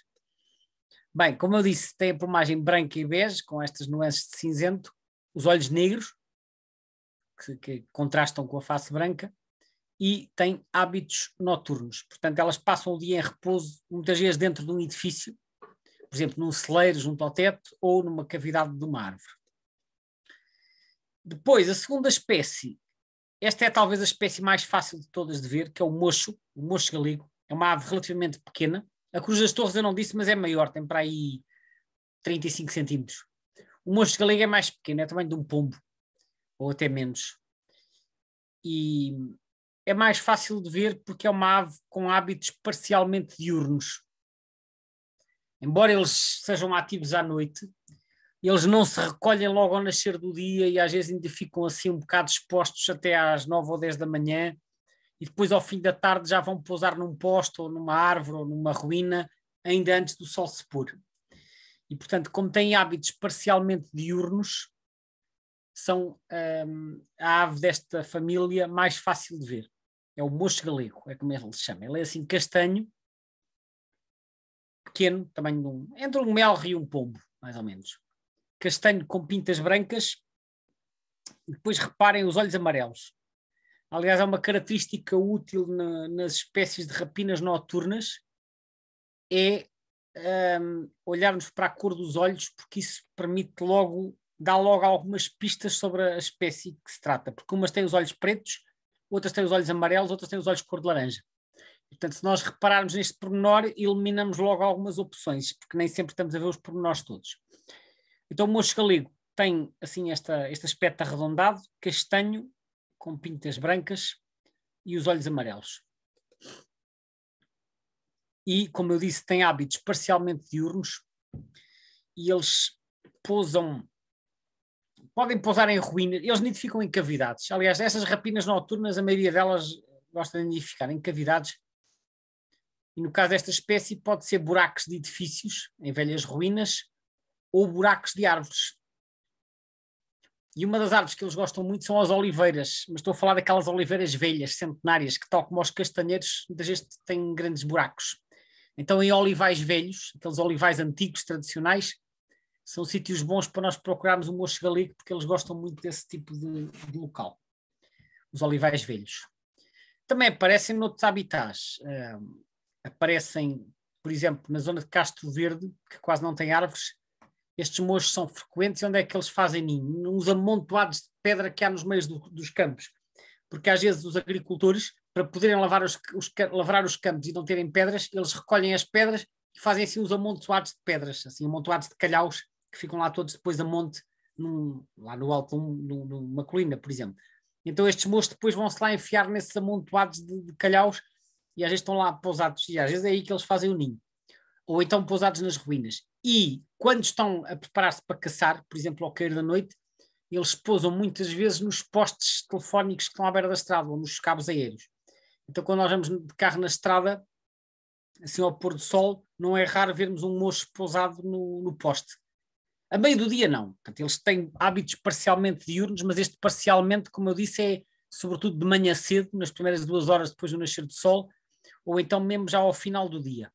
Bem, como eu disse, tem a plumagem branca e bege, com estas nuances de cinzento, os olhos negros, que, que contrastam com a face branca, e tem hábitos noturnos. Portanto, elas passam o dia em repouso, muitas vezes dentro de um edifício, por exemplo, num celeiro junto ao teto ou numa cavidade de uma árvore. Depois, a segunda espécie, esta é talvez a espécie mais fácil de todas de ver, que é o mocho, o mocho galego. É uma ave relativamente pequena, a Cruz das Torres eu não disse, mas é maior, tem para aí 35 centímetros. O monstro galego é mais pequeno, é também de um pombo, ou até menos. E é mais fácil de ver porque é uma ave com hábitos parcialmente diurnos. Embora eles sejam ativos à noite, eles não se recolhem logo ao nascer do dia e às vezes ainda ficam assim um bocado expostos até às 9 ou 10 da manhã e depois ao fim da tarde já vão pousar num posto ou numa árvore ou numa ruína, ainda antes do sol se pôr. E portanto, como têm hábitos parcialmente diurnos, são hum, a ave desta família mais fácil de ver. É o mocho galego, é como ele se chama. Ele é assim castanho, pequeno, tamanho de um, entre um melro e um pombo, mais ou menos. Castanho com pintas brancas. E depois reparem os olhos amarelos. Aliás, há uma característica útil na, nas espécies de rapinas noturnas, é um, olharmos para a cor dos olhos, porque isso permite logo, dá logo algumas pistas sobre a espécie que se trata, porque umas têm os olhos pretos, outras têm os olhos amarelos, outras têm os olhos cor de laranja. Portanto, se nós repararmos neste pormenor, eliminamos logo algumas opções, porque nem sempre estamos a ver os pormenores todos. Então, o mocho galego tem assim esta, este aspecto arredondado, castanho com pintas brancas e os olhos amarelos. E, como eu disse, têm hábitos parcialmente diurnos e eles pousam podem pousar em ruínas, eles nidificam em cavidades. Aliás, essas rapinas noturnas, a maioria delas gosta de nidificar em cavidades. E no caso desta espécie, pode ser buracos de edifícios, em velhas ruínas, ou buracos de árvores. E uma das árvores que eles gostam muito são as oliveiras, mas estou a falar daquelas oliveiras velhas, centenárias, que, tal como os castanheiros, muitas vezes têm grandes buracos. Então, em olivais velhos, aqueles olivais antigos, tradicionais, são sítios bons para nós procurarmos o mocho galego, porque eles gostam muito desse tipo de, de local, os olivais velhos. Também aparecem noutros habitats. Uh, aparecem, por exemplo, na zona de Castro Verde, que quase não tem árvores, estes mochos são frequentes e onde é que eles fazem ninho? Nos amontoados de pedra que há nos meios do, dos campos. Porque às vezes os agricultores, para poderem lavar os, os, lavrar os campos e não terem pedras, eles recolhem as pedras e fazem assim uns amontoados de pedras, assim, amontoados de calhaus que ficam lá todos depois a monte, num, lá no alto, num, numa colina, por exemplo. Então estes mochos depois vão-se lá enfiar nesses amontoados de, de calhaus e às vezes estão lá pousados, e às vezes é aí que eles fazem o ninho. Ou então pousados nas ruínas. E quando estão a preparar-se para caçar, por exemplo, ao cair da noite, eles pousam muitas vezes nos postes telefónicos que estão à beira da estrada ou nos cabos aéreos. Então, quando nós vamos de carro na estrada, assim ao pôr do sol, não é raro vermos um moço pousado no, no poste. A meio do dia, não. Portanto, eles têm hábitos parcialmente diurnos, mas este parcialmente, como eu disse, é sobretudo de manhã cedo, nas primeiras duas horas depois do nascer do sol, ou então mesmo já ao final do dia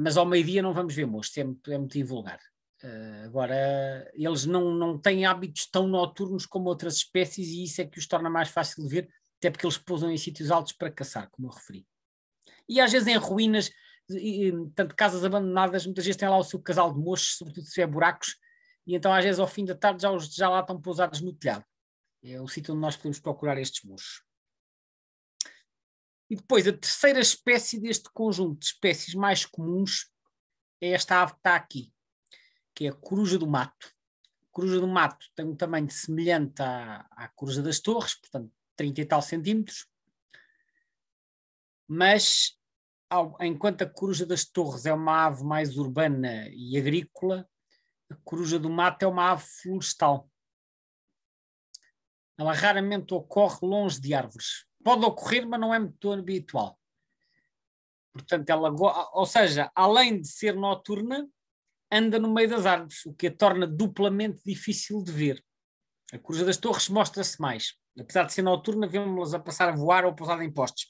mas ao meio-dia não vamos ver moços, é muito, é muito invulgar. Uh, eh, agora, eles não, não têm hábitos tão noturnos como outras espécies e isso é que os torna mais fácil de ver, até porque eles pousam em sítios altos para caçar, como eu referi. E às vezes em ruínas, e, tanto casas abandonadas, muitas vezes tem lá o seu casal de mochos, sobretudo se é buracos, e então às vezes ao fim da tarde já, os, já lá estão pousados no telhado. É o sítio onde nós podemos procurar estes mochos. E depois, a terceira espécie deste conjunto de espécies mais comuns é esta ave que está aqui, que é a coruja do mato. A coruja do mato tem um tamanho semelhante à, à coruja das torres, portanto, 30 e tal centímetros, mas ao, enquanto a coruja das torres é uma ave mais urbana e agrícola, a coruja do mato é uma ave florestal. Ela raramente ocorre longe de árvores pode ocorrer, mas não é muito habitual. Portanto, ela, ou seja, além de ser noturna, anda no meio das árvores, o que a torna duplamente difícil de ver. A Coruja das Torres mostra-se mais. Apesar de ser noturna, vemos-las a passar a voar ou pousada em postes.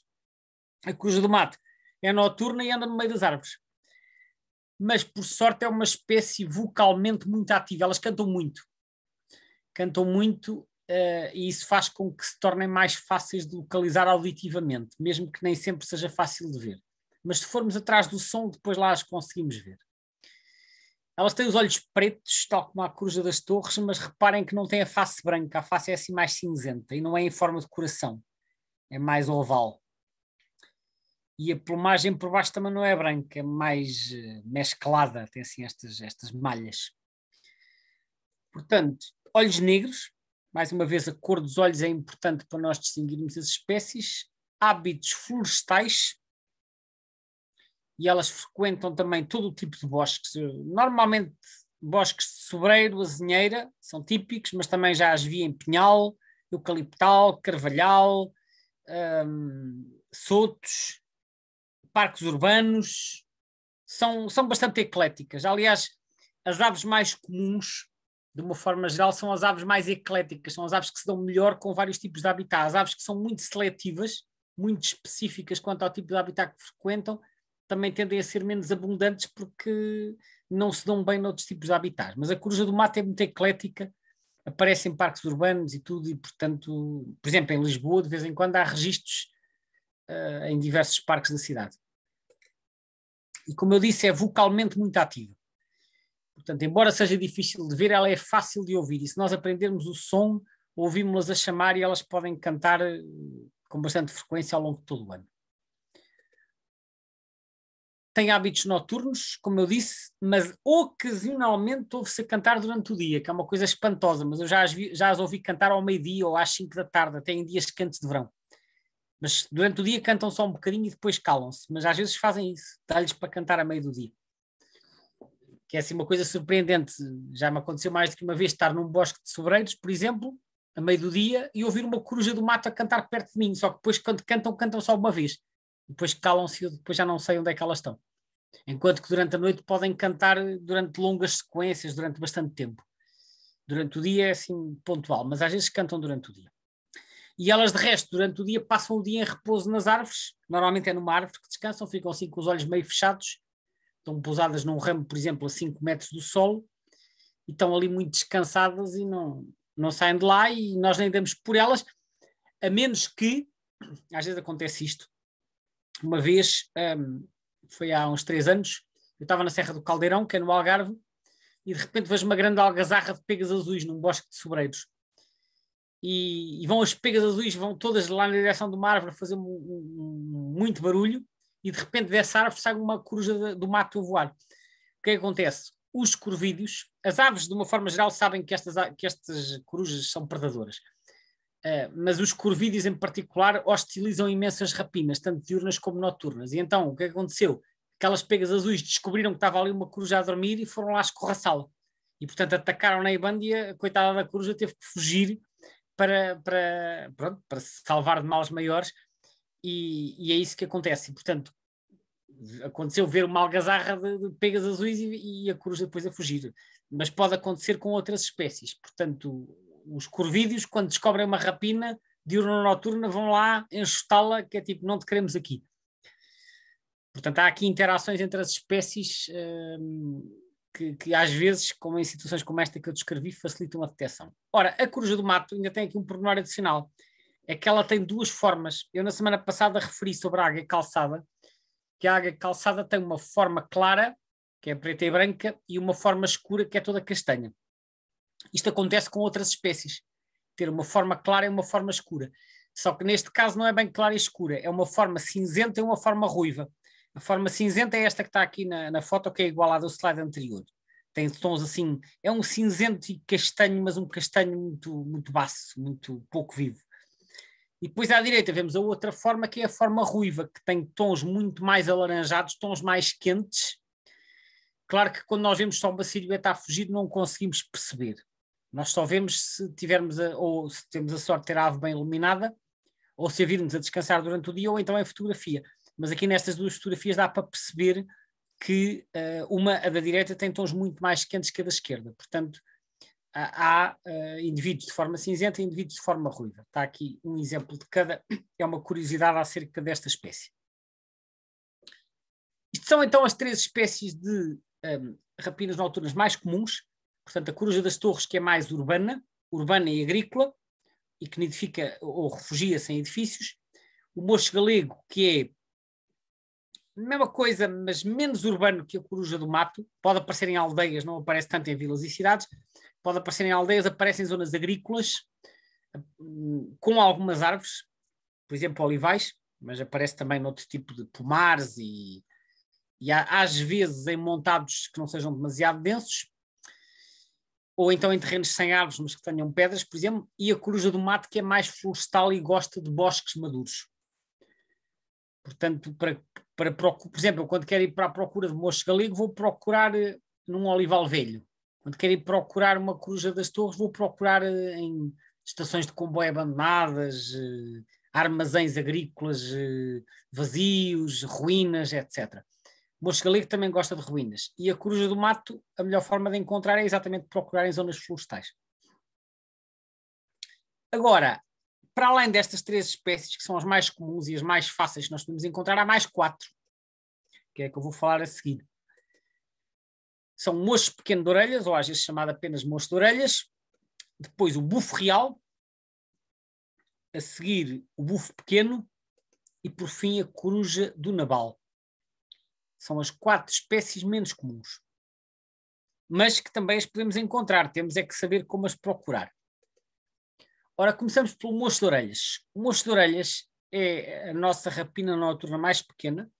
A Coruja do Mato é noturna e anda no meio das árvores. Mas, por sorte, é uma espécie vocalmente muito ativa. Elas cantam muito. Cantam muito Uh, e isso faz com que se tornem mais fáceis de localizar auditivamente, mesmo que nem sempre seja fácil de ver. Mas se formos atrás do som, depois lá as conseguimos ver. Elas têm os olhos pretos, tal como a coruja das torres, mas reparem que não tem a face branca, a face é assim mais cinzenta e não é em forma de coração, é mais oval. E a plumagem por baixo também não é branca, é mais eh, mesclada, tem assim estas, estas malhas. Portanto, olhos negros, mais uma vez, a cor dos olhos é importante para nós distinguirmos as espécies. Hábitos florestais, e elas frequentam também todo o tipo de bosques. Normalmente, bosques de sobreiro, azinheira, são típicos, mas também já as vi em pinhal, eucaliptal, carvalhal, hum, sotos, parques urbanos. São, são bastante ecléticas. Aliás, as aves mais comuns de uma forma geral, são as aves mais ecléticas, são as aves que se dão melhor com vários tipos de habitat. As aves que são muito seletivas, muito específicas quanto ao tipo de habitat que frequentam, também tendem a ser menos abundantes porque não se dão bem noutros tipos de habitats. Mas a coruja do mato é muito eclética, aparece em parques urbanos e tudo, e portanto, por exemplo, em Lisboa, de vez em quando há registros uh, em diversos parques da cidade. E como eu disse, é vocalmente muito ativa. Portanto, embora seja difícil de ver, ela é fácil de ouvir. E se nós aprendermos o som, ouvimos-las a chamar e elas podem cantar eh, com bastante frequência ao longo de todo o ano. Tem hábitos noturnos, como eu disse, mas ocasionalmente ouve-se cantar durante o dia, que é uma coisa espantosa, mas eu já as, vi, já as ouvi cantar ao meio-dia ou às 5 da tarde, até em dias quentes de verão. Mas durante o dia cantam só um bocadinho e depois calam-se, mas às vezes fazem isso, dá-lhes para cantar a meio do dia que é assim uma coisa surpreendente. Já me aconteceu mais do que uma vez estar num bosque de sobreiros, por exemplo, a meio do dia, e ouvir uma coruja do mato a cantar perto de mim, só que depois quando cantam, cantam só uma vez. Depois calam-se, depois já não sei onde é que elas estão. Enquanto que durante a noite podem cantar durante longas sequências, durante bastante tempo. Durante o dia é assim pontual, mas às vezes cantam durante o dia. E elas, de resto, durante o dia, passam o dia em repouso nas árvores. Normalmente é numa árvore que descansam, ficam assim com os olhos meio fechados estão pousadas num ramo, por exemplo, a 5 metros do solo, e estão ali muito descansadas e não, não saem de lá e nós nem damos por elas, a menos que, às vezes acontece isto, uma vez, um, foi há uns três anos, eu estava na Serra do Caldeirão, que é no Algarve, e de repente vejo uma grande algazarra de pegas azuis num bosque de sobreiros. E, e vão as pegas azuis, vão todas lá na direção de uma árvore fazer um, um, muito barulho, e de repente dessa árvore sai uma coruja do mato a voar. O que, é que acontece? Os corvídeos, as aves de uma forma geral sabem que estas, que estas corujas são predadoras, uh, mas os corvídeos em particular hostilizam imensas rapinas, tanto diurnas como noturnas. E então o que, é que aconteceu? Aquelas pegas azuis descobriram que estava ali uma coruja a dormir e foram lá escorraçá-la. E portanto atacaram-na e a coitada da coruja teve que fugir para, para, pronto, para se salvar de males maiores e, e é isso que acontece. E, portanto, aconteceu ver uma algazarra de, pegas azuis e, e, a coruja depois a fugir. Mas pode acontecer com outras espécies. Portanto, os corvídeos, quando descobrem uma rapina diurna ou noturna, vão lá enxotá-la, que é tipo, não te queremos aqui. Portanto, há aqui interações entre as espécies hum, que, que, às vezes, como em situações como esta que eu descrevi, facilitam a detecção. Ora, a coruja do mato ainda tem aqui um pormenor adicional, é que ela tem duas formas. Eu, na semana passada, referi sobre a águia calçada, que a águia calçada tem uma forma clara, que é preta e branca, e uma forma escura, que é toda castanha. Isto acontece com outras espécies, ter uma forma clara e uma forma escura. Só que neste caso não é bem clara e escura, é uma forma cinzenta e uma forma ruiva. A forma cinzenta é esta que está aqui na, na foto, que é igual à do slide anterior. Tem tons assim, é um cinzento e castanho, mas um castanho muito, muito baço, muito pouco vivo. E depois à direita vemos a outra forma, que é a forma ruiva, que tem tons muito mais alaranjados, tons mais quentes. Claro que quando nós vemos só uma silhueta a fugir, não conseguimos perceber. Nós só vemos se tivermos a, ou se temos a sorte de ter a ave bem iluminada, ou se a virmos a descansar durante o dia, ou então em é fotografia. Mas aqui nestas duas fotografias dá para perceber que uh, uma, a da direita, tem tons muito mais quentes que a da esquerda. Portanto, há uh, indivíduos de forma cinzenta e indivíduos de forma ruiva. Está aqui um exemplo de cada, é uma curiosidade acerca desta espécie. Isto são então as três espécies de um, ehm, rapinas noturnas mais comuns, portanto a coruja das torres que é mais urbana, urbana e agrícola, e que nidifica ou refugia-se em edifícios, o mocho galego que é a mesma coisa, mas menos urbano que a coruja do mato, pode aparecer em aldeias, não aparece tanto em vilas e cidades, pode aparecer em aldeias, aparece em zonas agrícolas, com algumas árvores, por exemplo, olivais, mas aparece também noutro tipo de pomares e, e às vezes em montados que não sejam demasiado densos, ou então em terrenos sem árvores, mas que tenham pedras, por exemplo, e a coruja do mato que é mais florestal e gosta de bosques maduros. Portanto, para, para, por exemplo, quando quero ir para a procura de mocho galego, vou procurar eh, num olival velho. Quando quero ir procurar uma coruja das torres, vou procurar eh, em estações de comboio abandonadas, eh, armazéns agrícolas eh, vazios, ruínas, etc. O Mocho também gosta de ruínas. E a coruja do mato, a melhor forma de encontrar é exatamente procurar em zonas florestais. Agora, para além destas três espécies, que são as mais comuns e as mais fáceis que nós podemos encontrar, há mais quatro, que é que eu vou falar a seguir são mochos pequeno de orelhas, ou às vezes chamado apenas mocho de orelhas, depois o bufo real, a seguir o bufo pequeno e por fim a coruja do nabal. São as quatro espécies menos comuns, mas que também as podemos encontrar, temos é que saber como as procurar. Ora, começamos pelo mocho de orelhas. O mocho de orelhas é a nossa rapina noturna mais pequena,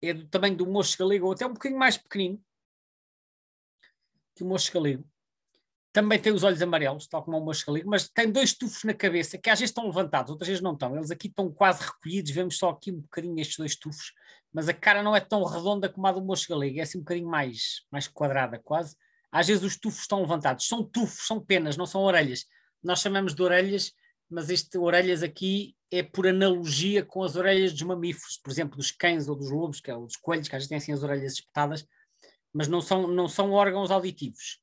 é do tamanho do mocho galego, ou até um bocadinho mais pequenino, que o moscaligo. Também tem os olhos amarelos, tal como o moscaligo, mas tem dois tufos na cabeça que às vezes estão levantados, outras vezes não estão. Eles aqui estão quase recolhidos, vemos só aqui um bocadinho estes dois tufos, mas a cara não é tão redonda como a do moscaligo, é assim um bocadinho mais, mais quadrada quase. Às vezes os tufos estão levantados, são tufos, são penas, não são orelhas. Nós chamamos de orelhas, mas este orelhas aqui é por analogia com as orelhas dos mamíferos, por exemplo, dos cães ou dos lobos, que é, os coelhos, que às vezes têm assim as orelhas espetadas, mas não são, não são órgãos auditivos.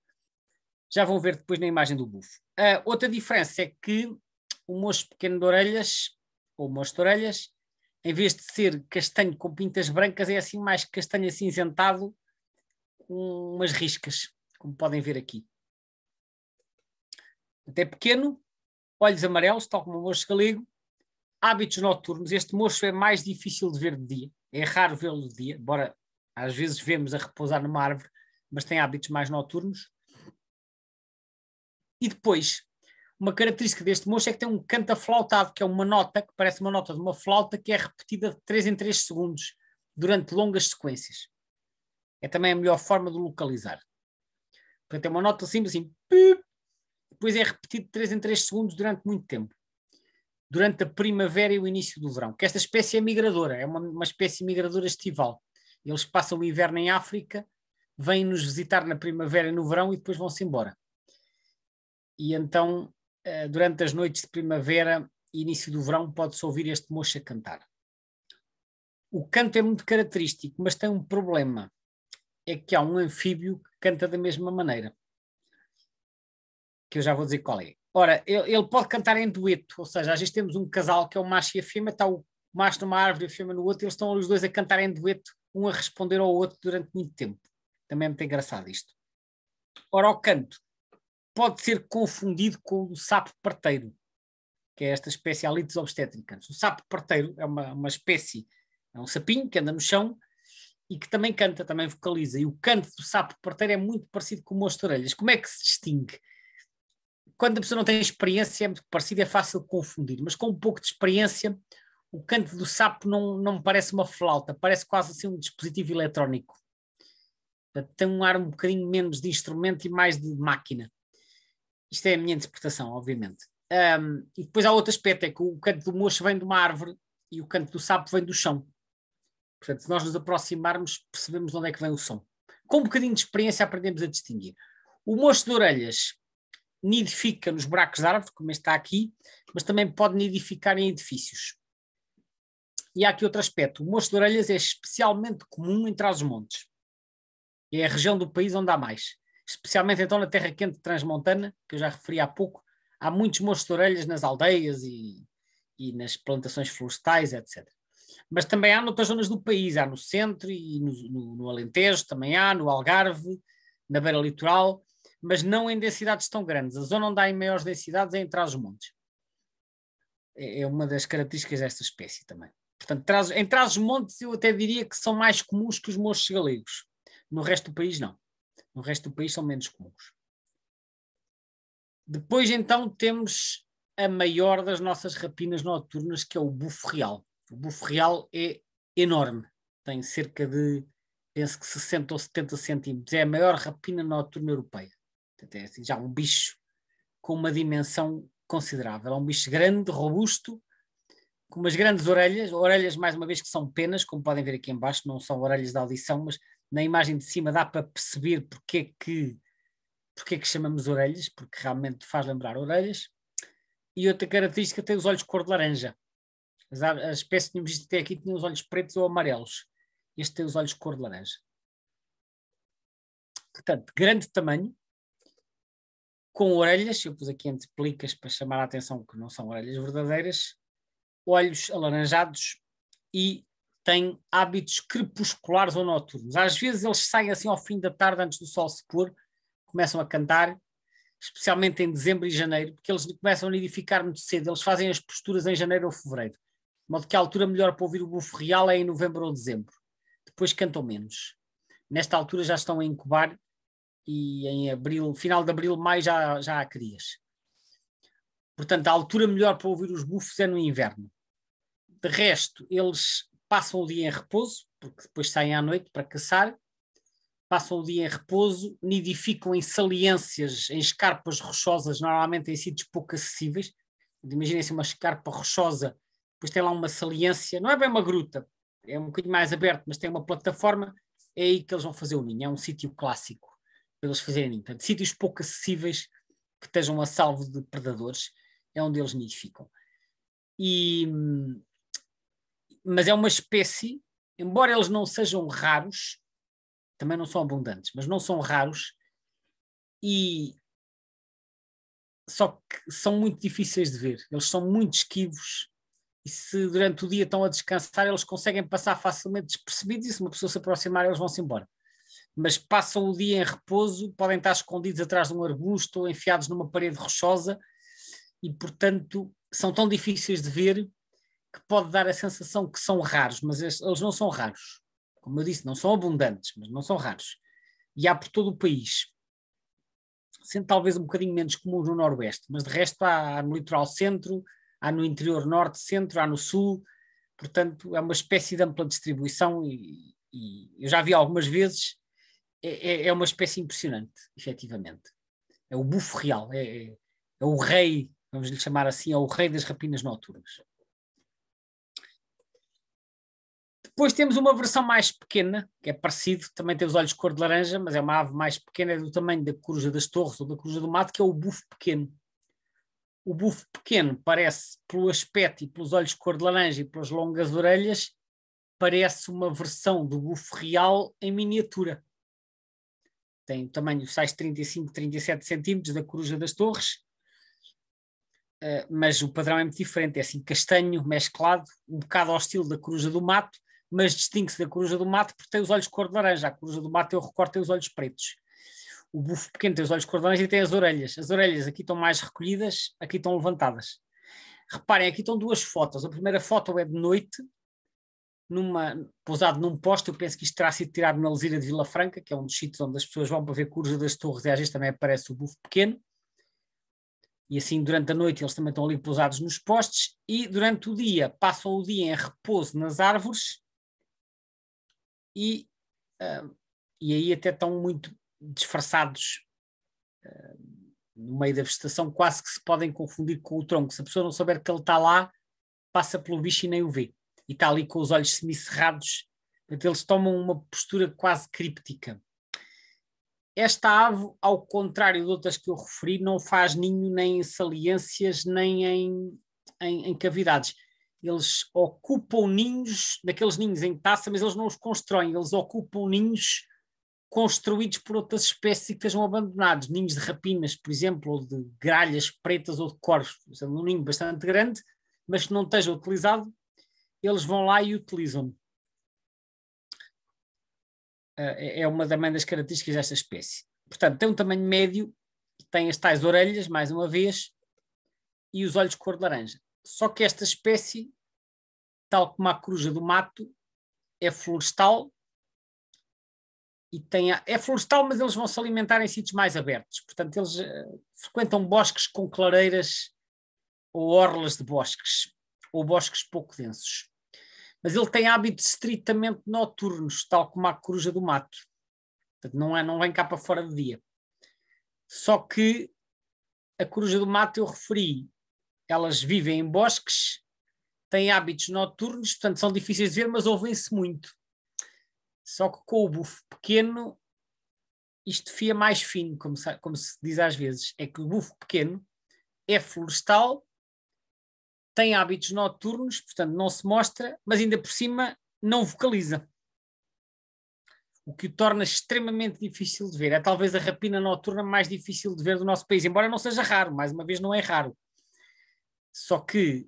Já vão ver depois na imagem do bufo. Uh, outra diferença é que o mocho pequeno de orelhas, ou mocho de orelhas, em vez de ser castanho com pintas brancas, é assim mais castanho acinzentado, com umas riscas, como podem ver aqui. Até pequeno, olhos amarelos, tal como o mocho galego, hábitos noturnos. Este mocho é mais difícil de ver de dia, é raro vê-lo de dia, embora às vezes vemos a repousar numa árvore, mas tem hábitos mais noturnos. E depois, uma característica deste mocho é que tem um canto aflautado, que é uma nota, que parece uma nota de uma flauta, que é repetida de 3 em 3 segundos, durante longas sequências. É também a melhor forma de localizar. Portanto, é uma nota simples assim, depois é repetido de 3 em 3 segundos durante muito tempo. Durante a primavera e o início do verão. Que esta espécie é migradora, é uma, uma espécie migradora estival. Eles passam o inverno em África, vêm nos visitar na primavera e no verão e depois vão-se embora. E então, eh, durante as noites de primavera e início do verão, pode-se ouvir este mocho a cantar. O canto é muito característico, mas tem um problema. É que há um anfíbio que canta da mesma maneira. Que eu já vou dizer qual é. Ora, ele pode cantar em dueto, ou seja, às vezes temos um casal que é o macho e a fêmea, está o macho numa árvore e a fêmea no outro, e eles estão os dois a cantar em dueto um a responder ao outro durante muito tempo. Também é muito engraçado isto. Ora, o canto pode ser confundido com o sapo parteiro, que é esta espécie alites obstétricas. O sapo parteiro é uma, uma espécie, é um sapinho que anda no chão e que também canta, também vocaliza. E o canto do sapo parteiro é muito parecido com o monstro orelhas. Como é que se distingue? Quando a pessoa não tem experiência, é muito parecido, é fácil confundir, mas com um pouco de experiência, o canto do sapo não, não me parece uma flauta, parece quase assim um dispositivo eletrónico. Tem um ar um bocadinho menos de instrumento e mais de máquina. Isto é a minha interpretação, obviamente. Um, e depois há outro aspecto, é que o canto do mocho vem de uma árvore e o canto do sapo vem do chão. Portanto, se nós nos aproximarmos, percebemos de onde é que vem o som. Com um bocadinho de experiência aprendemos a distinguir. O mocho de orelhas nidifica nos buracos de árvore, como está aqui, mas também pode nidificar em edifícios. E há aqui outro aspecto: o mocho de orelhas é especialmente comum em Trás-os-Montes. É a região do país onde há mais. Especialmente então na terra quente transmontana, que eu já referi há pouco, há muitos mochos de orelhas nas aldeias e, e nas plantações florestais, etc. Mas também há noutras zonas do país, há no centro e no, no, no Alentejo, também há, no Algarve, na beira litoral, mas não em densidades tão grandes. A zona onde há em maiores densidades é em Trás-os-Montes. É, é uma das características desta espécie também. Portanto, traz, em Trás-os-Montes eu até diria que são mais comuns que os mochos galegos. No resto do país, não. No resto do país são menos comuns. Depois, então, temos a maior das nossas rapinas noturnas, que é o bufo real. O bufo real é enorme. Tem cerca de, penso que 60 ou 70 centímetros. É a maior rapina noturna europeia. Portanto, é assim, já um bicho com uma dimensão considerável. É um bicho grande, robusto, com umas grandes orelhas, orelhas mais uma vez que são penas, como podem ver aqui embaixo, não são orelhas de audição, mas na imagem de cima dá para perceber porque é que, porque é que chamamos orelhas, porque realmente faz lembrar orelhas. E outra característica tem os olhos de cor de laranja. As, as espécies que tínhamos visto até aqui tinham os olhos pretos ou amarelos. Este tem os olhos de cor de laranja. Portanto, grande tamanho, com orelhas, eu pus aqui entre plicas para chamar a atenção que não são orelhas verdadeiras, olhos alaranjados e têm hábitos crepusculares ou noturnos. Às vezes eles saem assim ao fim da tarde, antes do sol se pôr, começam a cantar, especialmente em dezembro e janeiro, porque eles começam a nidificar muito cedo, eles fazem as posturas em janeiro ou fevereiro. De modo que a altura melhor para ouvir o bufo real é em novembro ou dezembro. Depois cantam menos. Nesta altura já estão a incubar e em abril, final de abril, maio já, já há crias. Portanto, a altura melhor para ouvir os bufos é no inverno. De resto, eles passam o dia em repouso, porque depois saem à noite para caçar, passam o dia em repouso, nidificam em saliências, em escarpas rochosas, normalmente em sítios pouco acessíveis. Imaginem-se uma escarpa rochosa, depois tem lá uma saliência, não é bem uma gruta, é um bocadinho mais aberto, mas tem uma plataforma, é aí que eles vão fazer o ninho, é um sítio clássico para eles fazerem ninho. Portanto, sítios pouco acessíveis que estejam a salvo de predadores, é onde eles nidificam. E hum, mas é uma espécie, embora eles não sejam raros, também não são abundantes, mas não são raros, e só que são muito difíceis de ver. Eles são muito esquivos, e se durante o dia estão a descansar, eles conseguem passar facilmente despercebidos, e se uma pessoa se aproximar, eles vão-se embora. Mas passam o dia em repouso, podem estar escondidos atrás de um arbusto ou enfiados numa parede rochosa, e portanto são tão difíceis de ver que pode dar a sensação que são raros, mas eles não são raros. Como eu disse, não são abundantes, mas não são raros. E há por todo o país. Sendo talvez um bocadinho menos comum no Noroeste, mas de resto há, há no litoral centro, há no interior norte-centro, há no sul. Portanto, é uma espécie de ampla distribuição e, e eu já vi algumas vezes. É, é, é uma espécie impressionante, efetivamente. É o bufo real, é, é, é o rei, vamos lhe chamar assim, é o rei das rapinas noturnas. Depois temos uma versão mais pequena, que é parecido, também tem os olhos de cor de laranja, mas é uma ave mais pequena, é do tamanho da coruja das torres ou da coruja do mato, que é o bufo pequeno. O bufo pequeno parece, pelo aspecto e pelos olhos de cor de laranja e pelas longas orelhas, parece uma versão do bufo real em miniatura. Tem o tamanho 6,35, 37 centímetros da coruja das torres, eh, mas o padrão é muito diferente, é assim castanho, mesclado, um bocado ao estilo da coruja do mato, mas distingue-se da coruja do mato porque tem os olhos cor de laranja. A coruja do mato, eu recordo, tem os olhos pretos. O bufo pequeno tem os olhos cor de laranja e tem as orelhas. As orelhas aqui estão mais recolhidas, aqui estão levantadas. Reparem, aqui estão duas fotos. A primeira foto é de noite, numa, pousado num poste. Eu penso que isto terá sido tirado na Lesira de Vila Franca, que é um dos sítios onde as pessoas vão para ver coruja das torres e às vezes também aparece o bufo pequeno e assim durante a noite eles também estão ali pousados nos postes e durante o dia passam o dia em repouso nas árvores e, uh, e aí até estão muito disfarçados uh, no meio da vegetação, quase que se podem confundir com o tronco. Se a pessoa não souber que ele está lá, passa pelo bicho e nem o vê. E está ali com os olhos semicerrados, portanto, eles tomam uma postura quase críptica. Esta ave, ao contrário de outras que eu referi, não faz ninho nem em saliências, nem em, em, em cavidades eles ocupam ninhos, daqueles ninhos em taça, mas eles não os constroem, eles ocupam ninhos construídos por outras espécies que estejam abandonados, ninhos de rapinas, por exemplo, ou de gralhas pretas ou de corvos, um ninho bastante grande, mas que não esteja utilizado, eles vão lá e utilizam. Ah, é, é uma das das características desta espécie. Portanto, tem um tamanho médio, tem as tais orelhas, mais uma vez, e os olhos cor de laranja. Só que esta espécie, tal como a coruja do mato, é florestal e tem a... é florestal, mas eles vão se alimentar em sítios mais abertos. Portanto, eles uh, frequentam bosques com clareiras ou orlas de bosques, ou bosques pouco densos. Mas ele tem hábitos estritamente noturnos, tal como a coruja do mato. Portanto, não, é, não vem cá para fora de dia. Só que a coruja do mato eu referi elas vivem em bosques, têm hábitos noturnos, portanto são difíceis de ver, mas ouvem-se muito. Só que com o bufo pequeno, isto fia mais fino, como se, como se diz às vezes. É que o bufo pequeno é florestal, tem hábitos noturnos, portanto não se mostra, mas ainda por cima não vocaliza. O que o torna extremamente difícil de ver. É talvez a rapina noturna mais difícil de ver do nosso país, embora não seja raro, mais uma vez, não é raro. Só que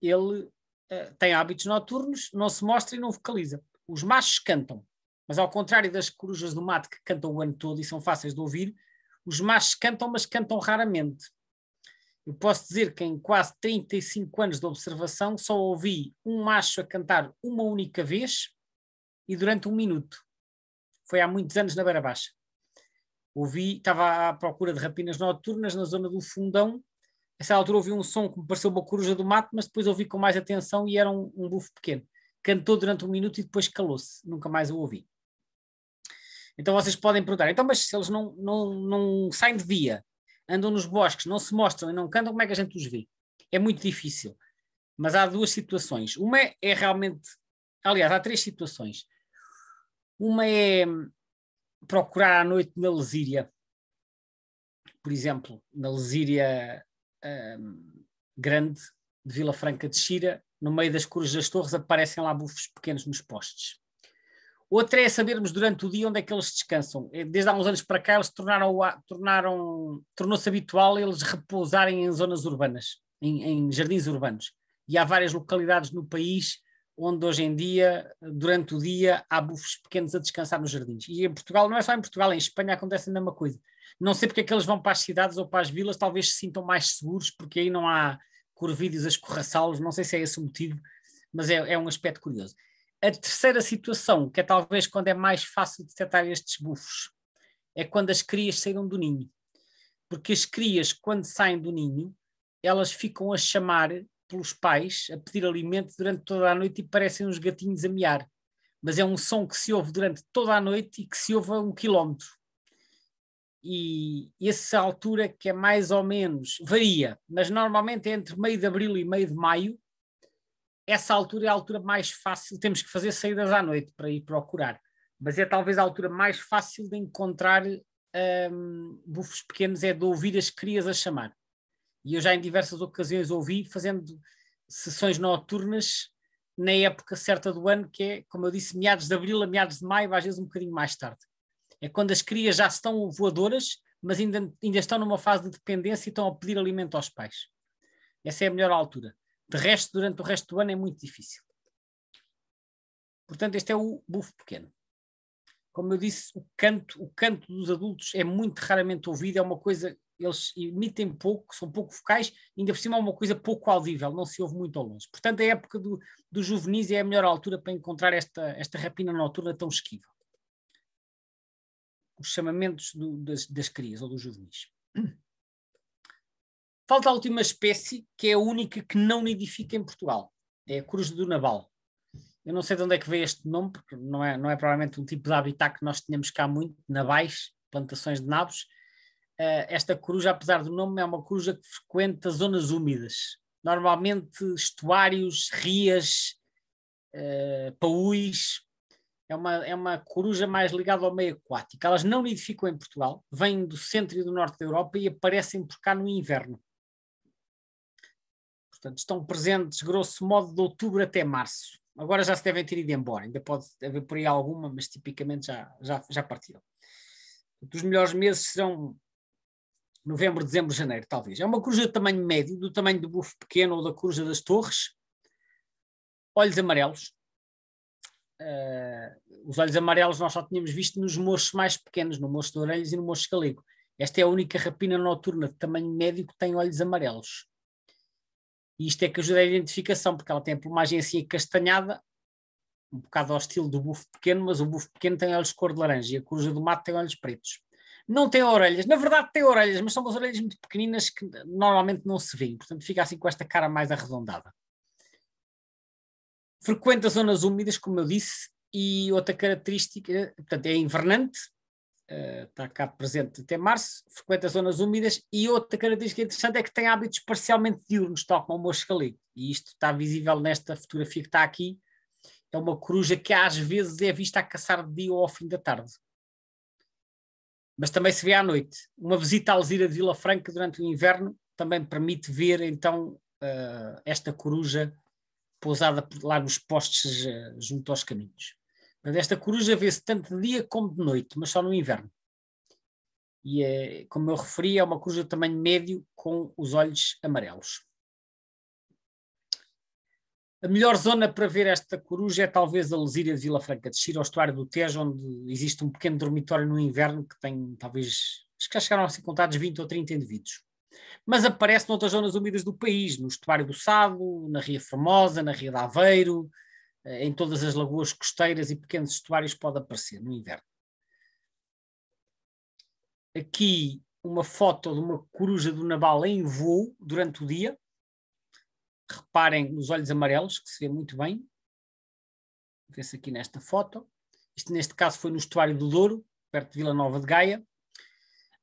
ele uh, tem hábitos noturnos, não se mostra e não vocaliza. Os machos cantam, mas ao contrário das corujas do mato que cantam o ano todo e são fáceis de ouvir, os machos cantam, mas cantam raramente. Eu posso dizer que em quase 35 anos de observação só ouvi um macho a cantar uma única vez e durante um minuto. Foi há muitos anos na Beira Baixa. Ouvi, estava à procura de rapinas noturnas na zona do Fundão nessa altura ouvi um som que me pareceu uma coruja do mato, mas depois ouvi com mais atenção e era um, um bufo pequeno. Cantou durante um minuto e depois calou-se, nunca mais o ouvi. Então vocês podem perguntar, então mas se eles não, não, não saem de dia, andam nos bosques, não se mostram e não cantam, como é que a gente os vê? É muito difícil. Mas há duas situações. Uma é realmente, aliás, há três situações. Uma é procurar à noite na lesíria, por exemplo, na lesíria um, grande de Vila Franca de Xira, no meio das cores das torres aparecem lá bufos pequenos nos postes. Outra é sabermos durante o dia onde é que eles descansam. É, desde há uns anos para cá eles tornaram, tornaram tornou-se habitual eles repousarem em zonas urbanas, em, em, jardins urbanos. E há várias localidades no país onde hoje em dia, durante o dia, há bufos pequenos a descansar nos jardins. E em Portugal, não é só em Portugal, em Espanha acontece a mesma coisa. Não sei porque é que eles vão para as cidades ou para as vilas, talvez se sintam mais seguros, porque aí não há corvídeos a escorraçá-los, não sei se é esse o motivo, mas é, é um aspecto curioso. A terceira situação, que é talvez quando é mais fácil detectar estes bufos, é quando as crias saíram do ninho. Porque as crias, quando saem do ninho, elas ficam a chamar pelos pais, a pedir alimento durante toda a noite e parecem uns gatinhos a miar. Mas é um som que se ouve durante toda a noite e que se ouve a um quilómetro e essa altura que é mais ou menos, varia, mas normalmente é entre meio de abril e meio de maio, essa altura é a altura mais fácil, temos que fazer saídas à noite para ir procurar, mas é talvez a altura mais fácil de encontrar um, bufos pequenos, é de ouvir as crias a chamar. E eu já em diversas ocasiões ouvi, fazendo sessões noturnas, na época certa do ano, que é, como eu disse, meados de abril a meados de maio, às vezes um bocadinho mais tarde. É quando as crias já estão voadoras, mas ainda, ainda estão numa fase de dependência e estão a pedir alimento aos pais. Essa é a melhor altura. De resto, durante o resto do ano é muito difícil. Portanto, este é o bufo pequeno. Como eu disse, o canto, o canto dos adultos é muito raramente ouvido, é uma coisa, eles emitem pouco, são pouco vocais, ainda por cima é uma coisa pouco audível, não se ouve muito ao longe. Portanto, a época do, do juvenis é a melhor altura para encontrar esta, esta rapina noturna tão esquiva os chamamentos do, das, das crias ou dos juvenis. Hum. Falta a última espécie, que é a única que não nidifica em Portugal. É a cruz do naval. Eu não sei de onde é que veio este nome, porque não é, não é provavelmente um tipo de habitat que nós tínhamos cá muito, navais, plantações de nabos. Uh, esta coruja, apesar do nome, é uma coruja que frequenta zonas úmidas, normalmente estuários, rias, uh, paúis, é uma, é uma coruja mais ligada ao meio aquático. Elas não nidificam em Portugal, vêm do centro e do norte da Europa e aparecem por cá no inverno. Portanto, estão presentes, grosso modo, de outubro até março. Agora já se devem ter ido embora, ainda pode haver por aí alguma, mas tipicamente já, já, já partiram. Os melhores meses serão novembro, dezembro, janeiro, talvez. É uma coruja de tamanho médio, do tamanho do bufo pequeno ou da coruja das torres. Olhos amarelos, uh, os olhos amarelos nós só tínhamos visto nos mochos mais pequenos, no moço de orelhas e no moço galego. Esta é a única rapina noturna de tamanho médio que tem olhos amarelos. E isto é que ajuda a identificação, porque ela tem a plumagem assim acastanhada, um bocado ao estilo do bufo pequeno, mas o bufo pequeno tem olhos de cor de laranja e a coruja do mato tem olhos pretos. Não tem orelhas, na verdade tem orelhas, mas são umas orelhas muito pequeninas que normalmente não se vêem, portanto fica assim com esta cara mais arredondada. Frequenta zonas úmidas, como eu disse, e outra característica, portanto, é invernante, uh, está cá presente até março, frequenta zonas úmidas, e outra característica interessante é que tem hábitos parcialmente diurnos, tal como o mosca e isto está visível nesta fotografia que está aqui, é uma coruja que às vezes é vista a caçar de dia ou ao fim da tarde. Mas também se vê à noite. Uma visita à Alzira de Vila Franca durante o inverno também permite ver então uh, esta coruja pousada por nos postes eh, junto aos caminhos. Esta coruja vê-se tanto de dia como de noite, mas só no inverno. E, é, como eu referi, é uma coruja de tamanho médio com os olhos amarelos. A melhor zona para ver esta coruja é talvez a Lesíria de Vila Franca de Xira, ao estuário do Tejo, onde existe um pequeno dormitório no inverno que tem talvez, acho que já chegaram a ser contados 20 ou 30 indivíduos. Mas aparece noutras zonas úmidas do país, no estuário do Sado, na Ria Formosa, na Ria de Aveiro, eh, em todas as lagoas costeiras e pequenos estuários pode aparecer no inverno. Aqui uma foto de uma coruja do Nabal em voo durante o dia. Reparem nos olhos amarelos, que se vê muito bem. Vê-se aqui nesta foto. Isto, neste caso, foi no estuário do Douro, perto de Vila Nova de Gaia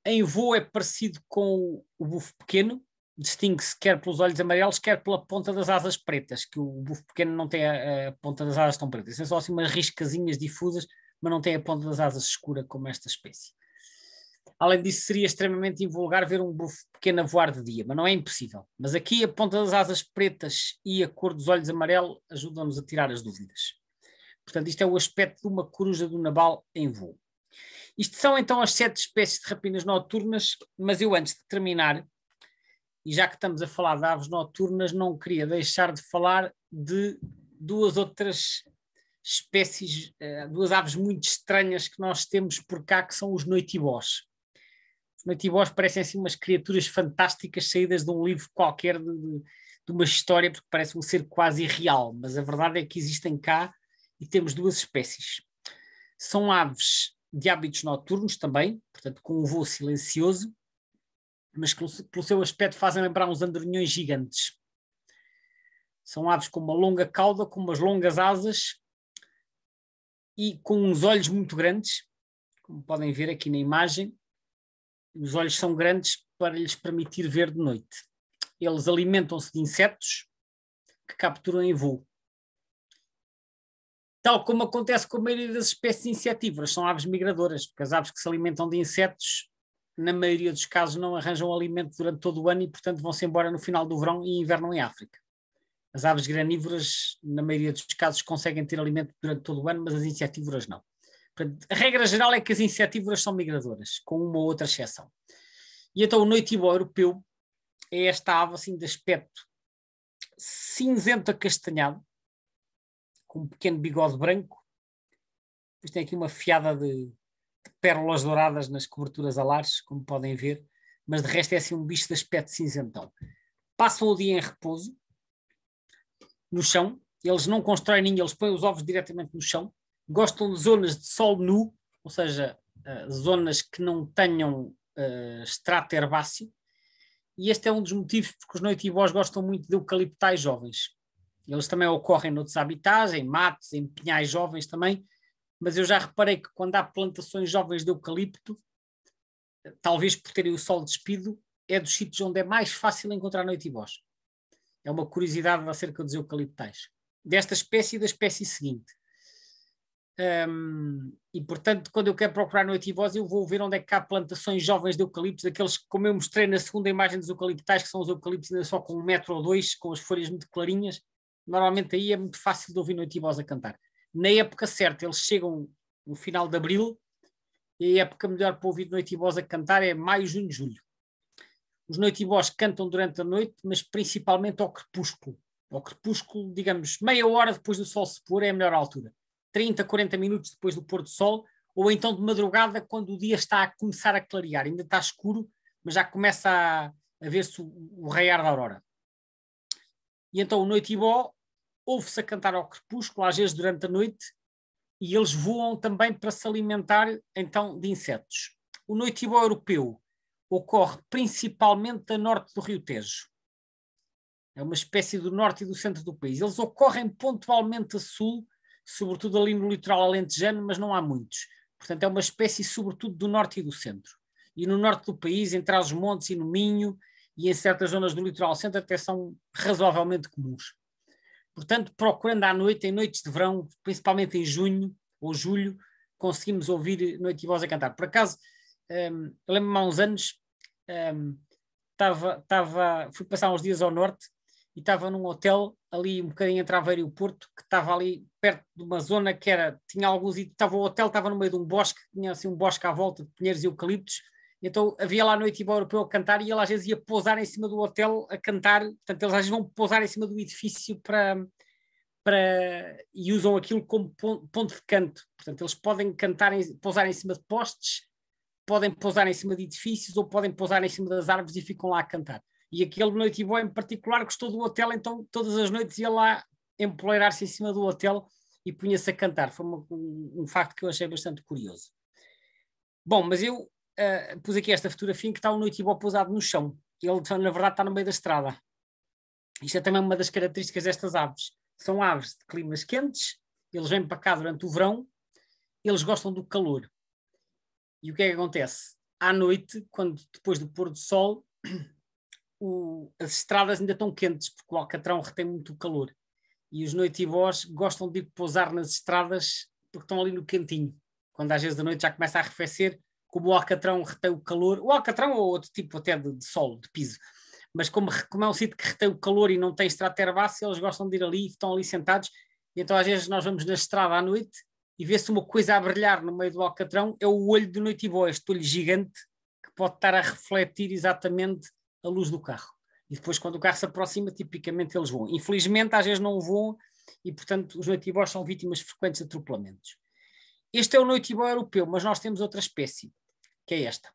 em voo é parecido com o bufo pequeno, distingue-se quer pelos olhos amarelos, quer pela ponta das asas pretas, que o bufo pequeno não tem a, a ponta das asas tão pretas. São é só assim umas riscazinhas difusas, mas não tem a ponta das asas escura como esta espécie. Além disso, seria extremamente invulgar ver um bufo pequeno a voar de dia, mas não é impossível. Mas aqui a ponta das asas pretas e a cor dos olhos amarelo ajudam-nos a tirar as dúvidas. Portanto, isto é o aspecto de uma coruja do Nabal em voo. Isto são então as sete espécies de rapinas noturnas, mas eu antes de terminar, e já que estamos a falar de aves noturnas, não queria deixar de falar de duas outras espécies, eh, duas aves muito estranhas que nós temos por cá, que são os noitibós. Os noitibós parecem assim umas criaturas fantásticas saídas de um livro qualquer, de, de uma história, porque parece um ser quase irreal, mas a verdade é que existem cá e temos duas espécies. São aves de hábitos noturnos também, portanto, com um voo silencioso, mas que pelo seu aspecto fazem lembrar uns andorinhões gigantes. São aves com uma longa cauda, com umas longas asas e com uns olhos muito grandes, como podem ver aqui na imagem. Os olhos são grandes para lhes permitir ver de noite. Eles alimentam-se de insetos que capturam em voo tal como acontece com a maioria das espécies insetívoras, são aves migradoras, porque as aves que se alimentam de insetos, na maioria dos casos, não arranjam alimento durante todo o ano e, portanto, vão-se embora no final do verão e invernam em África. As aves granívoras, na maioria dos casos, conseguem ter alimento durante todo o ano, mas as insetívoras não. A regra geral é que as insetívoras são migradoras, com uma ou outra exceção. E então o noitibó europeu é esta ave assim de aspecto cinzento acastanhado, com um pequeno bigode branco. Depois tem aqui uma fiada de, de pérolas douradas nas coberturas alares, como podem ver, mas de resto é assim um bicho de aspecto cinzentão. Passam o dia em repouso, no chão, eles não constroem ninho, eles põem os ovos diretamente no chão, gostam de zonas de sol nu, ou seja, uh, zonas que não tenham uh, eh, extrato herbáceo, e este é um dos motivos porque os noitibós gostam muito de eucaliptais jovens. Eles também ocorrem noutros habitats, em matos, em pinhais jovens também, mas eu já reparei que quando há plantações jovens de eucalipto, talvez por terem o sol despido, é dos sítios onde é mais fácil encontrar voz. É uma curiosidade acerca dos eucaliptais. Desta espécie e da espécie seguinte. Hum, e portanto, quando eu quero procurar voz, eu vou ver onde é que há plantações jovens de eucaliptos, aqueles que, como eu mostrei na segunda imagem dos eucaliptais, que são os eucaliptos ainda só com um metro ou dois, com as folhas muito clarinhas, normalmente aí é muito fácil de ouvir Noite Voz a cantar. Na época certa, eles chegam no final de abril, e a época melhor para ouvir Noite Voz a cantar é maio, junho, julho. Os Noite Voz cantam durante a noite, mas principalmente ao crepúsculo. Ao crepúsculo, digamos, meia hora depois do sol se pôr é a melhor altura. 30, 40 minutos depois do pôr do sol, ou então de madrugada, quando o dia está a começar a clarear. Ainda está escuro, mas já começa a, a ver-se o, o raiar da aurora. E então o Noitibó ouve-se a cantar ao crepúsculo, às vezes durante a noite, e eles voam também para se alimentar então de insetos. O noitibó europeu ocorre principalmente a norte do Rio Tejo. É uma espécie do norte e do centro do país. Eles ocorrem pontualmente a sul, sobretudo ali no litoral alentejano, mas não há muitos. Portanto, é uma espécie sobretudo do norte e do centro. E no norte do país, entre os montes e no Minho, e em certas zonas do litoral centro, até são razoavelmente comuns. Portanto, procurando à noite, em noites de verão, principalmente em junho ou julho, conseguimos ouvir Noite e Voz a cantar. Por acaso, um, lembro-me há uns anos, um, tava, tava, fui passar uns dias ao norte e estava num hotel ali um bocadinho entre Aveiro e o Porto, que estava ali perto de uma zona que era, tinha alguns, e estava o hotel, estava no meio de um bosque, tinha assim um bosque à volta de pinheiros e eucaliptos, então havia lá a noite embora europeu a cantar e ele às vezes ia pousar em cima do hotel a cantar. Portanto, eles às vezes vão pousar em cima do edifício para, para e usam aquilo como ponto de canto. Portanto, eles podem cantar, em, pousar em cima de postes, podem pousar em cima de edifícios ou podem pousar em cima das árvores e ficam lá a cantar. E aquele noite boy em particular gostou do hotel, então todas as noites ia lá empoleirar-se em cima do hotel e punha-se a cantar. Foi um, um facto que eu achei bastante curioso. Bom, mas eu uh, pus aqui esta fotografia em que está o Noitibó pousado no chão. Ele, na verdade, está no meio da estrada. Isto é também uma das características destas aves. São aves de climas quentes, eles vêm para cá durante o verão, eles gostam do calor. E o que é que acontece? À noite, quando depois do pôr do sol, o, as estradas ainda estão quentes, porque o alcatrão retém muito calor. E os noitibós gostam de pousar nas estradas porque estão ali no quentinho. Quando às vezes da noite já começa a arrefecer, como o alcatrão retém o calor, o alcatrão ou outro tipo até de, de solo, de piso, mas como, como é um sítio que retém o calor e não tem estrada herbácea, eles gostam de ir ali, estão ali sentados, e então às vezes nós vamos na estrada à noite e vê-se uma coisa a brilhar no meio do alcatrão, é o olho do noite boa, este olho gigante que pode estar a refletir exatamente a luz do carro. E depois quando o carro se aproxima, tipicamente eles voam. Infelizmente às vezes não voam e portanto os noitibós são vítimas frequentes de atropelamentos. Este é o noitibó europeu, mas nós temos outra espécie que é esta.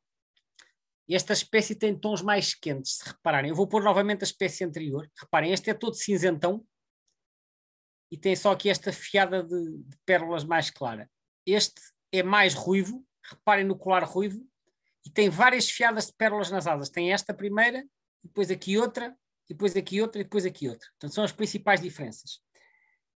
Esta espécie tem tons mais quentes, se repararem. Eu vou pôr novamente a espécie anterior. Reparem, este é todo cinzentão e tem só aqui esta fiada de, de pérolas mais clara. Este é mais ruivo, reparem no colar ruivo, e tem várias fiadas de pérolas nas asas. Tem esta primeira, depois aqui outra, depois aqui outra e depois aqui outra. Portanto, são as principais diferenças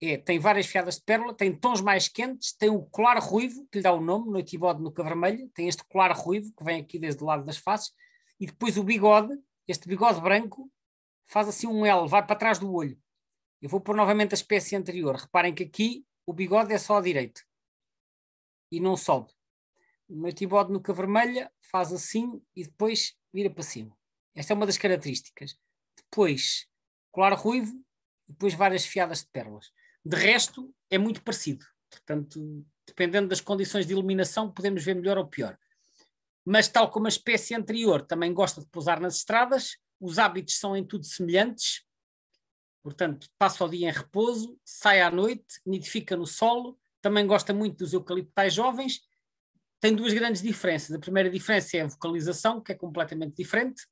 é, tem várias fiadas de pérola, tem tons mais quentes, tem o colar ruivo, que lhe dá o nome, no equibode nuca vermelha, tem este colar ruivo que vem aqui desde o lado das faces, e depois o bigode, este bigode branco, faz assim um L, vai para trás do olho. Eu vou pôr novamente a espécie anterior. Reparem que aqui o bigode é só a direito e não sobe. Noitibode equibode nuca vermelha faz assim e depois vira para cima. Esta é uma das características. Depois, colar ruivo, depois várias fiadas de pérolas. De resto, é muito parecido. Portanto, dependendo das condições de iluminação, podemos ver melhor ou pior. Mas, tal como a espécie anterior também gosta de pousar nas estradas, os hábitos são em tudo semelhantes. Portanto, passa o dia em repouso, sai à noite, nidifica no solo, também gosta muito dos eucaliptais jovens. Tem duas grandes diferenças. A primeira diferença é a vocalização, que é completamente diferente.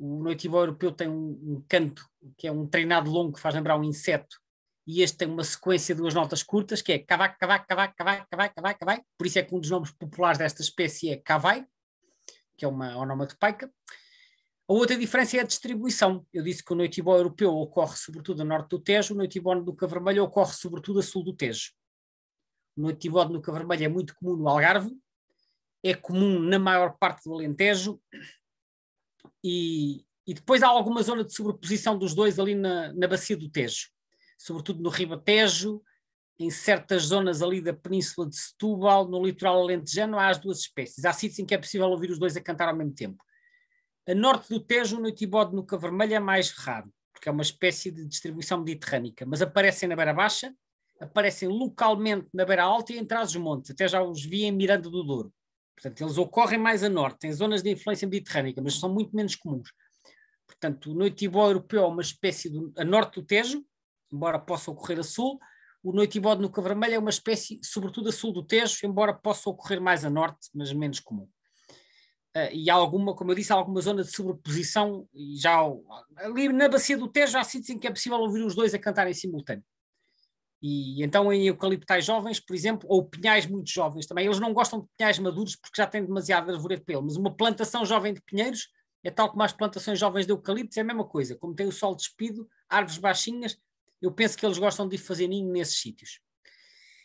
O noitibó europeu tem um, um canto, que é um treinado longo que faz lembrar um inseto, e este tem uma sequência de duas notas curtas, que é cavac, cavac, cavac, cavac, cavac, cavac, cavaco, por isso é que um dos nomes populares desta espécie é cavai, que é uma onomatopeica. A outra diferença é a distribuição. Eu disse que o noitibó europeu ocorre sobretudo a norte do Tejo, o noitibó do Nuca ocorre sobretudo a sul do Tejo. O noitibó do Nuca é muito comum no Algarve, é comum na maior parte do Alentejo e, e depois há alguma zona de sobreposição dos dois ali na, na bacia do Tejo sobretudo no Ribatejo, em certas zonas ali da Península de Setúbal, no litoral alentejano, há as duas espécies. Há sítios em que é possível ouvir os dois a cantar ao mesmo tempo. A norte do Tejo, o Itibode, no vermelha é mais raro, porque é uma espécie de distribuição mediterrânica, mas aparecem na beira baixa, aparecem localmente na beira alta e em Trás-os-Montes, até já os vi em Miranda do Douro. Portanto, eles ocorrem mais a norte, em zonas de influência mediterrânica, mas são muito menos comuns. Portanto, o noitibó europeu é uma espécie a norte do Tejo, embora possa ocorrer a sul. O noitibode no bode é uma espécie, sobretudo a sul do Tejo, embora possa ocorrer mais a norte, mas menos comum. Uh, e há alguma, como eu disse, há alguma zona de sobreposição, e já ali na bacia do Tejo há sítios em que é possível ouvir os dois a cantar em simultâneo. E então em eucaliptais jovens, por exemplo, ou pinhais muito jovens também, eles não gostam de pinhais maduros porque já têm demasiado arvoredo pelo, mas uma plantação jovem de pinheiros é tal como as plantações jovens de eucaliptos, é a mesma coisa. Como tem o sol despido, árvores baixinhas, eu penso que eles gostam de fazer ninho nesses sítios.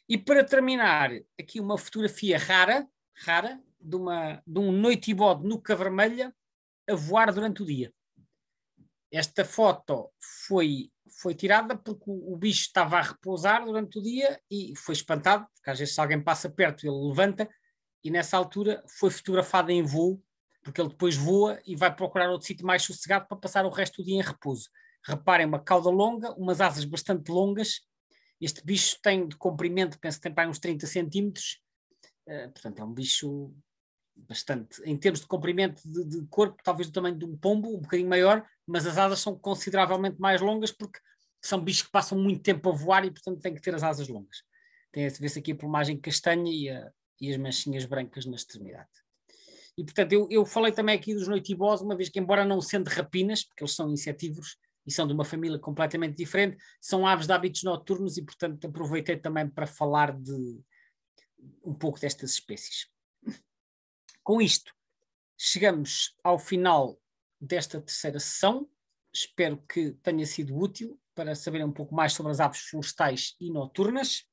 E para terminar, aqui uma fotografia rara, rara, de, uma, de um noitibode nuca vermelha a voar durante o dia. Esta foto foi, foi tirada porque o, bicho estava a repousar durante o dia e foi espantado, porque às vezes se alguém passa perto ele levanta, e nessa altura foi fotografada em voo, porque ele depois voa e vai procurar outro sítio mais sossegado para passar o resto do dia em repouso. Reparem, uma cauda longa, umas asas bastante longas. Este bicho tem de comprimento, penso que tem para uns 30 centímetros. Uh, portanto, é um bicho bastante, em termos de comprimento de, de, corpo, talvez do tamanho de um pombo, um bocadinho maior, mas as asas são consideravelmente mais longas porque são bichos que passam muito tempo a voar e, portanto, têm que ter as asas longas. Tem a ver-se aqui a plumagem castanha e, a, e, as manchinhas brancas na extremidade. E, portanto, eu, eu falei também aqui dos noitibós, uma vez que, embora não sendo rapinas, porque eles são insetívoros, e são de uma família completamente diferente, são aves de hábitos noturnos e, portanto, aproveitei também para falar de um pouco destas espécies. Com isto, chegamos ao final desta terceira sessão. Espero que tenha sido útil para saber um pouco mais sobre as aves florestais e noturnas.